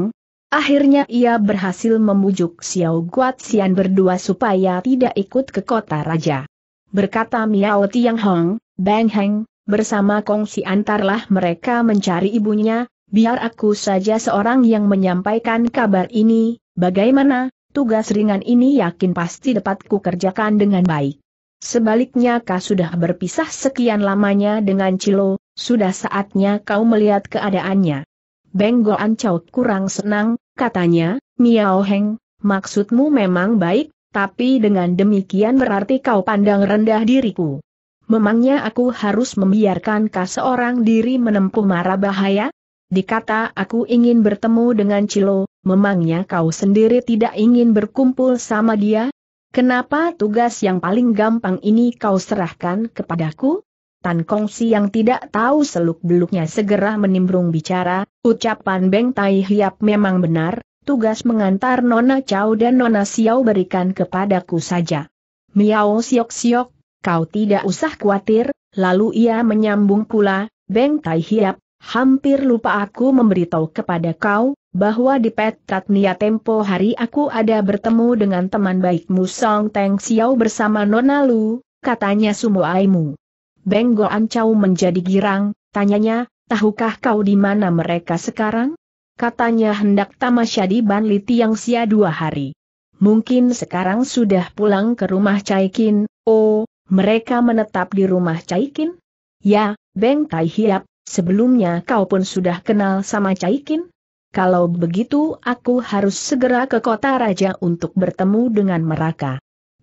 Akhirnya ia berhasil membujuk Xiao Guat Xian berdua supaya tidak ikut ke kota raja. Berkata Miao Tiang Hong, Bang Heng, bersama Kong Si antarlah mereka mencari ibunya, biar aku saja seorang yang menyampaikan kabar ini, bagaimana, tugas ringan ini yakin pasti dapat kukerjakan dengan baik. Sebaliknya kau sudah berpisah sekian lamanya dengan Cilo, sudah saatnya kau melihat keadaannya. Beng Goan kurang senang, katanya, Miao Heng, maksudmu memang baik, tapi dengan demikian berarti kau pandang rendah diriku. Memangnya aku harus membiarkankah seorang diri menempuh mara bahaya? Dikata aku ingin bertemu dengan Cilo, memangnya kau sendiri tidak ingin berkumpul sama dia? Kenapa tugas yang paling gampang ini kau serahkan kepadaku? Tan si yang tidak tahu seluk-beluknya segera menimbrung bicara, ucapan Beng Tai Hiap memang benar, tugas mengantar Nona Chow dan Nona Xiao berikan kepadaku saja. Miao Siok Siok, kau tidak usah khawatir, lalu ia menyambung pula, Beng Tai Hiap, hampir lupa aku memberitahu kepada kau, bahwa di Petratnia tempo hari aku ada bertemu dengan teman baikmu Song Teng Xiao bersama Nona Lu, katanya Sumo Aimu. Beng ancau menjadi girang, tanyanya, tahukah kau di mana mereka sekarang? Katanya hendak tamasya di Banli Tiang Sia dua hari. Mungkin sekarang sudah pulang ke rumah Caikin, oh, mereka menetap di rumah Caikin? Ya, Beng Tai Hiap, sebelumnya kau pun sudah kenal sama Caikin? Kalau begitu aku harus segera ke kota raja untuk bertemu dengan mereka.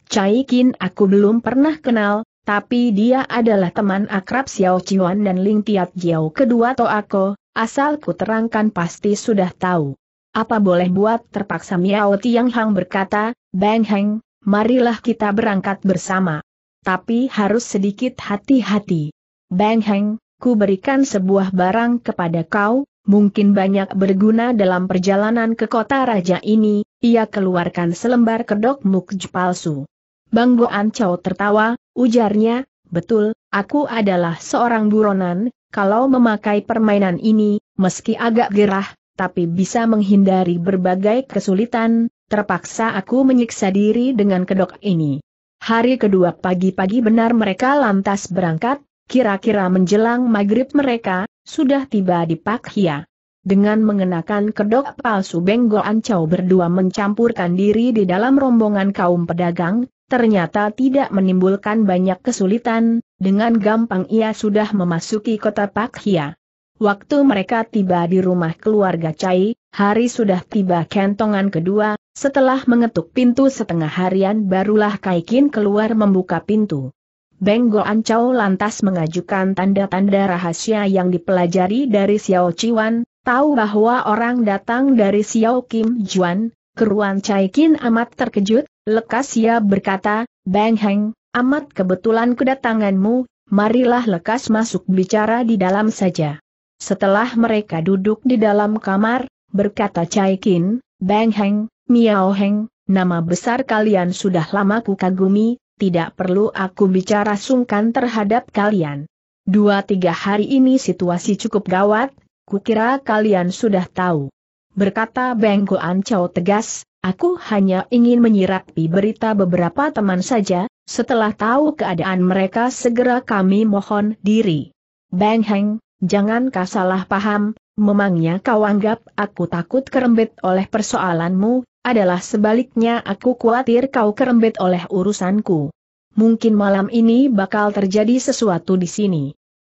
Caikin aku belum pernah kenal, tapi dia adalah teman akrab Xiao Qiuan dan Ling Tiat Jiao kedua Toako, asal ku terangkan pasti sudah tahu. Apa boleh buat terpaksa Miao Tiang Hang berkata, Bang Heng, marilah kita berangkat bersama. Tapi harus sedikit hati-hati. Bang Heng, ku berikan sebuah barang kepada kau, mungkin banyak berguna dalam perjalanan ke kota raja ini, ia keluarkan selembar kedok mukj palsu. Bang Boan Chow tertawa, ujarnya, betul, aku adalah seorang buronan, kalau memakai permainan ini, meski agak gerah, tapi bisa menghindari berbagai kesulitan, terpaksa aku menyiksa diri dengan kedok ini. Hari kedua pagi-pagi benar mereka lantas berangkat, kira-kira menjelang maghrib mereka, sudah tiba di Hia. Dengan mengenakan kedok palsu Benggo Ancau berdua mencampurkan diri di dalam rombongan kaum pedagang, ternyata tidak menimbulkan banyak kesulitan, dengan gampang ia sudah memasuki kota Pakhia. Waktu mereka tiba di rumah keluarga Cai, hari sudah tiba kentongan kedua, setelah mengetuk pintu setengah harian barulah Kaikin keluar membuka pintu. Benggo Ancau lantas mengajukan tanda-tanda rahasia yang dipelajari dari Xiao Chiwan, tahu bahwa orang datang dari Xiao Kim Juan, keruan Chai Kin amat terkejut, lekas ia berkata, Bang Heng, amat kebetulan kedatanganmu, marilah lekas masuk bicara di dalam saja. Setelah mereka duduk di dalam kamar, berkata Chai Kin, Bang Heng, Miao Heng, nama besar kalian sudah lama kukagumi, tidak perlu aku bicara sungkan terhadap kalian. Dua tiga hari ini situasi cukup gawat, Kukira kalian sudah tahu. Berkata Beng Goan Chow tegas, aku hanya ingin menyirapi berita beberapa teman saja, setelah tahu keadaan mereka segera kami mohon diri. Beng Heng, jangan kau salah paham, memangnya kau anggap aku takut kerembet oleh persoalanmu, adalah sebaliknya aku khawatir kau kerembet oleh urusanku. Mungkin malam ini bakal terjadi sesuatu di sini.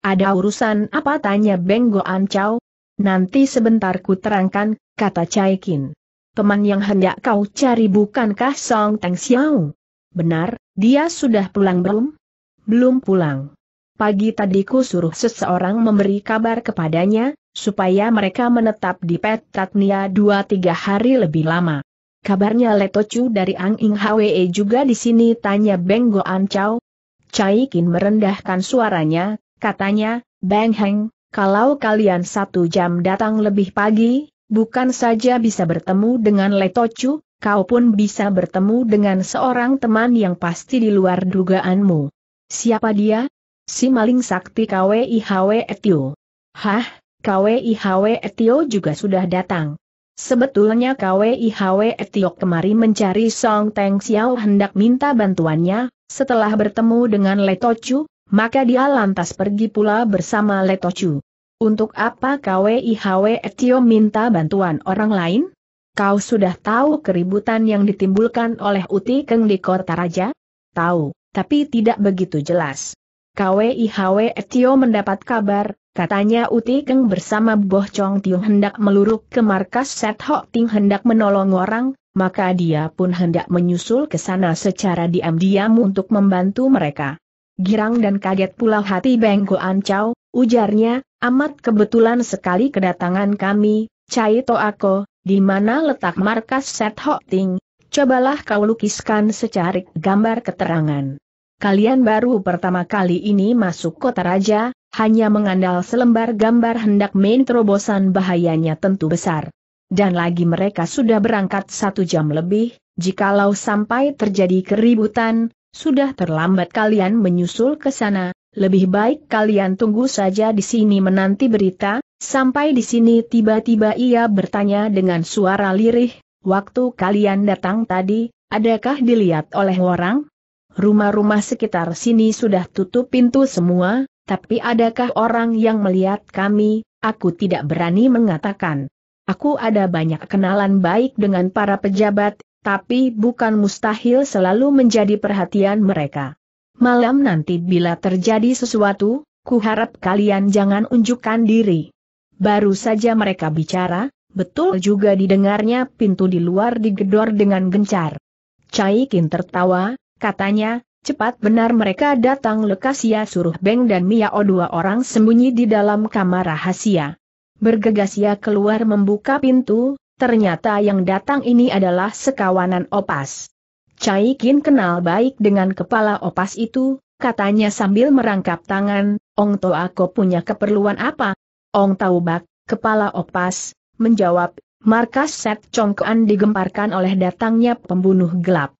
Ada urusan apa tanya Beng Goan Chow, Nanti sebentar ku terangkan, kata Kin. Teman yang hendak kau cari bukankah Song Teng Xiao? Benar, dia sudah pulang belum? Belum pulang. Pagi tadi ku suruh seseorang memberi kabar kepadanya, supaya mereka menetap di Petat Nia dua tiga hari lebih lama. Kabarnya Leto Chu dari Ang Ing Hwe e juga di sini tanya Beng Chau. Chow. Kin merendahkan suaranya, katanya, Bang Heng, kalau kalian satu jam datang lebih pagi, bukan saja bisa bertemu dengan Letocu, kau pun bisa bertemu dengan seorang teman yang pasti di luar dugaanmu. Siapa dia? Si maling sakti KWIHW Etio. Hah, KWIHW Etio juga sudah datang. Sebetulnya KWIHW Etio kemari mencari Song Teng Xiao hendak minta bantuannya, setelah bertemu dengan Letocu, maka dia lantas pergi pula bersama Chu. Untuk apa KWIHW Etio minta bantuan orang lain? Kau sudah tahu keributan yang ditimbulkan oleh Uti Keng di kota raja? Tahu, tapi tidak begitu jelas. KWIHW Etio mendapat kabar, katanya Uti Keng bersama Boh Chong Tiong hendak meluruk ke markas Set Hok Ting hendak menolong orang, maka dia pun hendak menyusul ke sana secara diam-diam untuk membantu mereka. Girang dan kaget pula hati Bengko Ancau, ujarnya, amat kebetulan sekali kedatangan kami, Cai Toako, di mana letak markas Set Ho Ting, cobalah kau lukiskan secarik gambar keterangan. Kalian baru pertama kali ini masuk kota raja, hanya mengandal selembar gambar hendak main terobosan bahayanya tentu besar. Dan lagi mereka sudah berangkat satu jam lebih, jikalau sampai terjadi keributan, sudah terlambat kalian menyusul ke sana, lebih baik kalian tunggu saja di sini menanti berita, sampai di sini tiba-tiba ia bertanya dengan suara lirih, waktu kalian datang tadi, adakah dilihat oleh orang? Rumah-rumah sekitar sini sudah tutup pintu semua, tapi adakah orang yang melihat kami, aku tidak berani mengatakan. Aku ada banyak kenalan baik dengan para pejabat, tapi bukan mustahil selalu menjadi perhatian mereka. Malam nanti bila terjadi sesuatu, kuharap kalian jangan unjukkan diri. Baru saja mereka bicara, betul juga didengarnya pintu di luar digedor dengan gencar. Kin tertawa, katanya, cepat benar mereka datang lekas ya suruh Beng dan Miao dua orang sembunyi di dalam kamar rahasia. Bergegas ia keluar membuka pintu, ternyata yang datang ini adalah sekawanan opas. Cai Kin kenal baik dengan kepala opas itu, katanya sambil merangkap tangan, Ong To aku punya keperluan apa? Ong Tau Bak, kepala opas, menjawab, markas Set Kuan digemparkan oleh datangnya pembunuh gelap.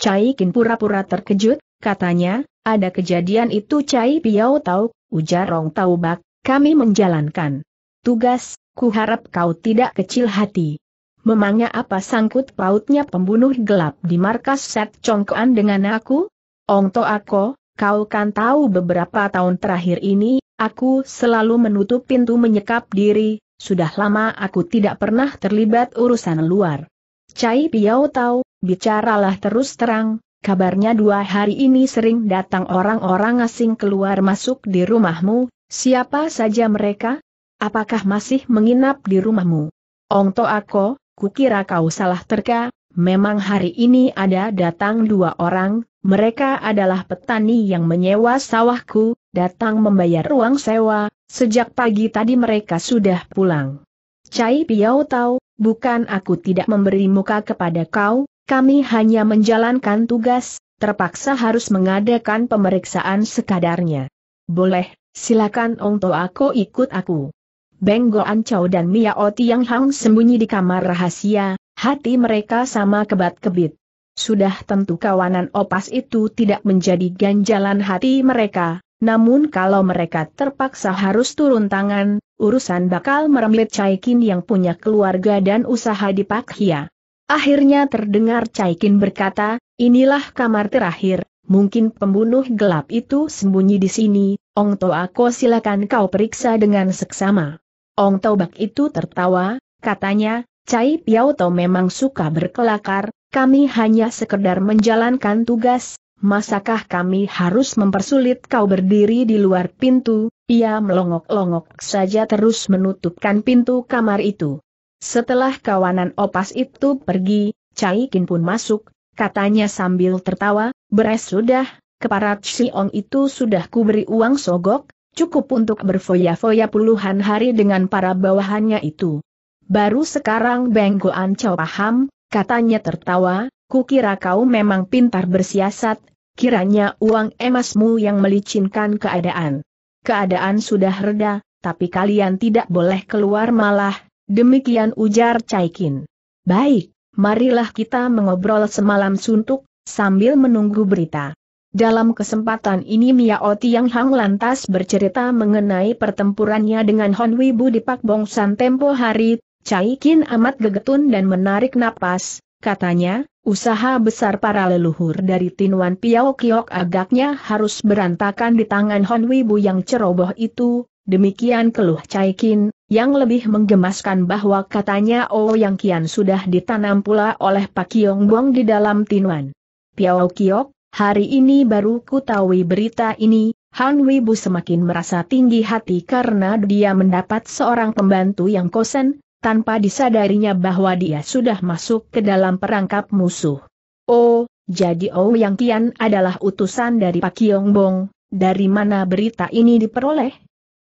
Cai Kin pura-pura terkejut, katanya, ada kejadian itu Cai Piao tahu, ujar Ong Tau Bak, kami menjalankan tugas, Ku harap kau tidak kecil hati. Memangnya apa sangkut pautnya pembunuh gelap di markas Set Congkoan dengan aku? Ong Ongto aku, kau kan tahu beberapa tahun terakhir ini, aku selalu menutup pintu menyekap diri, sudah lama aku tidak pernah terlibat urusan luar. Cai Piau tahu, bicaralah terus terang, kabarnya dua hari ini sering datang orang-orang asing keluar masuk di rumahmu, siapa saja mereka? Apakah masih menginap di rumahmu? To aku, kukira kau salah terka, memang hari ini ada datang dua orang, mereka adalah petani yang menyewa sawahku, datang membayar ruang sewa, sejak pagi tadi mereka sudah pulang. Cai Piau tahu, bukan aku tidak memberi muka kepada kau, kami hanya menjalankan tugas, terpaksa harus mengadakan pemeriksaan sekadarnya. Boleh, silakan To aku ikut aku. Beng Goancau dan Oti yang Hang sembunyi di kamar rahasia, hati mereka sama kebat-kebit. Sudah tentu kawanan opas itu tidak menjadi ganjalan hati mereka, namun kalau mereka terpaksa harus turun tangan, urusan bakal merembet Caikin yang punya keluarga dan usaha di Hia. Akhirnya terdengar Caikin berkata, inilah kamar terakhir, mungkin pembunuh gelap itu sembunyi di sini, Ong Toako silakan kau periksa dengan seksama. Ong Tobak itu tertawa, katanya, Cai Piao Tau memang suka berkelakar, kami hanya sekedar menjalankan tugas, masakah kami harus mempersulit kau berdiri di luar pintu, ia melongok-longok saja terus menutupkan pintu kamar itu. Setelah kawanan opas itu pergi, Cai Kin pun masuk, katanya sambil tertawa, beres sudah, keparat si Ong itu sudah kuberi uang sogok, Cukup untuk berfoya-foya puluhan hari dengan para bawahannya itu. Baru sekarang Beng Goan Chow paham, katanya tertawa, kukira kau memang pintar bersiasat, kiranya uang emasmu yang melicinkan keadaan. Keadaan sudah reda, tapi kalian tidak boleh keluar malah, demikian ujar Caikin. Baik, marilah kita mengobrol semalam suntuk, sambil menunggu berita. Dalam kesempatan ini Miao Tiang Hang lantas bercerita mengenai pertempurannya dengan Hon Wibu di Pak Bongsan tempo hari, Cai Kin amat gegetun dan menarik napas, katanya, usaha besar para leluhur dari Tinuan Piao Kiok agaknya harus berantakan di tangan Hon Wibu yang ceroboh itu, demikian keluh Cai Kin, yang lebih menggemaskan bahwa katanya Oh Yang Kian sudah ditanam pula oleh Pak Kiong Bong di dalam Tinuan. Piao Kiok, Hari ini baru ku berita ini, Han Wibu semakin merasa tinggi hati karena dia mendapat seorang pembantu yang kosen, tanpa disadarinya bahwa dia sudah masuk ke dalam perangkap musuh. Oh, jadi Oh Yang Kian adalah utusan dari Pak Kiong Bong, dari mana berita ini diperoleh?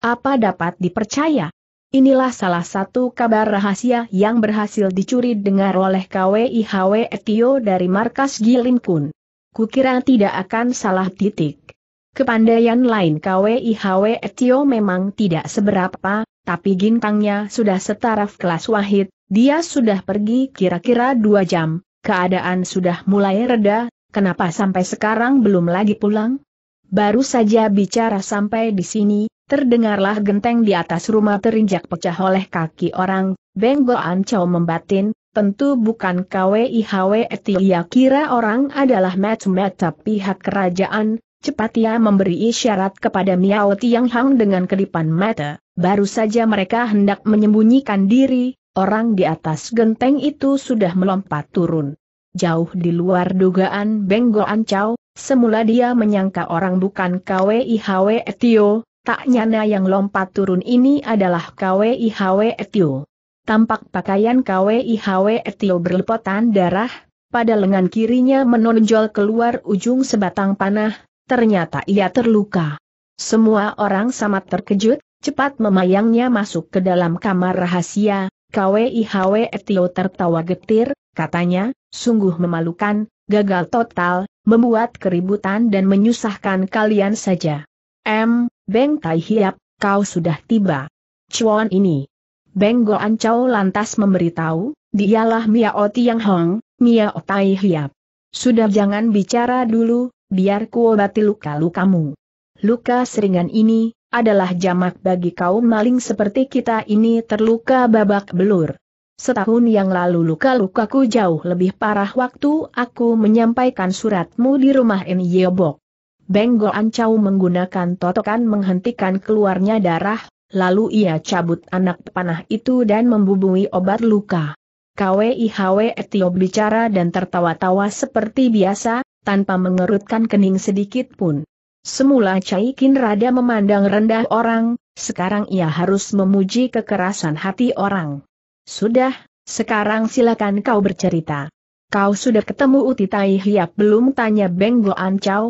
Apa dapat dipercaya? Inilah salah satu kabar rahasia yang berhasil dicuri dengar oleh KWIHW Etio dari markas Gilin Kun kukira tidak akan salah titik. Kepandaian lain KWIHW Etio memang tidak seberapa, tapi gintangnya sudah setaraf kelas wahid, dia sudah pergi kira-kira dua jam, keadaan sudah mulai reda, kenapa sampai sekarang belum lagi pulang? Baru saja bicara sampai di sini, terdengarlah genteng di atas rumah terinjak pecah oleh kaki orang, Benggo Ancau membatin, Tentu bukan KWIHW ia kira orang adalah mata-mata pihak kerajaan, cepat ia memberi isyarat kepada Miao Tiang Hang dengan kedipan mata, baru saja mereka hendak menyembunyikan diri, orang di atas genteng itu sudah melompat turun. Jauh di luar dugaan Benggo Ancau, semula dia menyangka orang bukan KWIHW Etio, tak nyana yang lompat turun ini adalah KWIHW Etio tampak pakaian KWIHW Etio berlepotan darah, pada lengan kirinya menonjol keluar ujung sebatang panah, ternyata ia terluka. Semua orang sama terkejut, cepat memayangnya masuk ke dalam kamar rahasia, KWIHW Etio tertawa getir, katanya, sungguh memalukan, gagal total, membuat keributan dan menyusahkan kalian saja. M, Beng Tai Hiap, kau sudah tiba. Cuan ini. Beng Ancau lantas memberitahu, dialah Miao Tiang Hong, Miao Tai Hiap. Sudah jangan bicara dulu, biar kuobati luka-luka lukamu Luka seringan ini, adalah jamak bagi kaum maling seperti kita ini terluka babak belur. Setahun yang lalu luka-lukaku jauh lebih parah waktu aku menyampaikan suratmu di rumah N. Yebok. Beng menggunakan totokan menghentikan keluarnya darah, Lalu ia cabut anak panah itu dan membumbui obat luka. KWIHW etiob bicara dan tertawa-tawa seperti biasa, tanpa mengerutkan kening sedikit pun. Semula Cai Kin rada memandang rendah orang, sekarang ia harus memuji kekerasan hati orang. Sudah, sekarang silakan kau bercerita. Kau sudah ketemu Uti Tai Hiap belum tanya Beng Goan Chow?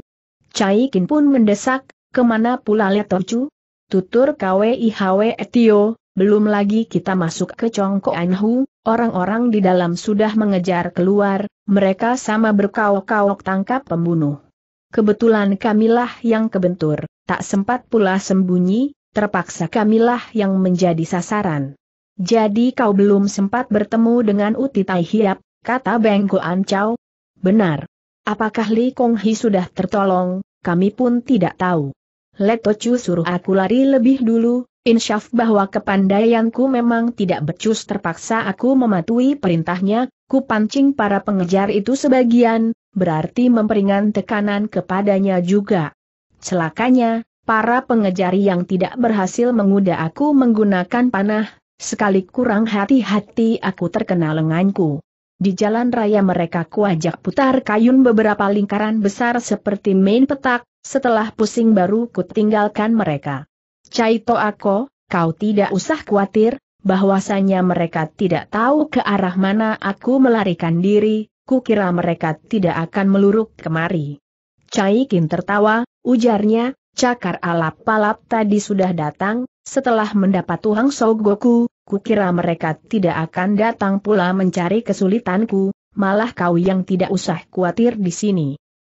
Cai Kin pun mendesak, kemana pula Chu? tutur KWIHW Etio, belum lagi kita masuk ke Congko Anhu, orang-orang di dalam sudah mengejar keluar, mereka sama berkaok-kaok tangkap pembunuh. Kebetulan kamilah yang kebentur, tak sempat pula sembunyi, terpaksa kamilah yang menjadi sasaran. Jadi kau belum sempat bertemu dengan Uti Tai Hiap, kata Bengko Ancau. Benar. Apakah Li Kong Hi sudah tertolong, kami pun tidak tahu. Leto Chu suruh aku lari lebih dulu, insyaf bahwa kepandaianku memang tidak becus terpaksa aku mematuhi perintahnya, ku pancing para pengejar itu sebagian, berarti memperingan tekanan kepadanya juga. Celakanya, para pengejar yang tidak berhasil menguda aku menggunakan panah, sekali kurang hati-hati aku terkena lenganku. Di jalan raya mereka kuajak putar kayun beberapa lingkaran besar seperti main petak, setelah pusing baru kutinggalkan mereka. Caito Ako, kau tidak usah khawatir, bahwasanya mereka tidak tahu ke arah mana aku melarikan diri, kukira mereka tidak akan meluruk kemari. Cai tertawa, ujarnya, cakar alap-alap tadi sudah datang, setelah mendapat tuhan Sogoku, kukira mereka tidak akan datang pula mencari kesulitanku, malah kau yang tidak usah khawatir di sini.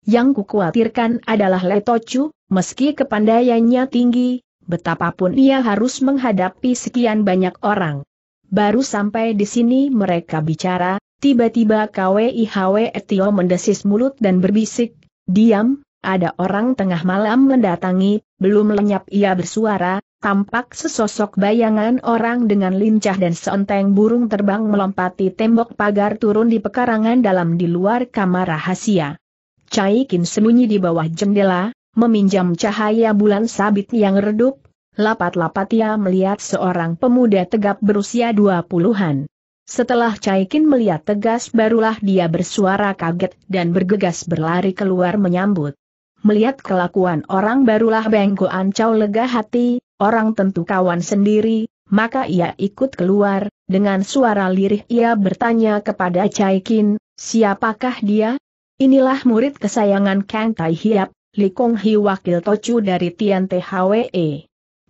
Yang kukhawatirkan adalah Letocu, meski kepandaiannya tinggi, betapapun ia harus menghadapi sekian banyak orang. Baru sampai di sini mereka bicara, tiba-tiba KWIHW Etio mendesis mulut dan berbisik, diam, ada orang tengah malam mendatangi, belum lenyap ia bersuara, tampak sesosok bayangan orang dengan lincah dan seenteng burung terbang melompati tembok pagar turun di pekarangan dalam di luar kamar rahasia. Kin sembunyi di bawah jendela, meminjam cahaya bulan sabit yang redup, lapat-lapat ia melihat seorang pemuda tegap berusia dua puluhan. Setelah Kin melihat tegas barulah dia bersuara kaget dan bergegas berlari keluar menyambut. Melihat kelakuan orang barulah Bengko Ancau lega hati, orang tentu kawan sendiri, maka ia ikut keluar, dengan suara lirih ia bertanya kepada Kin, siapakah dia? Inilah murid kesayangan Kang Tai Hiap, Li Kong Hi wakil Tochu dari Tian Hwe.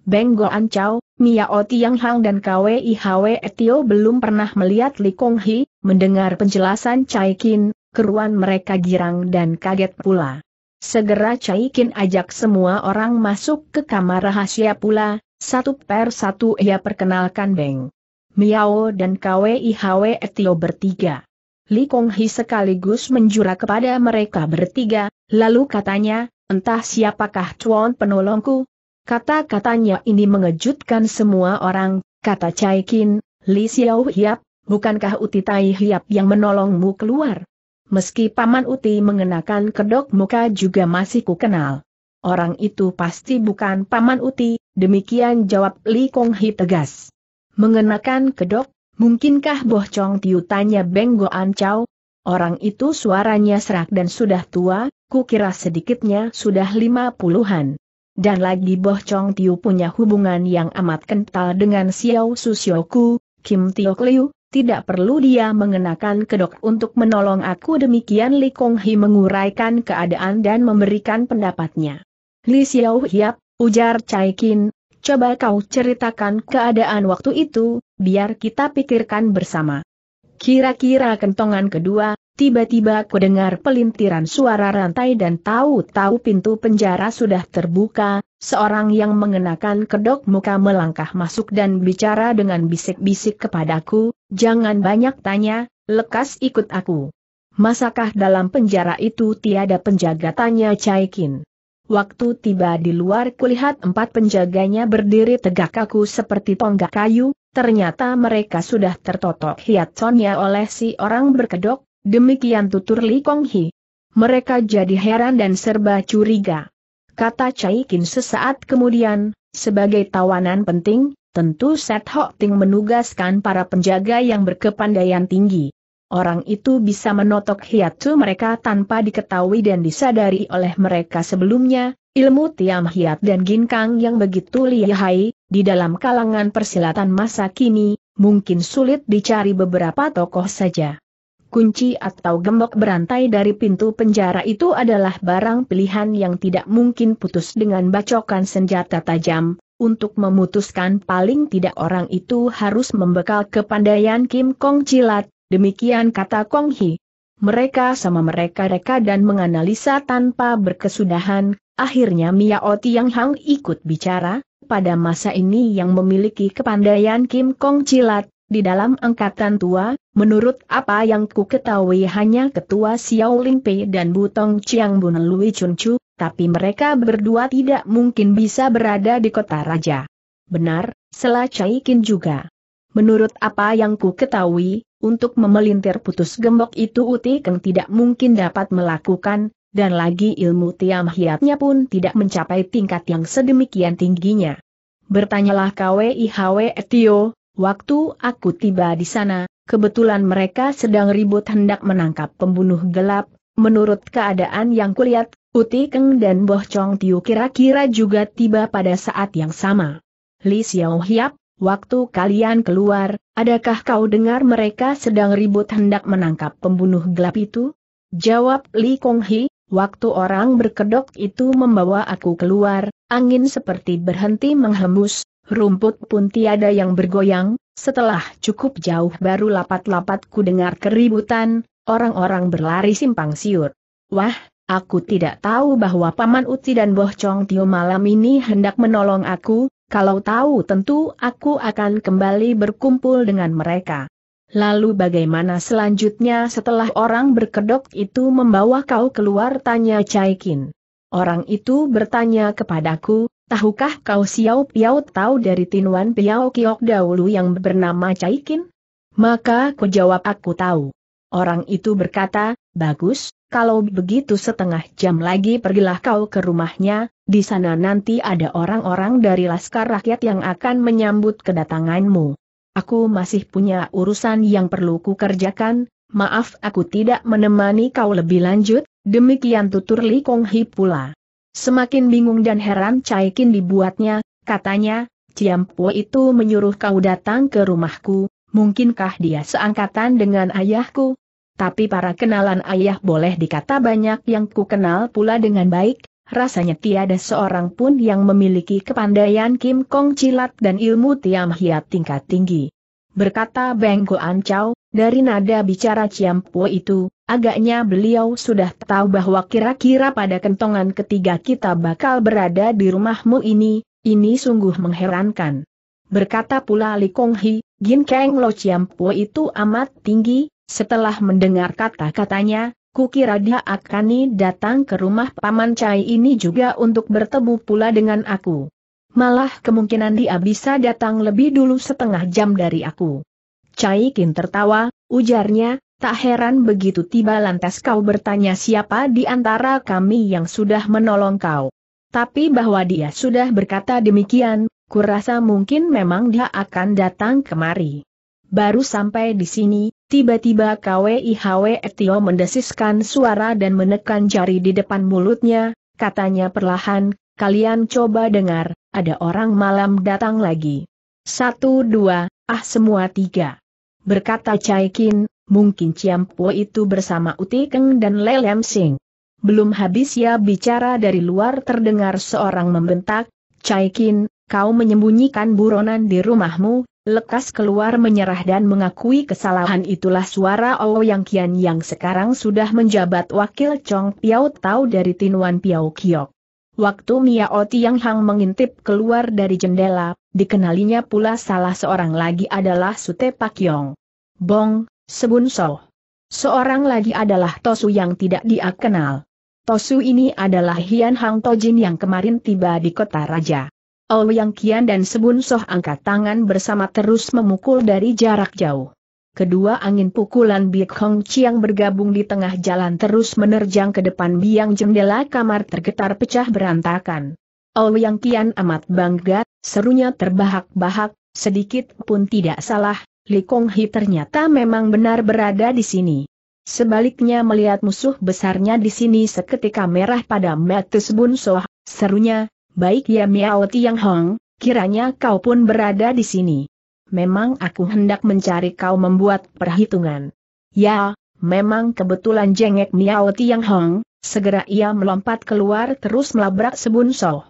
Bengko Ancau, Mia Miao Tiang Hang dan Kwei HWE Tio belum pernah melihat Li Kong Hi, mendengar penjelasan Kin, keruan mereka girang dan kaget pula. Segera Cai Caikin ajak semua orang masuk ke kamar rahasia pula, satu per satu ia perkenalkan Beng. Miao dan KWIHW Etio bertiga. Li Kong Hi sekaligus menjura kepada mereka bertiga, lalu katanya, entah siapakah cuan penolongku? Kata-katanya ini mengejutkan semua orang, kata Cai Caikin, Li Xiao Hiap, bukankah Uti Tai Hiap yang menolongmu keluar? Meski Paman Uti mengenakan kedok muka juga masih ku Orang itu pasti bukan Paman Uti, demikian jawab Li Kong Hi tegas. Mengenakan kedok, mungkinkah Boh Chong Tiu tanya Beng An Chau? Orang itu suaranya serak dan sudah tua, kukira sedikitnya sudah lima puluhan. Dan lagi Boh Chong Tiu punya hubungan yang amat kental dengan Xiao Susyoku, Kim Tio Liu, tidak perlu dia mengenakan kedok untuk menolong aku demikian Li Kong Hi menguraikan keadaan dan memberikan pendapatnya. Li Xiao Hiap, ujar Chai Kin, coba kau ceritakan keadaan waktu itu, biar kita pikirkan bersama. Kira-kira kentongan kedua, tiba-tiba aku dengar pelintiran suara rantai dan tahu-tahu pintu penjara sudah terbuka, seorang yang mengenakan kedok muka melangkah masuk dan bicara dengan bisik-bisik kepadaku, Jangan banyak tanya, lekas ikut aku. Masakah dalam penjara itu tiada penjaga tanya Kin. Waktu tiba di luar kulihat empat penjaganya berdiri tegak kaku seperti tonggak kayu, ternyata mereka sudah tertotok sonya oleh si orang berkedok, demikian tutur Li Kong Hi. Mereka jadi heran dan serba curiga. Kata Kin sesaat kemudian, sebagai tawanan penting, Tentu Set Hok Ting menugaskan para penjaga yang berkepandaian tinggi. Orang itu bisa menotok hiatu mereka tanpa diketahui dan disadari oleh mereka sebelumnya, ilmu Tiam Hiat dan Ginkang yang begitu lihai, di dalam kalangan persilatan masa kini, mungkin sulit dicari beberapa tokoh saja. Kunci atau gembok berantai dari pintu penjara itu adalah barang pilihan yang tidak mungkin putus dengan bacokan senjata tajam, untuk memutuskan paling tidak orang itu harus membekal kepandaian Kim Kong Cilat, demikian kata Kong Hi. Mereka sama mereka reka dan menganalisa tanpa berkesudahan, akhirnya Mia O Tiang Hang ikut bicara, pada masa ini yang memiliki kepandaian Kim Kong Cilat, di dalam angkatan tua, menurut apa yang ku ketahui hanya ketua Xiao Pei dan Butong Chiang Bun Lui Chun Chu, tapi mereka berdua tidak mungkin bisa berada di kota raja. Benar, selah Caikin juga. Menurut apa yang ku ketahui, untuk memelintir putus gembok itu Uti Keng tidak mungkin dapat melakukan, dan lagi ilmu tiam hiatnya pun tidak mencapai tingkat yang sedemikian tingginya. Bertanyalah KWIHW Etio, waktu aku tiba di sana, kebetulan mereka sedang ribut hendak menangkap pembunuh gelap, menurut keadaan yang kulihat Uti Keng dan Boh Chong Tiu kira-kira juga tiba pada saat yang sama. Li Xiao Hiap, waktu kalian keluar, adakah kau dengar mereka sedang ribut hendak menangkap pembunuh gelap itu? Jawab Li Kong Hi, waktu orang berkedok itu membawa aku keluar, angin seperti berhenti menghembus, rumput pun tiada yang bergoyang, setelah cukup jauh baru lapat lapat ku dengar keributan, orang-orang berlari simpang siur. Wah, Aku tidak tahu bahwa Paman Uti dan Boh Chong Tio malam ini hendak menolong aku, kalau tahu tentu aku akan kembali berkumpul dengan mereka. Lalu bagaimana selanjutnya setelah orang berkedok itu membawa kau keluar tanya Caikin. Orang itu bertanya kepadaku, tahukah kau Xiao Piao tahu dari tinuan Piao Kiok dahulu yang bernama Caikin? Maka ku jawab aku tahu. Orang itu berkata, Bagus, kalau begitu setengah jam lagi pergilah kau ke rumahnya, di sana nanti ada orang-orang dari Laskar Rakyat yang akan menyambut kedatanganmu. Aku masih punya urusan yang perlu kukerjakan, maaf aku tidak menemani kau lebih lanjut, demikian tutur Li Kong Hi pula. Semakin bingung dan heran Chai Kin dibuatnya, katanya, Ciampu itu menyuruh kau datang ke rumahku, mungkinkah dia seangkatan dengan ayahku, tapi para kenalan ayah boleh dikata banyak yang ku kenal pula dengan baik, rasanya tiada seorang pun yang memiliki kepandaian Kim Kong Cilat dan ilmu Tiam Hiat tingkat tinggi. Berkata Beng An Chow, dari nada bicara Ciam Po itu, agaknya beliau sudah tahu bahwa kira-kira pada kentongan ketiga kita bakal berada di rumahmu ini, ini sungguh mengherankan. Berkata pula Li Kong Hi, Gin Kang Lo Ciam Po itu amat tinggi, setelah mendengar kata-katanya, kukira dia akan datang ke rumah Paman Cai ini juga untuk bertemu pula dengan aku. Malah kemungkinan dia bisa datang lebih dulu setengah jam dari aku. Cai Kin tertawa, ujarnya, tak heran begitu tiba lantas kau bertanya siapa di antara kami yang sudah menolong kau. Tapi bahwa dia sudah berkata demikian, kurasa mungkin memang dia akan datang kemari. Baru sampai di sini, tiba-tiba KWIHW Etio mendesiskan suara dan menekan jari di depan mulutnya, katanya perlahan, kalian coba dengar, ada orang malam datang lagi. Satu dua, ah semua tiga. Berkata Caikin, mungkin Ciampo itu bersama Utikeng dan Lelem Sing. Belum habis ya bicara dari luar terdengar seorang membentak, Kin, kau menyembunyikan buronan di rumahmu, lekas keluar menyerah dan mengakui kesalahan itulah suara oh Yang Kian yang sekarang sudah menjabat wakil Chong Piao Tau dari Tinuan Piao Kiok. Waktu Miao Tiang Hang mengintip keluar dari jendela, dikenalinya pula salah seorang lagi adalah Sute Pak Yong. Bong, Sebun Soh. Seorang lagi adalah Tosu yang tidak dia kenal. Tosu ini adalah Hian Hang Tojin yang kemarin tiba di kota raja. Yang Kian dan Sebun Soh angkat tangan bersama terus memukul dari jarak jauh. Kedua angin pukulan Biek Hong Chiang bergabung di tengah jalan terus menerjang ke depan biang jendela kamar tergetar pecah berantakan. Yang Kian amat bangga, serunya terbahak-bahak, sedikit pun tidak salah, Li Kong Hi ternyata memang benar berada di sini. Sebaliknya melihat musuh besarnya di sini seketika merah pada mata Sebun Soh, serunya, baik ya Miao Tiang Hong, kiranya kau pun berada di sini. Memang aku hendak mencari kau membuat perhitungan. Ya, memang kebetulan jengek Miao Tiang Hong, segera ia melompat keluar terus melabrak Sebunso.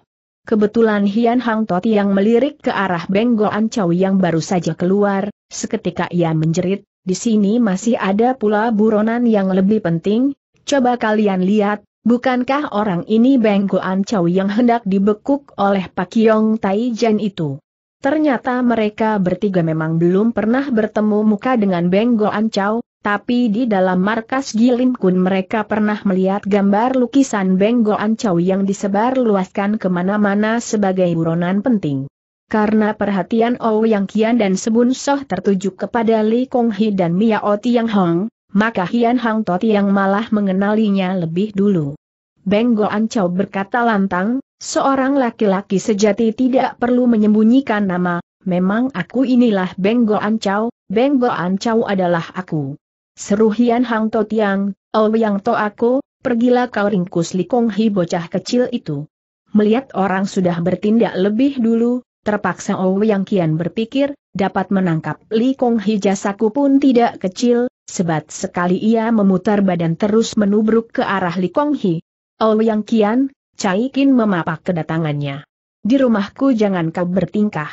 Kebetulan Hian Hang Tot yang melirik ke arah Benggol Chow yang baru saja keluar, seketika ia menjerit, di sini masih ada pula buronan yang lebih penting, coba kalian lihat, Bukankah orang ini Beng Goan Chow yang hendak dibekuk oleh Pak Yong Tai Jen itu? Ternyata mereka bertiga memang belum pernah bertemu muka dengan Beng Goan Chow, tapi di dalam markas Gilim Kun mereka pernah melihat gambar lukisan Beng Goan Chow yang disebar luaskan kemana-mana sebagai buronan penting. Karena perhatian Ouyang Kian dan Sebun Soh tertuju kepada Li Kong Hee dan Oti Yang Hong, maka Hian Hang Toti yang malah mengenalinya lebih dulu. Beng Go Ancau berkata lantang, seorang laki-laki sejati tidak perlu menyembunyikan nama, memang aku inilah Beng Go Ancau, Beng Go Ancau adalah aku. Seru Hian Hang yang, Oh Yang To aku, pergilah kau ringkus Likong Hi bocah kecil itu. Melihat orang sudah bertindak lebih dulu, terpaksa Oh Yang Kian berpikir, dapat menangkap Li Kong Hi jasaku pun tidak kecil, sebat sekali ia memutar badan terus menubruk ke arah Li Kong Hi. Oh Yang Kian, Cai Kin memapak kedatangannya. Di rumahku jangan kau bertingkah.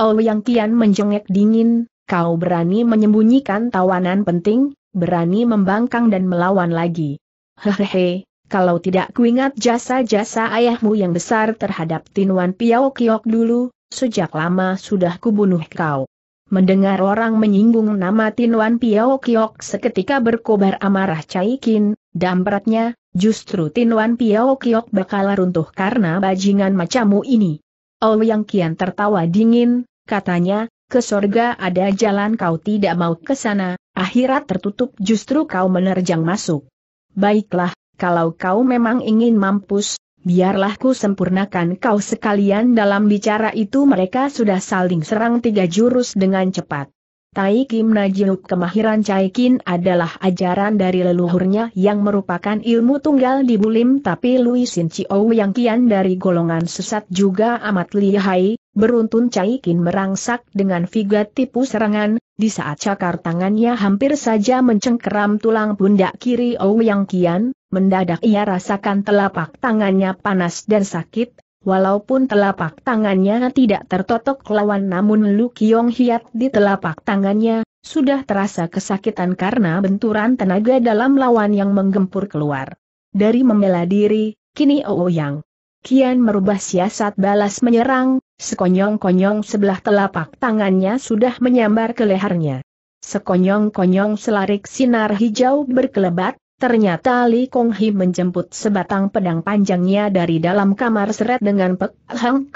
Oh Yang Kian menjengek dingin, kau berani menyembunyikan tawanan penting, berani membangkang dan melawan lagi. Hehehe, kalau tidak kuingat jasa-jasa ayahmu yang besar terhadap Tinuan Piao Kiok dulu, sejak lama sudah kubunuh kau. Mendengar orang menyinggung nama Tinwan Piao Kiok seketika berkobar amarah Cai Kin, dampratnya, justru Tinwan Piao Kiok bakal runtuh karena bajingan macamu ini. Yang Kian tertawa dingin, katanya, ke sorga ada jalan kau tidak mau ke sana, akhirat tertutup justru kau menerjang masuk. Baiklah, kalau kau memang ingin mampus, biarlah ku sempurnakan kau sekalian dalam bicara itu mereka sudah saling serang tiga jurus dengan cepat. Tai Kim Najiuk kemahiran Chai Kin adalah ajaran dari leluhurnya yang merupakan ilmu tunggal di Bulim tapi Lui Sin Chio yang kian dari golongan sesat juga amat lihai, beruntun Chai Kin merangsak dengan figa tipu serangan, di saat cakar tangannya hampir saja mencengkeram tulang pundak kiri Ou yang kian, Mendadak ia rasakan telapak tangannya panas dan sakit, walaupun telapak tangannya tidak tertotok lawan namun Lu Kiong Hiat di telapak tangannya, sudah terasa kesakitan karena benturan tenaga dalam lawan yang menggempur keluar. Dari membela diri, kini Ooyang kian merubah siasat balas menyerang, sekonyong-konyong sebelah telapak tangannya sudah menyambar ke lehernya. Sekonyong-konyong selarik sinar hijau berkelebat, Ternyata Li Kong Hi menjemput sebatang pedang panjangnya dari dalam kamar seret dengan Pek Hang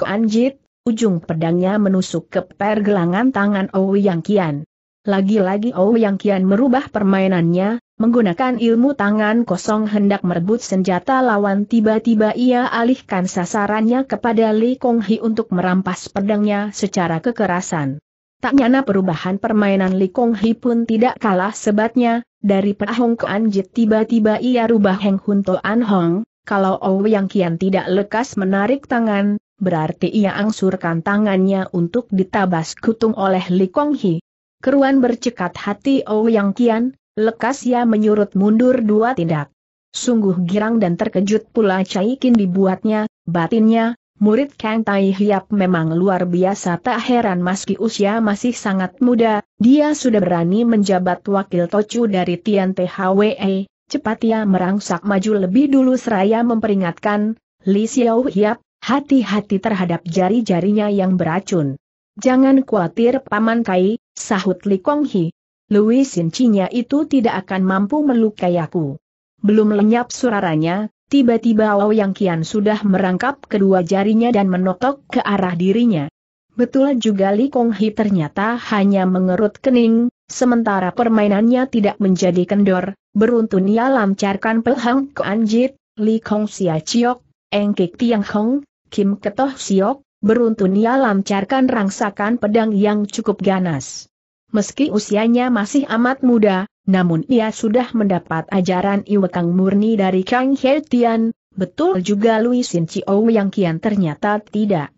ujung pedangnya menusuk ke pergelangan tangan Ouyang Kian. Lagi-lagi Ouyang Kian merubah permainannya, menggunakan ilmu tangan kosong hendak merebut senjata lawan tiba-tiba ia alihkan sasarannya kepada Li Kong Hi untuk merampas pedangnya secara kekerasan. Tak nyana perubahan permainan Li Kong Hi pun tidak kalah sebatnya, dari Perahong ke Anjit tiba-tiba ia rubah Heng Hun To An Hong, kalau Ou Yang Kian tidak lekas menarik tangan, berarti ia angsurkan tangannya untuk ditabas kutung oleh Li Kong Hi. Keruan bercekat hati Ou Yang Kian, lekas ia menyurut mundur dua tindak. Sungguh girang dan terkejut pula Cai Kin dibuatnya, batinnya, Murid Kang Tai Hiap memang luar biasa tak heran meski usia masih sangat muda, dia sudah berani menjabat wakil Tocu dari Tian THWE, cepat ia merangsak maju lebih dulu seraya memperingatkan, Li Xiao Hiap, hati-hati terhadap jari-jarinya yang beracun. Jangan khawatir Paman Kai, sahut Li Kong Hi. Louis Sincinya itu tidak akan mampu melukai aku. Belum lenyap suaranya. Tiba-tiba yang Kian sudah merangkap kedua jarinya dan menotok ke arah dirinya. Betul juga Li Kong Hi ternyata hanya mengerut kening, sementara permainannya tidak menjadi kendor, beruntun ia lancarkan pelhang ke Anjit, Li Kong Sia Chiok, Kik Tiang Hong, Kim Ketoh Siok, beruntun ia lancarkan rangsakan pedang yang cukup ganas. Meski usianya masih amat muda, namun ia sudah mendapat ajaran Iwekang murni dari Kang He Tian, betul juga Lui Sin Chiu yang kian ternyata tidak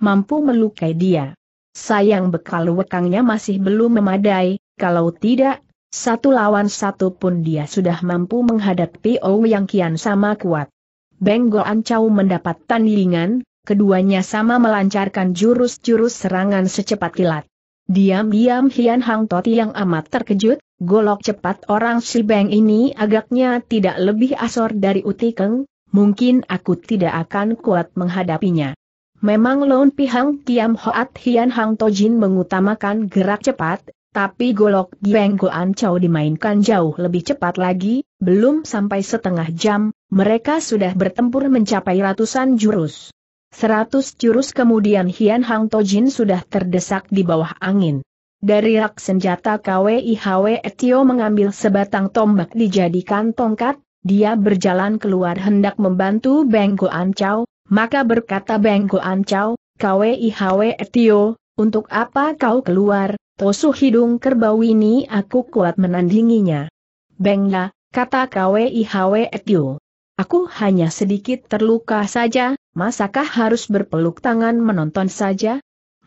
mampu melukai dia. Sayang bekal wekangnya masih belum memadai, kalau tidak, satu lawan satu pun dia sudah mampu menghadapi Ou yang kian sama kuat. Beng Ancau mendapat tandingan, keduanya sama melancarkan jurus-jurus serangan secepat kilat. Diam-diam Hian Hang Toti yang amat terkejut, Golok cepat orang si Beng ini agaknya tidak lebih asor dari Utikeng, mungkin aku tidak akan kuat menghadapinya. Memang Lon Hang, Kiam Hoat Hian Hang Tojin mengutamakan gerak cepat, tapi golok Beng Goan Chow dimainkan jauh lebih cepat lagi, belum sampai setengah jam, mereka sudah bertempur mencapai ratusan jurus. Seratus jurus kemudian Hian Hang Tojin sudah terdesak di bawah angin. Dari rak senjata KWIHW Etio mengambil sebatang tombak dijadikan tongkat, dia berjalan keluar hendak membantu Benggo Ancau. maka berkata Benggo Ancau, KWIHW Etio, untuk apa kau keluar, Tosu hidung kerbau ini aku kuat menandinginya. Bengla, kata KWIHW Etio. Aku hanya sedikit terluka saja, masakah harus berpeluk tangan menonton saja?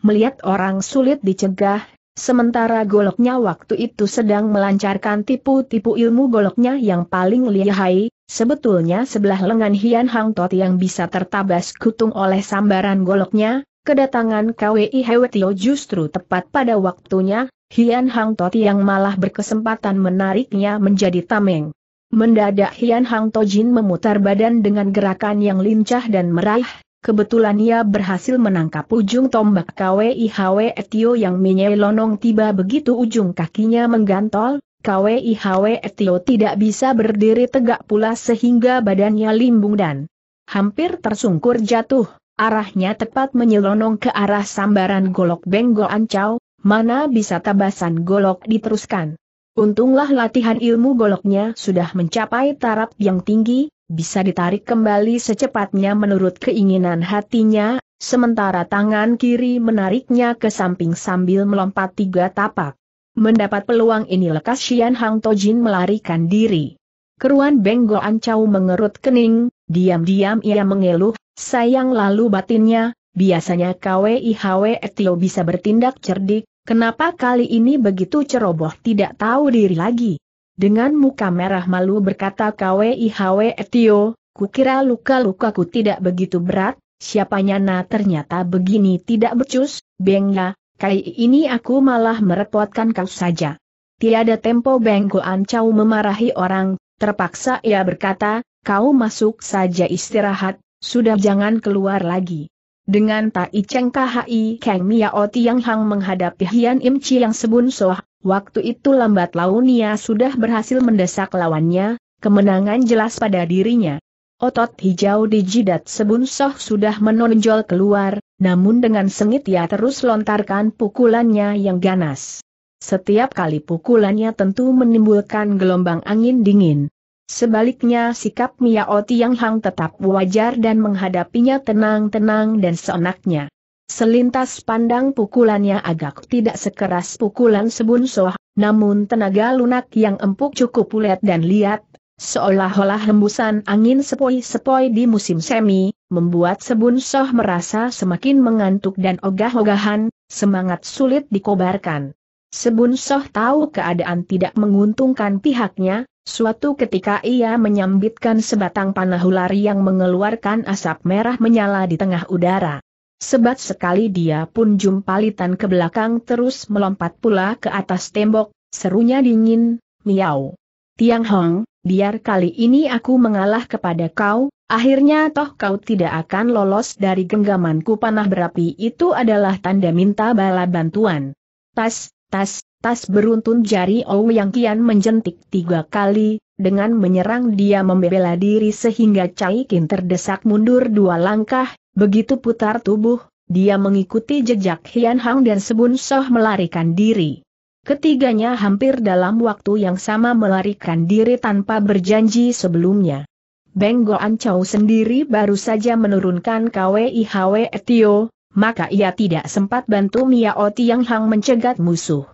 Melihat orang sulit dicegah, Sementara goloknya waktu itu sedang melancarkan tipu-tipu ilmu goloknya yang paling lihai, sebetulnya sebelah lengan Hian Hang Tot yang bisa tertabas kutung oleh sambaran goloknya, kedatangan KWI Hewetio justru tepat pada waktunya, Hian Hang Tot yang malah berkesempatan menariknya menjadi tameng. Mendadak Hian Hang Tojin memutar badan dengan gerakan yang lincah dan meraih, Kebetulan ia berhasil menangkap ujung tombak KWIHW Etio yang menyelonong tiba begitu ujung kakinya menggantol, KWIHW Etio tidak bisa berdiri tegak pula sehingga badannya limbung dan hampir tersungkur jatuh, arahnya tepat menyelonong ke arah sambaran golok Benggo ancau, mana bisa tabasan golok diteruskan. Untunglah latihan ilmu goloknya sudah mencapai taraf yang tinggi, bisa ditarik kembali secepatnya menurut keinginan hatinya, sementara tangan kiri menariknya ke samping sambil melompat tiga tapak. Mendapat peluang ini lekas Xian Hang Tojin melarikan diri. Keruan Benggo Ancau mengerut kening, diam-diam ia mengeluh, sayang lalu batinnya, biasanya KWIHW Etio bisa bertindak cerdik, kenapa kali ini begitu ceroboh tidak tahu diri lagi. Dengan muka merah malu berkata KWIHWE Etio, kukira luka-lukaku tidak begitu berat, Siapanya na ternyata begini tidak becus, bengga, ya, Kali ini aku malah merepotkan kau saja. Tiada tempo bengkoan Cau memarahi orang, terpaksa ia berkata, kau masuk saja istirahat, sudah jangan keluar lagi. Dengan Tai Cheng Kahai Kang Miao Tiang Hang menghadapi Hian Im Chi yang sebun soh, Waktu itu lambat laun ia sudah berhasil mendesak lawannya, kemenangan jelas pada dirinya. Otot hijau di jidat Sebun sudah menonjol keluar, namun dengan sengit ia terus lontarkan pukulannya yang ganas. Setiap kali pukulannya tentu menimbulkan gelombang angin dingin. Sebaliknya sikap Mia Oti yang hang tetap wajar dan menghadapinya tenang-tenang dan seenaknya. Selintas pandang pukulannya agak tidak sekeras pukulan sebunsoh, namun tenaga lunak yang empuk cukup ulet dan liat, seolah-olah hembusan angin sepoi-sepoi di musim semi, membuat sebunsoh merasa semakin mengantuk dan ogah-ogahan, semangat sulit dikobarkan. Sebunsoh tahu keadaan tidak menguntungkan pihaknya, Suatu ketika ia menyambitkan sebatang panah ular yang mengeluarkan asap merah menyala di tengah udara. Sebat sekali dia pun jumpalitan ke belakang terus melompat pula ke atas tembok, serunya dingin, miau. Tiang Hong, biar kali ini aku mengalah kepada kau, akhirnya toh kau tidak akan lolos dari genggamanku panah berapi itu adalah tanda minta bala bantuan. Tas, tas, tas beruntun jari Ou yang kian menjentik tiga kali, dengan menyerang dia membela diri sehingga Cai Kin terdesak mundur dua langkah, Begitu putar tubuh, dia mengikuti jejak Hian Hang dan Sebun Soh melarikan diri. Ketiganya hampir dalam waktu yang sama melarikan diri tanpa berjanji sebelumnya. Beng Goan Chow sendiri baru saja menurunkan KWIHW Etio, maka ia tidak sempat bantu Miao Tiang Hang mencegat musuh.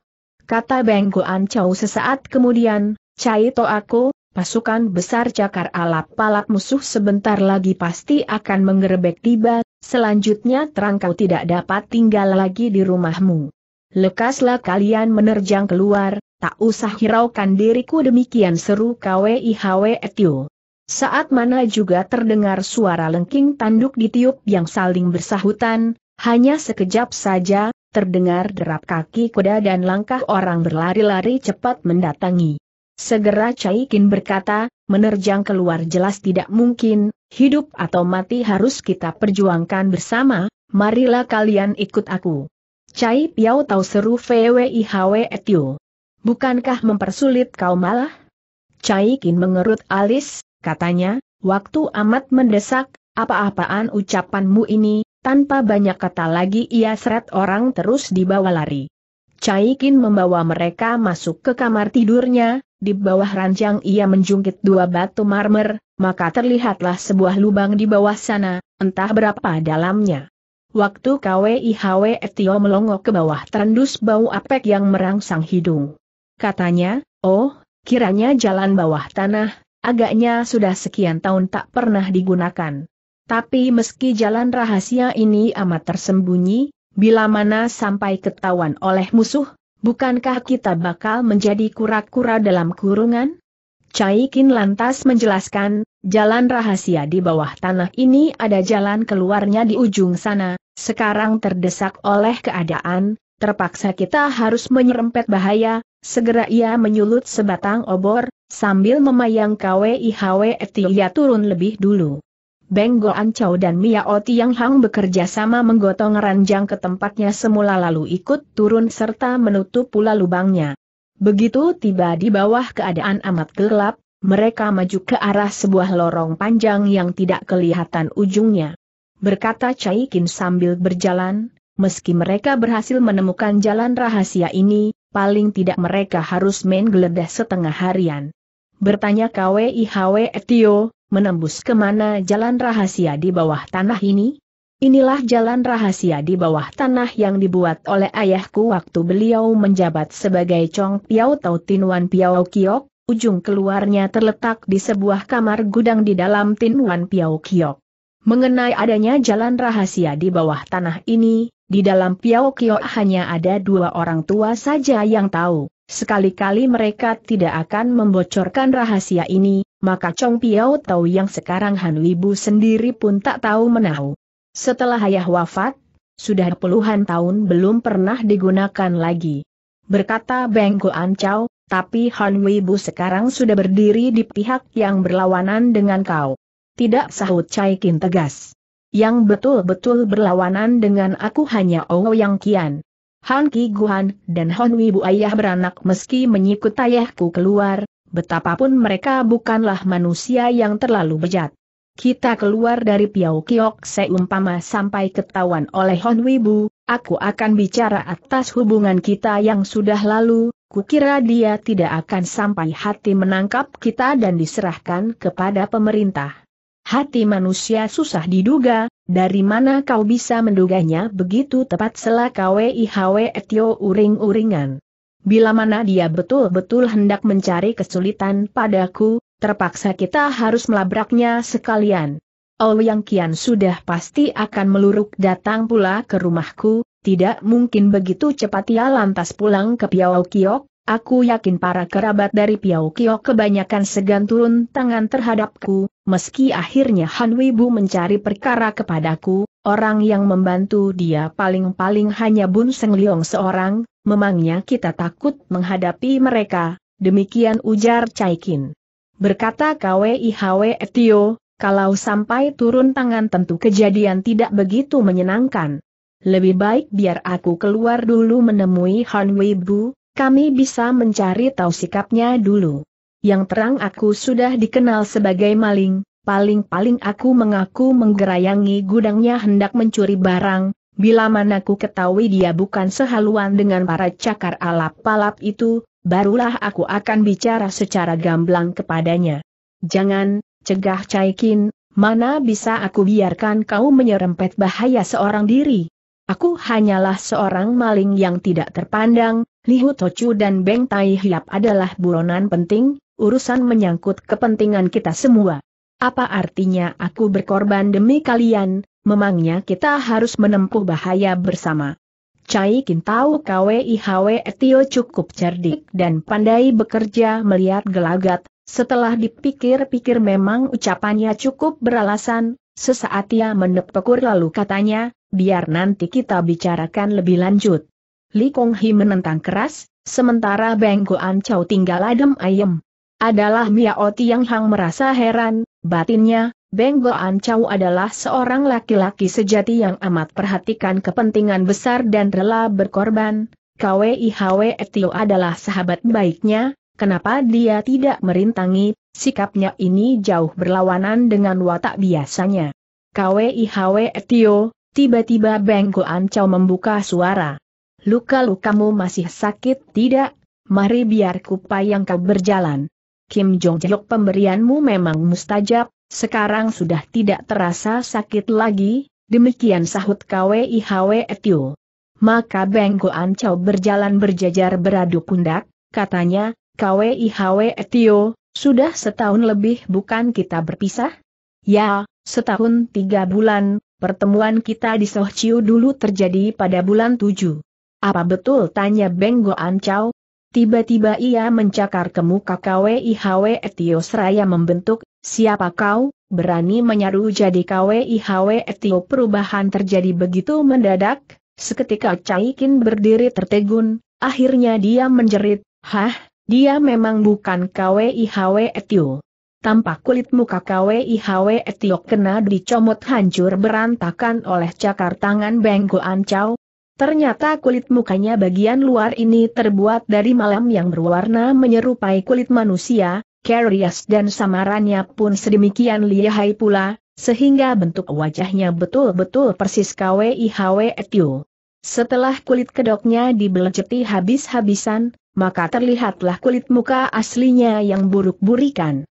Kata Beng Goan Chow sesaat kemudian, Cai To Aku, pasukan besar cakar alap palap musuh sebentar lagi pasti akan menggerebek tiba, selanjutnya terang kau tidak dapat tinggal lagi di rumahmu. Lekaslah kalian menerjang keluar, tak usah hiraukan diriku demikian seru KWIHW Etio. Saat mana juga terdengar suara lengking tanduk ditiup yang saling bersahutan, hanya sekejap saja, terdengar derap kaki kuda dan langkah orang berlari-lari cepat mendatangi. Segera kin berkata, menerjang keluar jelas tidak mungkin, hidup atau mati harus kita perjuangkan bersama, marilah kalian ikut aku. Cai piao tahu seru hwe Etio. Bukankah mempersulit kau malah? kin mengerut alis, katanya, waktu amat mendesak, apa-apaan ucapanmu ini, tanpa banyak kata lagi ia seret orang terus dibawa lari. kin membawa mereka masuk ke kamar tidurnya, di bawah ranjang ia menjungkit dua batu marmer, maka terlihatlah sebuah lubang di bawah sana, entah berapa dalamnya. Waktu KWIHW Etio melongo ke bawah terendus bau apek yang merangsang hidung. Katanya, oh, kiranya jalan bawah tanah, agaknya sudah sekian tahun tak pernah digunakan. Tapi meski jalan rahasia ini amat tersembunyi, bila mana sampai ketahuan oleh musuh, bukankah kita bakal menjadi kura-kura dalam kurungan? Caikin lantas menjelaskan, jalan rahasia di bawah tanah ini ada jalan keluarnya di ujung sana, sekarang terdesak oleh keadaan, terpaksa kita harus menyerempet bahaya, segera ia menyulut sebatang obor, sambil memayang KWIHW ia turun lebih dulu. Beng Goancau dan Oti yang Hang bekerja sama menggotong ranjang ke tempatnya semula lalu ikut turun serta menutup pula lubangnya. Begitu tiba di bawah keadaan amat gelap, mereka maju ke arah sebuah lorong panjang yang tidak kelihatan ujungnya. Berkata Chai Kin sambil berjalan, meski mereka berhasil menemukan jalan rahasia ini, paling tidak mereka harus main geledah setengah harian. Bertanya KWIHW Etio, menembus kemana jalan rahasia di bawah tanah ini? Inilah jalan rahasia di bawah tanah yang dibuat oleh ayahku waktu beliau menjabat sebagai Chong Piao Tau Wan Piao Kiok, ujung keluarnya terletak di sebuah kamar gudang di dalam Tin Wan Piao Kiok. Mengenai adanya jalan rahasia di bawah tanah ini, di dalam Piao Kiok hanya ada dua orang tua saja yang tahu, sekali-kali mereka tidak akan membocorkan rahasia ini, maka Chong Piao tahu yang sekarang Han Wibu sendiri pun tak tahu menahu. Setelah ayah wafat, sudah puluhan tahun belum pernah digunakan lagi. Berkata Beng Goan Chow, tapi Han Wibu sekarang sudah berdiri di pihak yang berlawanan dengan kau. Tidak sahut Chai Kin tegas. Yang betul-betul berlawanan dengan aku hanya Owo Yang Kian. Han Ki Guhan dan Han Wibu ayah beranak meski menyikut ayahku keluar, Betapapun mereka bukanlah manusia yang terlalu bejat. Kita keluar dari Piau Kiok seumpama sampai ketahuan oleh Hon Wibu, aku akan bicara atas hubungan kita yang sudah lalu, kukira dia tidak akan sampai hati menangkap kita dan diserahkan kepada pemerintah. Hati manusia susah diduga, dari mana kau bisa menduganya begitu tepat sela ihawe Etio uring-uringan. Bila mana dia betul-betul hendak mencari kesulitan padaku, terpaksa kita harus melabraknya sekalian. Oh, yang Kian sudah pasti akan meluruk datang pula ke rumahku, tidak mungkin begitu cepat ia lantas pulang ke Piau Kiok, Aku yakin para kerabat dari Piau Kio kebanyakan segan turun tangan terhadapku, meski akhirnya Han Wibu mencari perkara kepadaku, orang yang membantu dia paling-paling hanya Bun Seng Liong seorang, memangnya kita takut menghadapi mereka, demikian ujar Caikin. Berkata KWIHW Etio, kalau sampai turun tangan tentu kejadian tidak begitu menyenangkan. Lebih baik biar aku keluar dulu menemui Han Weibu, kami bisa mencari tahu sikapnya dulu. Yang terang aku sudah dikenal sebagai maling, paling-paling aku mengaku menggerayangi gudangnya hendak mencuri barang, Bila manaku ketahui dia bukan sehaluan dengan para cakar alap palap itu, barulah aku akan bicara secara gamblang kepadanya. Jangan, cegah Caikin, mana bisa aku biarkan kau menyerempet bahaya seorang diri. Aku hanyalah seorang maling yang tidak terpandang, Liu Tochu dan Beng Tai Hiap adalah buronan penting, urusan menyangkut kepentingan kita semua. Apa artinya aku berkorban demi kalian, memangnya kita harus menempuh bahaya bersama. Cai Kin Kintau KWIHW Etio cukup cerdik dan pandai bekerja melihat gelagat, setelah dipikir-pikir memang ucapannya cukup beralasan, sesaat ia menepukur lalu katanya, biar nanti kita bicarakan lebih lanjut. Li Kong Hi menentang keras, sementara Beng Goan Chow tinggal adem ayem. Adalah Miao yang Hang merasa heran, batinnya, Beng Goan Chow adalah seorang laki-laki sejati yang amat perhatikan kepentingan besar dan rela berkorban. KWIHW Etio adalah sahabat baiknya, kenapa dia tidak merintangi, sikapnya ini jauh berlawanan dengan watak biasanya. KWIHW Etio, tiba-tiba Beng Goan Chow membuka suara. Luka-lukamu masih sakit tidak? Mari biar kupayang kau berjalan. Kim Jong Jok pemberianmu memang mustajab, sekarang sudah tidak terasa sakit lagi, demikian sahut KWIHW Etio. Maka Bengko Ancau berjalan berjajar beradu pundak, katanya, KWIHW Etio, sudah setahun lebih bukan kita berpisah? Ya, setahun tiga bulan, pertemuan kita di Sohciu dulu terjadi pada bulan tujuh. Apa betul tanya Bengko Ancau. Tiba-tiba ia mencakar ke muka KWIHW Etio seraya membentuk Siapa kau, berani menyaru jadi KWIHW Etio perubahan terjadi begitu mendadak, seketika Kin berdiri tertegun, akhirnya dia menjerit, Hah, dia memang bukan KWIHW Etio. Tampak kulit muka KWIHW Etio kena dicomot hancur berantakan oleh cakar tangan Benggo Ancau, Ternyata kulit mukanya bagian luar ini terbuat dari malam yang berwarna menyerupai kulit manusia, Kerias dan samarannya pun sedemikian lihai pula, sehingga bentuk wajahnya betul-betul persis KWIHW Etio. Setelah kulit kedoknya dibeleceti habis-habisan, maka terlihatlah kulit muka aslinya yang buruk-burikan.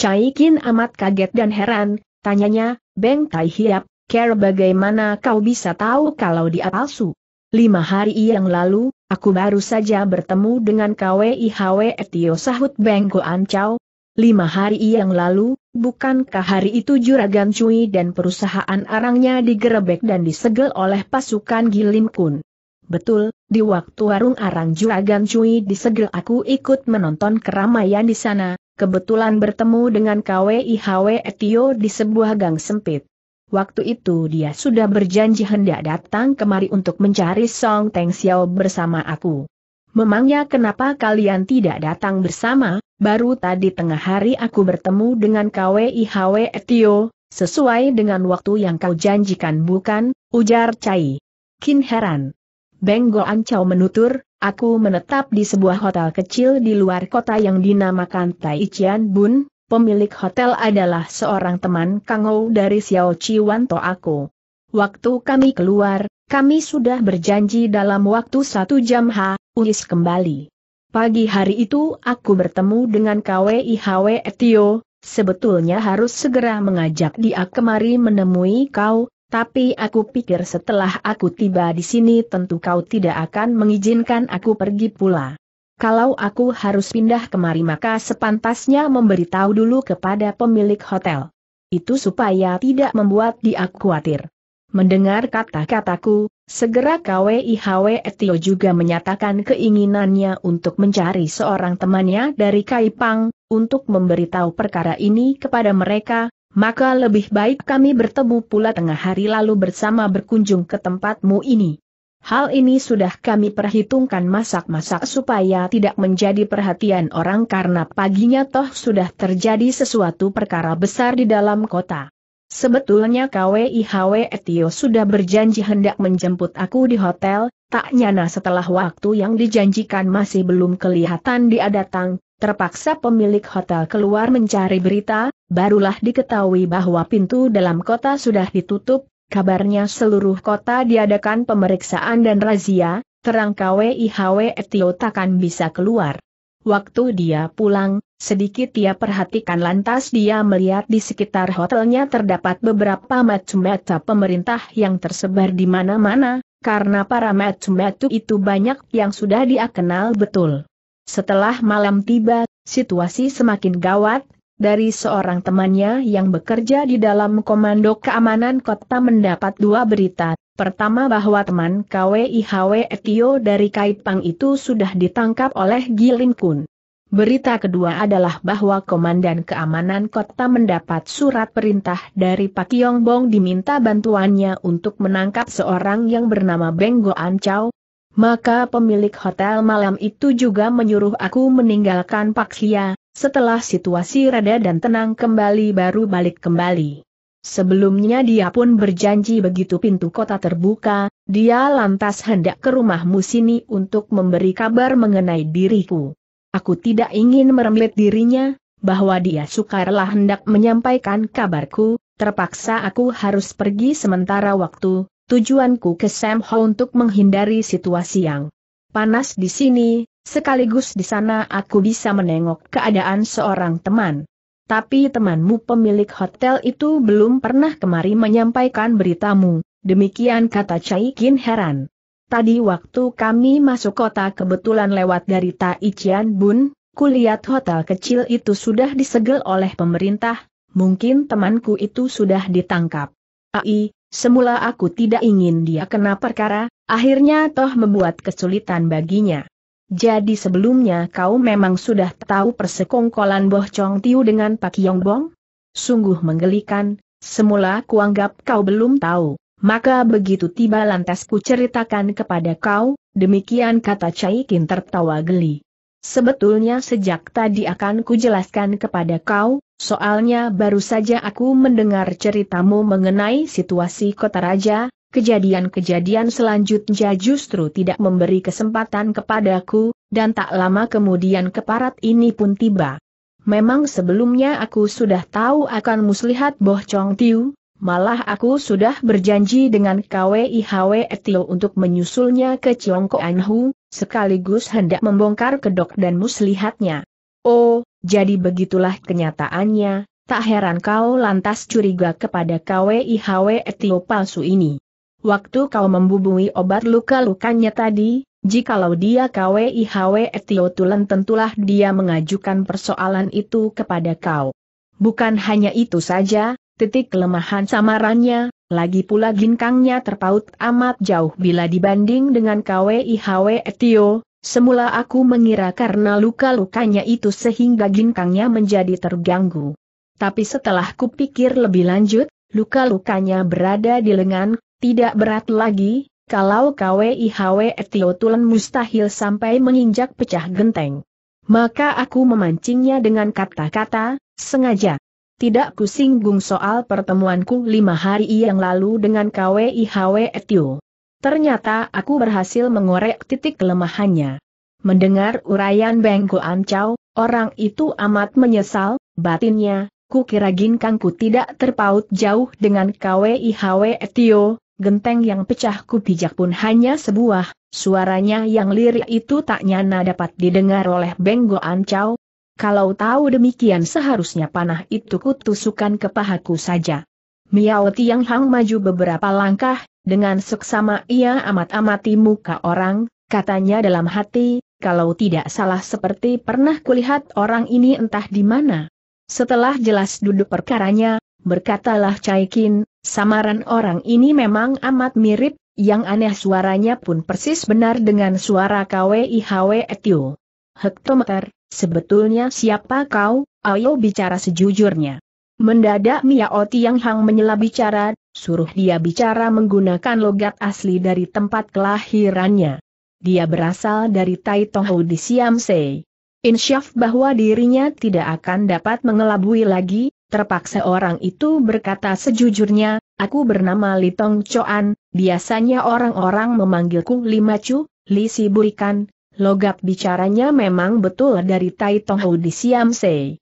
Cai Kin amat kaget dan heran, tanyanya, Beng Tai Hiap, Care bagaimana kau bisa tahu kalau dia palsu? Lima hari yang lalu, aku baru saja bertemu dengan KWIHW Etio sahut Bengko Ancau. Lima hari yang lalu, bukankah hari itu Juragan Cui dan perusahaan arangnya digerebek dan disegel oleh pasukan Gilim Kun? Betul, di waktu warung arang Juragan Cui disegel aku ikut menonton keramaian di sana, kebetulan bertemu dengan KWIHW Etio di sebuah gang sempit. Waktu itu dia sudah berjanji hendak datang kemari untuk mencari Song Teng Xiao bersama aku. Memangnya kenapa kalian tidak datang bersama? Baru tadi tengah hari aku bertemu dengan KWIHW Etio, sesuai dengan waktu yang kau janjikan bukan, ujar Cai. Kin heran. Beng Goan menutur, aku menetap di sebuah hotel kecil di luar kota yang dinamakan Tai Chian Bun, pemilik hotel adalah seorang teman Kangou dari Xiao Chiwan To aku. Waktu kami keluar, kami sudah berjanji dalam waktu satu jam ha. Uis kembali. Pagi hari itu aku bertemu dengan KWIHW Etio, sebetulnya harus segera mengajak dia kemari menemui kau, tapi aku pikir setelah aku tiba di sini tentu kau tidak akan mengizinkan aku pergi pula kalau aku harus pindah kemari maka sepantasnya memberitahu dulu kepada pemilik hotel. Itu supaya tidak membuat dia khawatir. Mendengar kata-kataku, segera KWIHW Etio juga menyatakan keinginannya untuk mencari seorang temannya dari Kaipang, untuk memberitahu perkara ini kepada mereka, maka lebih baik kami bertemu pula tengah hari lalu bersama berkunjung ke tempatmu ini. Hal ini sudah kami perhitungkan masak-masak supaya tidak menjadi perhatian orang karena paginya toh sudah terjadi sesuatu perkara besar di dalam kota. Sebetulnya KWIHW Etio sudah berjanji hendak menjemput aku di hotel, tak nyana setelah waktu yang dijanjikan masih belum kelihatan dia datang, terpaksa pemilik hotel keluar mencari berita, barulah diketahui bahwa pintu dalam kota sudah ditutup, Kabarnya seluruh kota diadakan pemeriksaan dan razia, terang KWIHW Etio takkan bisa keluar. Waktu dia pulang, sedikit dia perhatikan lantas dia melihat di sekitar hotelnya terdapat beberapa macam-macam pemerintah yang tersebar di mana-mana, karena para macam-macam itu banyak yang sudah dia kenal betul. Setelah malam tiba, situasi semakin gawat, dari seorang temannya yang bekerja di dalam Komando Keamanan Kota mendapat dua berita. Pertama bahwa teman KWIHW Etio dari Kaipang itu sudah ditangkap oleh Gilin Kun. Berita kedua adalah bahwa Komandan Keamanan Kota mendapat surat perintah dari Pak Yong Bong diminta bantuannya untuk menangkap seorang yang bernama Beng Ancau. Maka pemilik hotel malam itu juga menyuruh aku meninggalkan Pak Xia, setelah situasi reda dan tenang kembali baru balik kembali. Sebelumnya dia pun berjanji begitu pintu kota terbuka, dia lantas hendak ke rumah musini untuk memberi kabar mengenai diriku. Aku tidak ingin meremlet dirinya, bahwa dia sukarlah hendak menyampaikan kabarku, terpaksa aku harus pergi sementara waktu, tujuanku ke Ho untuk menghindari situasi yang panas di sini, Sekaligus di sana aku bisa menengok keadaan seorang teman. Tapi temanmu pemilik hotel itu belum pernah kemari menyampaikan beritamu, demikian kata Chai Kin heran. Tadi waktu kami masuk kota kebetulan lewat dari Chian Bun, kulihat hotel kecil itu sudah disegel oleh pemerintah, mungkin temanku itu sudah ditangkap. Ai, semula aku tidak ingin dia kena perkara, akhirnya toh membuat kesulitan baginya. Jadi sebelumnya kau memang sudah tahu persekongkolan Boh Chong Tiu dengan Pak Yong Bong? Sungguh menggelikan, semula kuanggap kau belum tahu. Maka begitu tiba lantas ku ceritakan kepada kau, demikian kata Cai Kin tertawa geli. Sebetulnya sejak tadi akan ku jelaskan kepada kau, soalnya baru saja aku mendengar ceritamu mengenai situasi kota raja, Kejadian-kejadian selanjutnya justru tidak memberi kesempatan kepadaku, dan tak lama kemudian keparat ini pun tiba. Memang sebelumnya aku sudah tahu akan muslihat Boh Chong Tiu, malah aku sudah berjanji dengan KWIHW Tio untuk menyusulnya ke Chiongko Anhu, sekaligus hendak membongkar kedok dan muslihatnya. Oh, jadi begitulah kenyataannya, tak heran kau lantas curiga kepada KWIHW Tio palsu ini. Waktu kau membubui obat luka-lukanya tadi, jikalau dia KWIHW tulen tentulah dia mengajukan persoalan itu kepada kau. Bukan hanya itu saja, titik kelemahan samarannya, lagi pula ginkangnya terpaut amat jauh bila dibanding dengan KWIHW Etio, semula aku mengira karena luka-lukanya itu sehingga ginkangnya menjadi terganggu. Tapi setelah kupikir lebih lanjut, luka-lukanya berada di lengan, tidak berat lagi, kalau KWIHW Tio Tulen mustahil sampai menginjak pecah genteng. Maka aku memancingnya dengan kata-kata, sengaja. Tidak kusinggung soal pertemuanku lima hari yang lalu dengan KWIHW Tio. Ternyata aku berhasil mengorek titik kelemahannya. Mendengar uraian Bengko Ancau, orang itu amat menyesal, batinnya, ku kira ginkangku tidak terpaut jauh dengan KWIHW Tio, Genteng yang pecah pijak pun hanya sebuah, suaranya yang lirik itu tak nyana dapat didengar oleh Benggo Ancau. Kalau tahu demikian seharusnya panah itu kutusukan ke pahaku saja. Miao Tiang Hang maju beberapa langkah, dengan seksama ia amat-amati muka orang, katanya dalam hati, kalau tidak salah seperti pernah kulihat orang ini entah di mana. Setelah jelas duduk perkaranya, berkatalah Caikin, samaran orang ini memang amat mirip, yang aneh suaranya pun persis benar dengan suara KWIHW Etio. Hektometer, sebetulnya siapa kau, ayo bicara sejujurnya. Mendadak Miao Tiang Hang menyela bicara, suruh dia bicara menggunakan logat asli dari tempat kelahirannya. Dia berasal dari Tai Tonghu di Siamse. Insyaf bahwa dirinya tidak akan dapat mengelabui lagi, Terpaksa orang itu berkata sejujurnya, aku bernama Litong Choan, biasanya orang-orang memanggilku Chu. Li Sibuikan, Logat bicaranya memang betul dari Tai Tong Ho di Siam Se.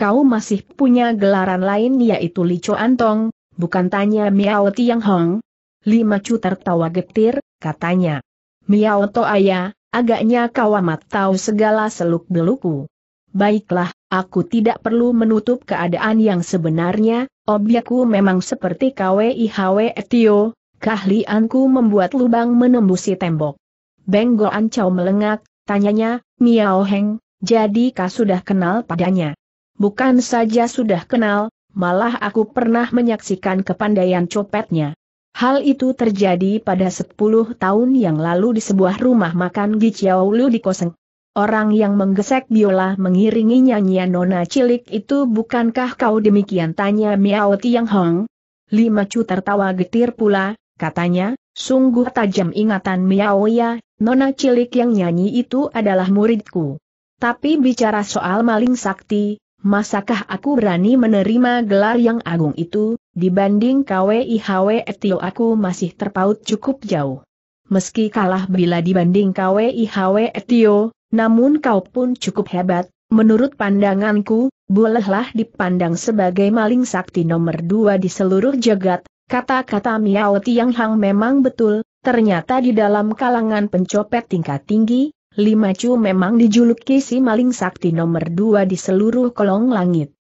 Kau masih punya gelaran lain yaitu Li Choan Tong, bukan tanya Miao Tiang Hong? Lima Chu tertawa getir, katanya. Miao To Ayah, agaknya kau amat tahu segala seluk beluku. Baiklah, Aku tidak perlu menutup keadaan yang sebenarnya, obyekku memang seperti KWIHW Etio, keahlianku membuat lubang menembusi tembok. Benggo Ancau melengak, tanyanya, Miao Heng, jadi kau sudah kenal padanya? Bukan saja sudah kenal, malah aku pernah menyaksikan kepandaian copetnya. Hal itu terjadi pada 10 tahun yang lalu di sebuah rumah makan Gichiaulu di Koseng. Orang yang menggesek biola mengiringi nyanyian nona cilik itu bukankah kau demikian tanya Miao Tiang Hong? Lima Cu tertawa getir pula, katanya, sungguh tajam ingatan Miao ya, nona cilik yang nyanyi itu adalah muridku. Tapi bicara soal maling sakti, masakah aku berani menerima gelar yang agung itu, dibanding KWIHW Etio aku masih terpaut cukup jauh. Meski kalah bila dibanding KWIHW Etio, namun kau pun cukup hebat, menurut pandanganku, bolehlah dipandang sebagai maling sakti nomor dua di seluruh jagat, kata-kata Miao Tiang Hang memang betul, ternyata di dalam kalangan pencopet tingkat tinggi, Lima Chu memang dijuluki si maling sakti nomor dua di seluruh kolong langit.